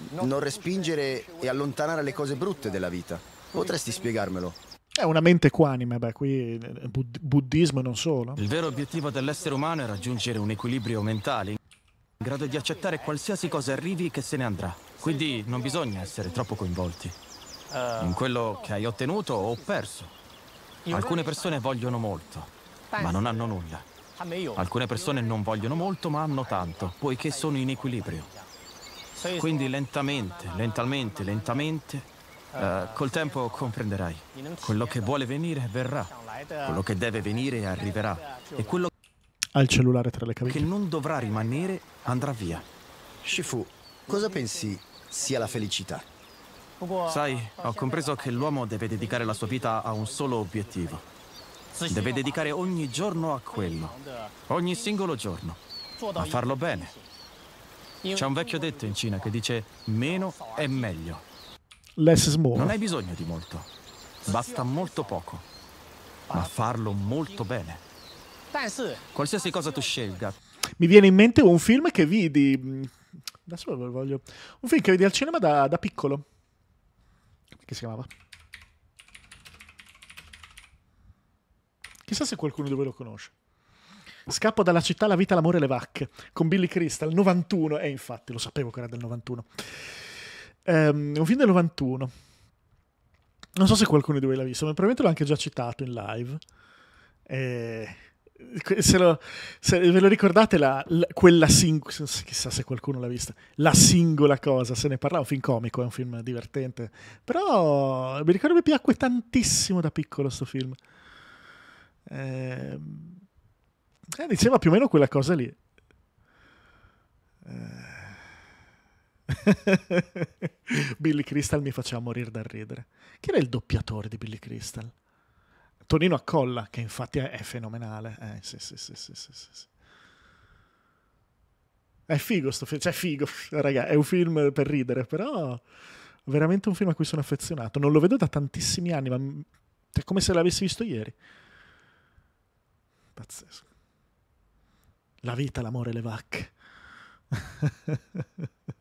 non respingere e allontanare le cose brutte della vita. Potresti spiegarmelo? È una mente equanime, beh, qui eh, bud- buddismo e non solo. Il vero obiettivo dell'essere umano è raggiungere un equilibrio mentale in grado di accettare qualsiasi cosa arrivi che se ne andrà. Quindi non bisogna essere troppo coinvolti eh. in quello che hai ottenuto o perso. Alcune persone vogliono molto, ma non hanno nulla. Alcune persone non vogliono molto, ma hanno tanto, poiché sono in equilibrio. Quindi lentamente, lentamente, lentamente, uh, col tempo comprenderai. Quello che vuole venire verrà, quello che deve venire arriverà e quello al cellulare tra le che non dovrà rimanere andrà via. Shifu, cosa pensi sia la felicità. Sai, ho compreso che l'uomo deve dedicare la sua vita a un solo obiettivo. Deve dedicare ogni giorno a quello, ogni singolo giorno, a farlo bene. C'è un vecchio detto in Cina che dice meno è meglio. Less is more. Non hai bisogno di molto, basta molto poco, ma farlo molto bene. Qualsiasi cosa tu scelga. Mi viene in mente un film che vidi da solo lo voglio. Un film che vedi al cinema da, da piccolo. Che si chiamava? Chissà se qualcuno di voi lo conosce. Scappo dalla città, la vita, l'amore e le vacche. Con Billy Crystal, 91. E eh, infatti, lo sapevo che era del 91. Um, ehm, un film del 91. Non so se qualcuno di voi l'ha visto, ma probabilmente l'ho anche già citato in live. Eh, se, lo, se ve lo ricordate la, la, quella singola chissà se qualcuno l'ha vista la singola cosa se ne parla un film comico è un film divertente però mi ricordo che mi piacque tantissimo da piccolo sto film eh, eh, diceva più o meno quella cosa lì eh. Billy Crystal mi faceva morire dal ridere chi era il doppiatore di Billy Crystal Tonino Accolla, che infatti è, fenomenale. Eh, sì, sì, sì, sì, sì, sì. È figo sto film, cioè figo, raga, è un film per ridere, però veramente un film a cui sono affezionato. Non lo vedo da tantissimi anni, ma è come se l'avessi visto ieri. Pazzesco. La vita, l'amore, le vacche.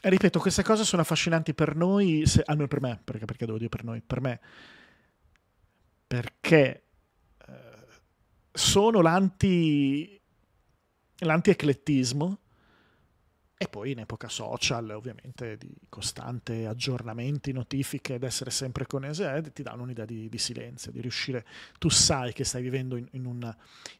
ripeto, queste cose sono affascinanti per noi, se, almeno per me, perché, perché devo dire per noi, per me, perché eh, sono l'anti, l'anti-eclettismo e poi in epoca social, ovviamente, di costante aggiornamenti, notifiche ed essere sempre con ESED, ti danno un'idea di, di, silenzio, di riuscire. Tu sai che stai vivendo in, in, un,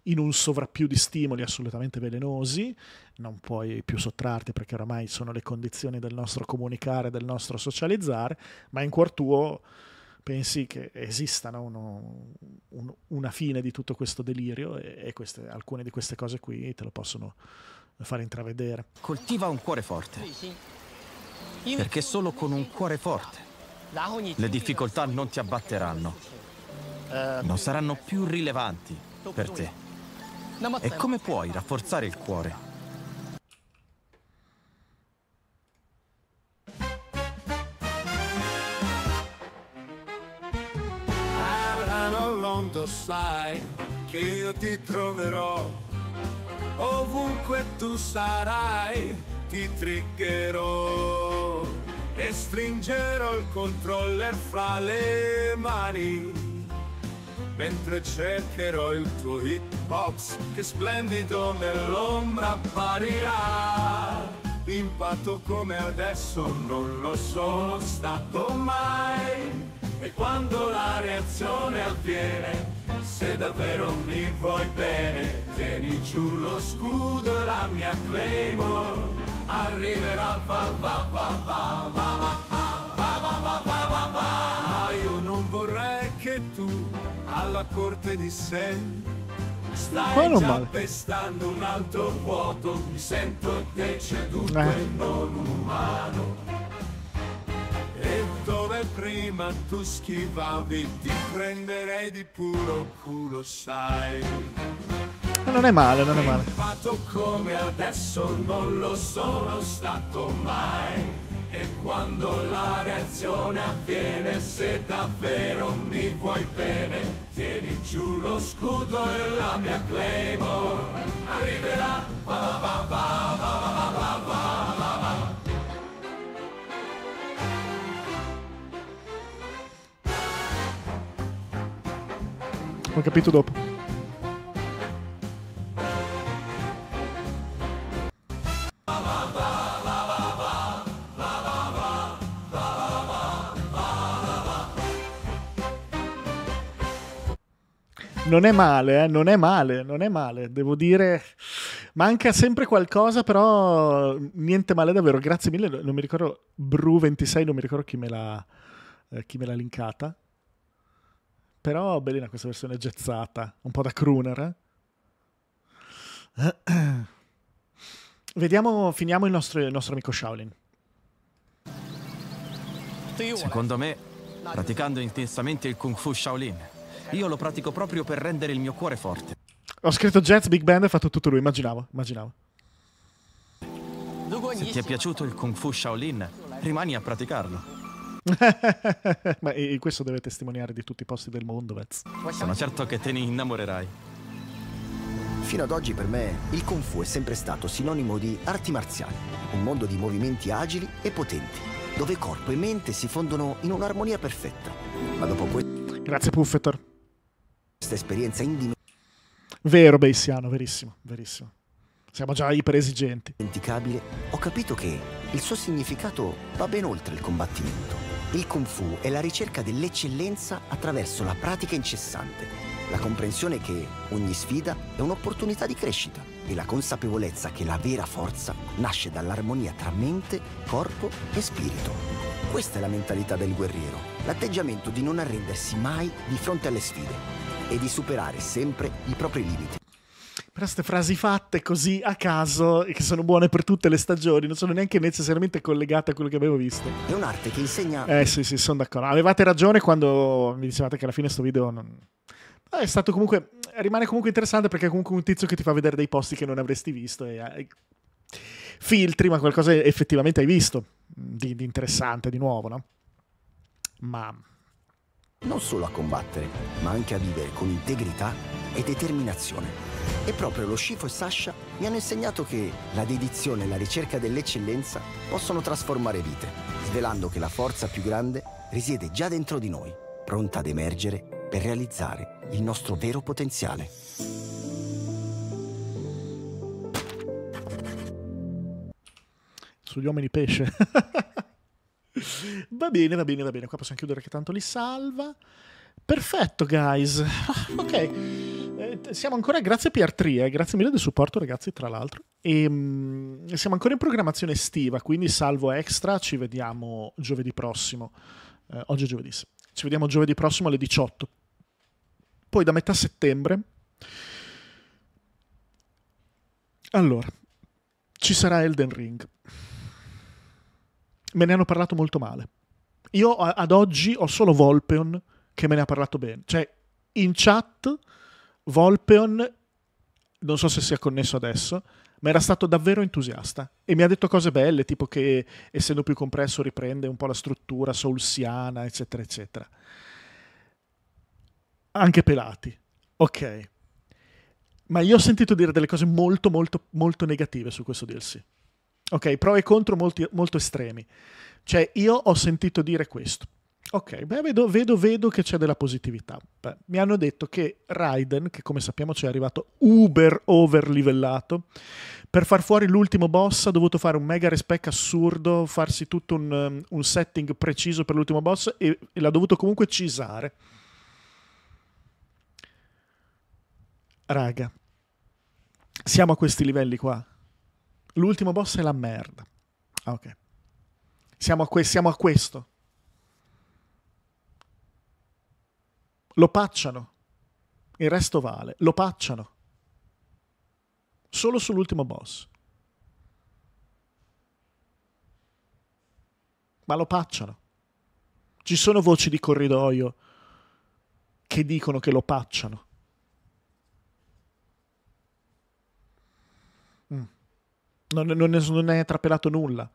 in, un, sovrappiù di stimoli assolutamente velenosi, non puoi più sottrarti perché oramai sono le condizioni del nostro comunicare, del nostro socializzare, ma in cuor tuo pensi che esistano uno, un, una fine di tutto questo delirio e, e queste, alcune di queste cose qui te lo possono far intravedere. Coltiva un cuore forte. Perché solo con un cuore forte le difficoltà non ti abbatteranno. Eh, non saranno più rilevanti per te. E come puoi rafforzare il cuore? Side, che io ti troverò Ovunque tu sarai, ti triccherò e stringerò il controller fra le mani. Mentre cercherò il tuo hitbox che splendido nell'ombra apparirà. l'impatto come adesso non lo sono stato mai. E quando la reazione avviene, se davvero mi vuoi bene, tieni giù lo scudo e la mia claymore. Arriverà va va va va va va va va va va va va Io non vorrei che tu alla corte di sé Stai già male. pestando un altro vuoto, mi sento deceduto eh. e non umano prima tu schivavi ti prenderei di puro culo sai non è male non è male come adesso non lo sono stato mai e quando la reazione avviene se davvero mi vuoi bene tieni giù lo scudo e la mia claymore arriverà va va va va va va va l'ho capito dopo. Non è male, eh? non è male, non è male, devo dire. Manca sempre qualcosa, però niente male davvero. Grazie mille, non mi ricordo. Bru26, non mi ricordo chi me l'ha, eh, chi me l'ha linkata. Però bellina questa versione jazzata, un po' da crooner. Eh? Vediamo, finiamo il nostro, il nostro amico Shaolin. Secondo me, praticando intensamente il Kung Fu Shaolin, io lo pratico proprio per rendere il mio cuore forte. Ho scritto jazz, big band e ho fatto tutto lui, immaginavo, immaginavo. Se ti è piaciuto il Kung Fu Shaolin, rimani a praticarlo. Ma e questo deve testimoniare di tutti i posti del mondo, Vez. Sono certo che te ne innamorerai. Fino ad oggi per me il Kung Fu è sempre stato sinonimo di arti marziali, un mondo di movimenti agili e potenti, dove corpo e mente si fondono in un'armonia perfetta. Ma dopo questo... Grazie Puffetor. Questa esperienza indimenticabile... Vero, Beissiano, verissimo, verissimo. Siamo già iperesigenti. Indimenticabile, ho capito che il suo significato va ben oltre il combattimento. Il Kung Fu è la ricerca dell'eccellenza attraverso la pratica incessante, la comprensione che ogni sfida è un'opportunità di crescita e la consapevolezza che la vera forza nasce dall'armonia tra mente, corpo e spirito. Questa è la mentalità del guerriero, l'atteggiamento di non arrendersi mai di fronte alle sfide e di superare sempre i propri limiti. Però queste frasi fatte così a caso, che sono buone per tutte le stagioni, non sono neanche necessariamente collegate a quello che avevo visto. È un'arte che insegna. Eh sì, sì, sono d'accordo. Avevate ragione quando mi dicevate che alla fine sto video non... Eh, è stato comunque. Rimane comunque interessante perché è comunque un tizio che ti fa vedere dei posti che non avresti visto. E... Eh, filtri, ma qualcosa effettivamente hai visto. Mm, di, di interessante, di nuovo, no? Ma. Non solo a combattere, ma anche a vivere con integrità e determinazione. E proprio lo Scifo e Sasha mi hanno insegnato che la dedizione e la ricerca dell'eccellenza possono trasformare vite, svelando che la forza più grande risiede già dentro di noi, pronta ad emergere per realizzare il nostro vero potenziale. Sugli uomini pesce. va bene, va bene, va bene. Qua possiamo chiudere che tanto li salva. Perfetto, guys. ok. Eh, siamo ancora, grazie a Pier3, eh, grazie mille del supporto ragazzi tra l'altro. E, ehm, mh, siamo ancora in programmazione estiva, quindi salvo extra, ci vediamo giovedì prossimo. Eh, oggi è giovedì, ci vediamo giovedì prossimo alle 18. Poi da metà settembre... Allora, ci sarà Elden Ring. Me ne hanno parlato molto male. Io ad oggi ho solo Volpeon che me ne ha parlato bene. Cioè, in chat Volpeon, non so se sia connesso adesso, ma era stato davvero entusiasta e mi ha detto cose belle, tipo che essendo più compresso riprende un po' la struttura soulsiana, eccetera, eccetera. Anche pelati. Ok. Ma io ho sentito dire delle cose molto, molto, molto negative su questo DLC. Ok, pro e contro molti, molto estremi. Cioè, io ho sentito dire questo. Ok, beh, vedo, vedo, vedo, che c'è della positività. Beh, mi hanno detto che Raiden, che come sappiamo ci è arrivato uber overlivellato, per far fuori l'ultimo boss ha dovuto fare un mega respec assurdo, farsi tutto un, um, un setting preciso per l'ultimo boss e, e l'ha dovuto comunque cisare. Raga, siamo a questi livelli qua. L'ultimo boss è la merda. Ah, ok. Siamo a, que- siamo a questo. Lo pacciano. Il resto vale. Lo pacciano. Solo sull'ultimo boss. Ma lo pacciano. Ci sono voci di corridoio che dicono che lo pacciano. Non, mm. non, non è trapelato nulla.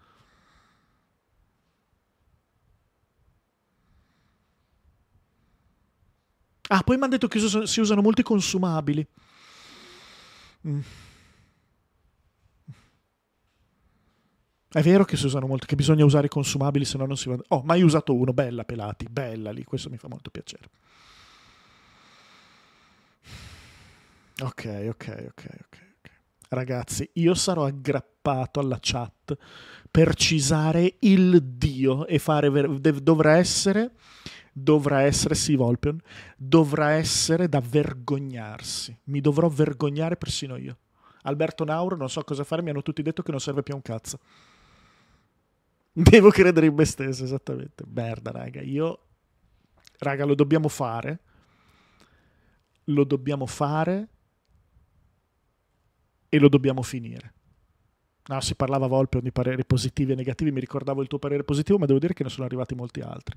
Ah, poi mi hanno detto che si usano molti consumabili. Mm. È vero che si usano molto, che bisogna usare i consumabili, se no non si va. Oh, mai usato uno, bella pelati, bella lì, questo mi fa molto piacere. Ok, ok, ok, ok. Ragazzi, io sarò aggrappato alla chat per cisare il dio e fare dovrà essere dovrà essere sì Volpion, dovrà essere da vergognarsi. Mi dovrò vergognare persino io. Alberto Nauro, non so cosa fare, mi hanno tutti detto che non serve più un cazzo. Devo credere in me stesso, esattamente. Merda, raga, io raga, lo dobbiamo fare. Lo dobbiamo fare e lo dobbiamo finire. No, ah, si parlava a Volpe di pareri positivi e negativi, mi ricordavo il tuo parere positivo, ma devo dire che ne sono arrivati molti altri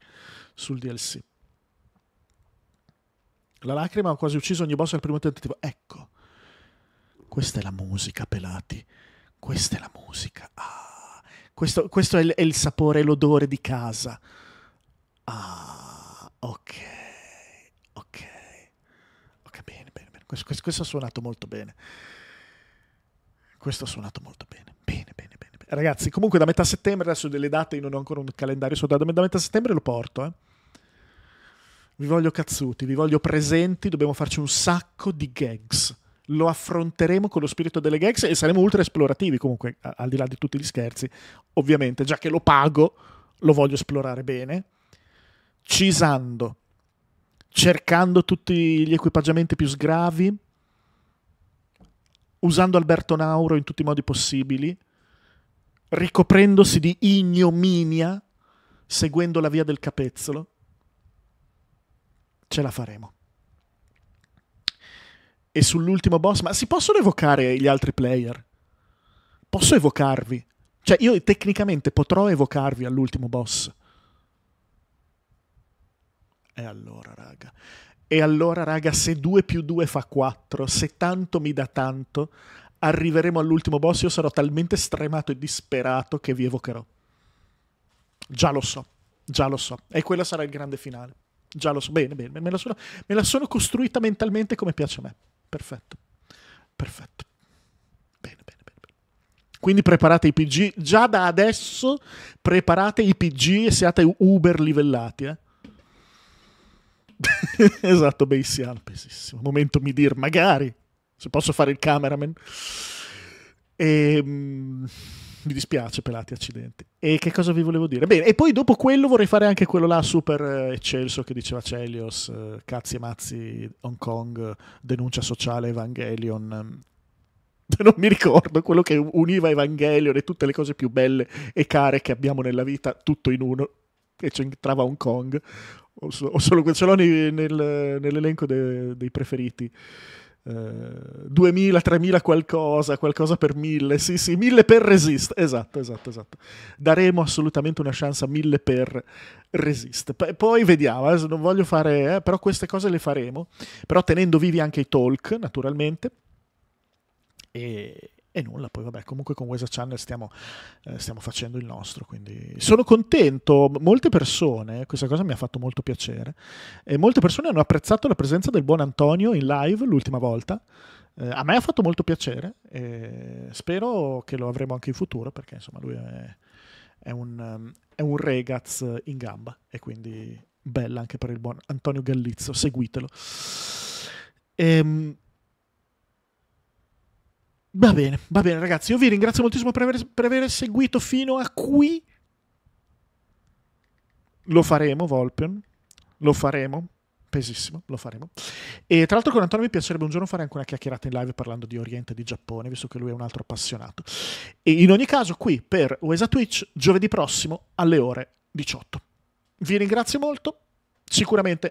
sul DLC. La lacrima ha quasi ucciso ogni boss al primo tentativo. Ecco, questa è la musica, pelati. Questa è la musica. Ah. Questo, questo è, il, è il sapore, l'odore di casa. Ah, ok, ok. Ok, bene, bene, bene. questo, questo, questo ha suonato molto bene questo ha suonato molto bene. Bene, bene, bene, Ragazzi, comunque da metà settembre, adesso delle date, io non ho ancora un calendario soldato, da metà settembre lo porto, eh. Vi voglio cazzuti, vi voglio presenti, dobbiamo farci un sacco di gags. Lo affronteremo con lo spirito delle gags e saremo ultra esplorativi comunque, al di là di tutti gli scherzi. Ovviamente, già che lo pago, lo voglio esplorare bene. Cisando, cercando tutti gli equipaggiamenti più sgravi, usando Alberto Nauro in tutti i modi possibili, ricoprendosi di ignominia, seguendo la via del capezzolo, ce la faremo. E sull'ultimo boss, ma si possono evocare gli altri player? Posso evocarvi? Cioè, io tecnicamente potrò evocarvi all'ultimo boss. E allora, raga. E allora, raga, se 2 più 2 fa 4, se tanto mi dà tanto, arriveremo all'ultimo boss, io sarò talmente stremato e disperato che vi evocherò. Già lo so, già lo so. E quello sarà il grande finale. Già lo so, bene, bene, me la sono, me la sono costruita mentalmente come piace a me. Perfetto, perfetto. Bene, bene, bene, bene. Quindi preparate i PG, già da adesso preparate i PG e siate Uber livellati, eh. esatto, Bayesian, pesissimo. Momento mi dir magari, se posso fare il cameraman. E, ehm, mh, mi dispiace, pelati, accidenti. E che cosa vi volevo dire? Bene, e poi dopo quello vorrei fare anche quello là super eh, eccelso che diceva Celios, eh, cazzi e mazzi, Hong Kong, denuncia sociale, Evangelion. Ehm, non mi ricordo quello che univa Evangelion e tutte le cose più belle e care che abbiamo nella vita, tutto in uno, che c'entrava Hong Kong ho, solo Guezzoloni nel, nell'elenco de, dei preferiti. Uh, 2000, 3000 qualcosa, qualcosa per 1000, sì sì, 1000 per Resist, esatto, esatto, esatto. Daremo assolutamente una chance a 1000 per Resist. P- poi vediamo, eh, non voglio fare, eh, però queste cose le faremo, però tenendo vivi anche i talk, naturalmente. E e nulla, poi vabbè, comunque con Wesa Channel stiamo, eh, stiamo, facendo il nostro, quindi sono contento, molte persone, questa cosa mi ha fatto molto piacere, e molte persone hanno apprezzato la presenza del buon Antonio in live l'ultima volta, eh, a me ha fatto molto piacere e spero che lo avremo anche in futuro perché insomma lui è, è un, è un regaz in gamba e quindi bella anche per il buon Antonio Gallizzo, seguitelo. Ehm, Va bene, va bene ragazzi, io vi ringrazio moltissimo per aver, per aver seguito fino a qui. Lo faremo, Volpion, lo faremo, pesissimo, lo faremo. E tra l'altro con Antonio mi piacerebbe un giorno fare anche una chiacchierata in live parlando di Oriente e di Giappone, visto che lui è un altro appassionato. E in ogni caso qui per Uesa Twitch giovedì prossimo alle ore 18. Vi ringrazio molto, sicuramente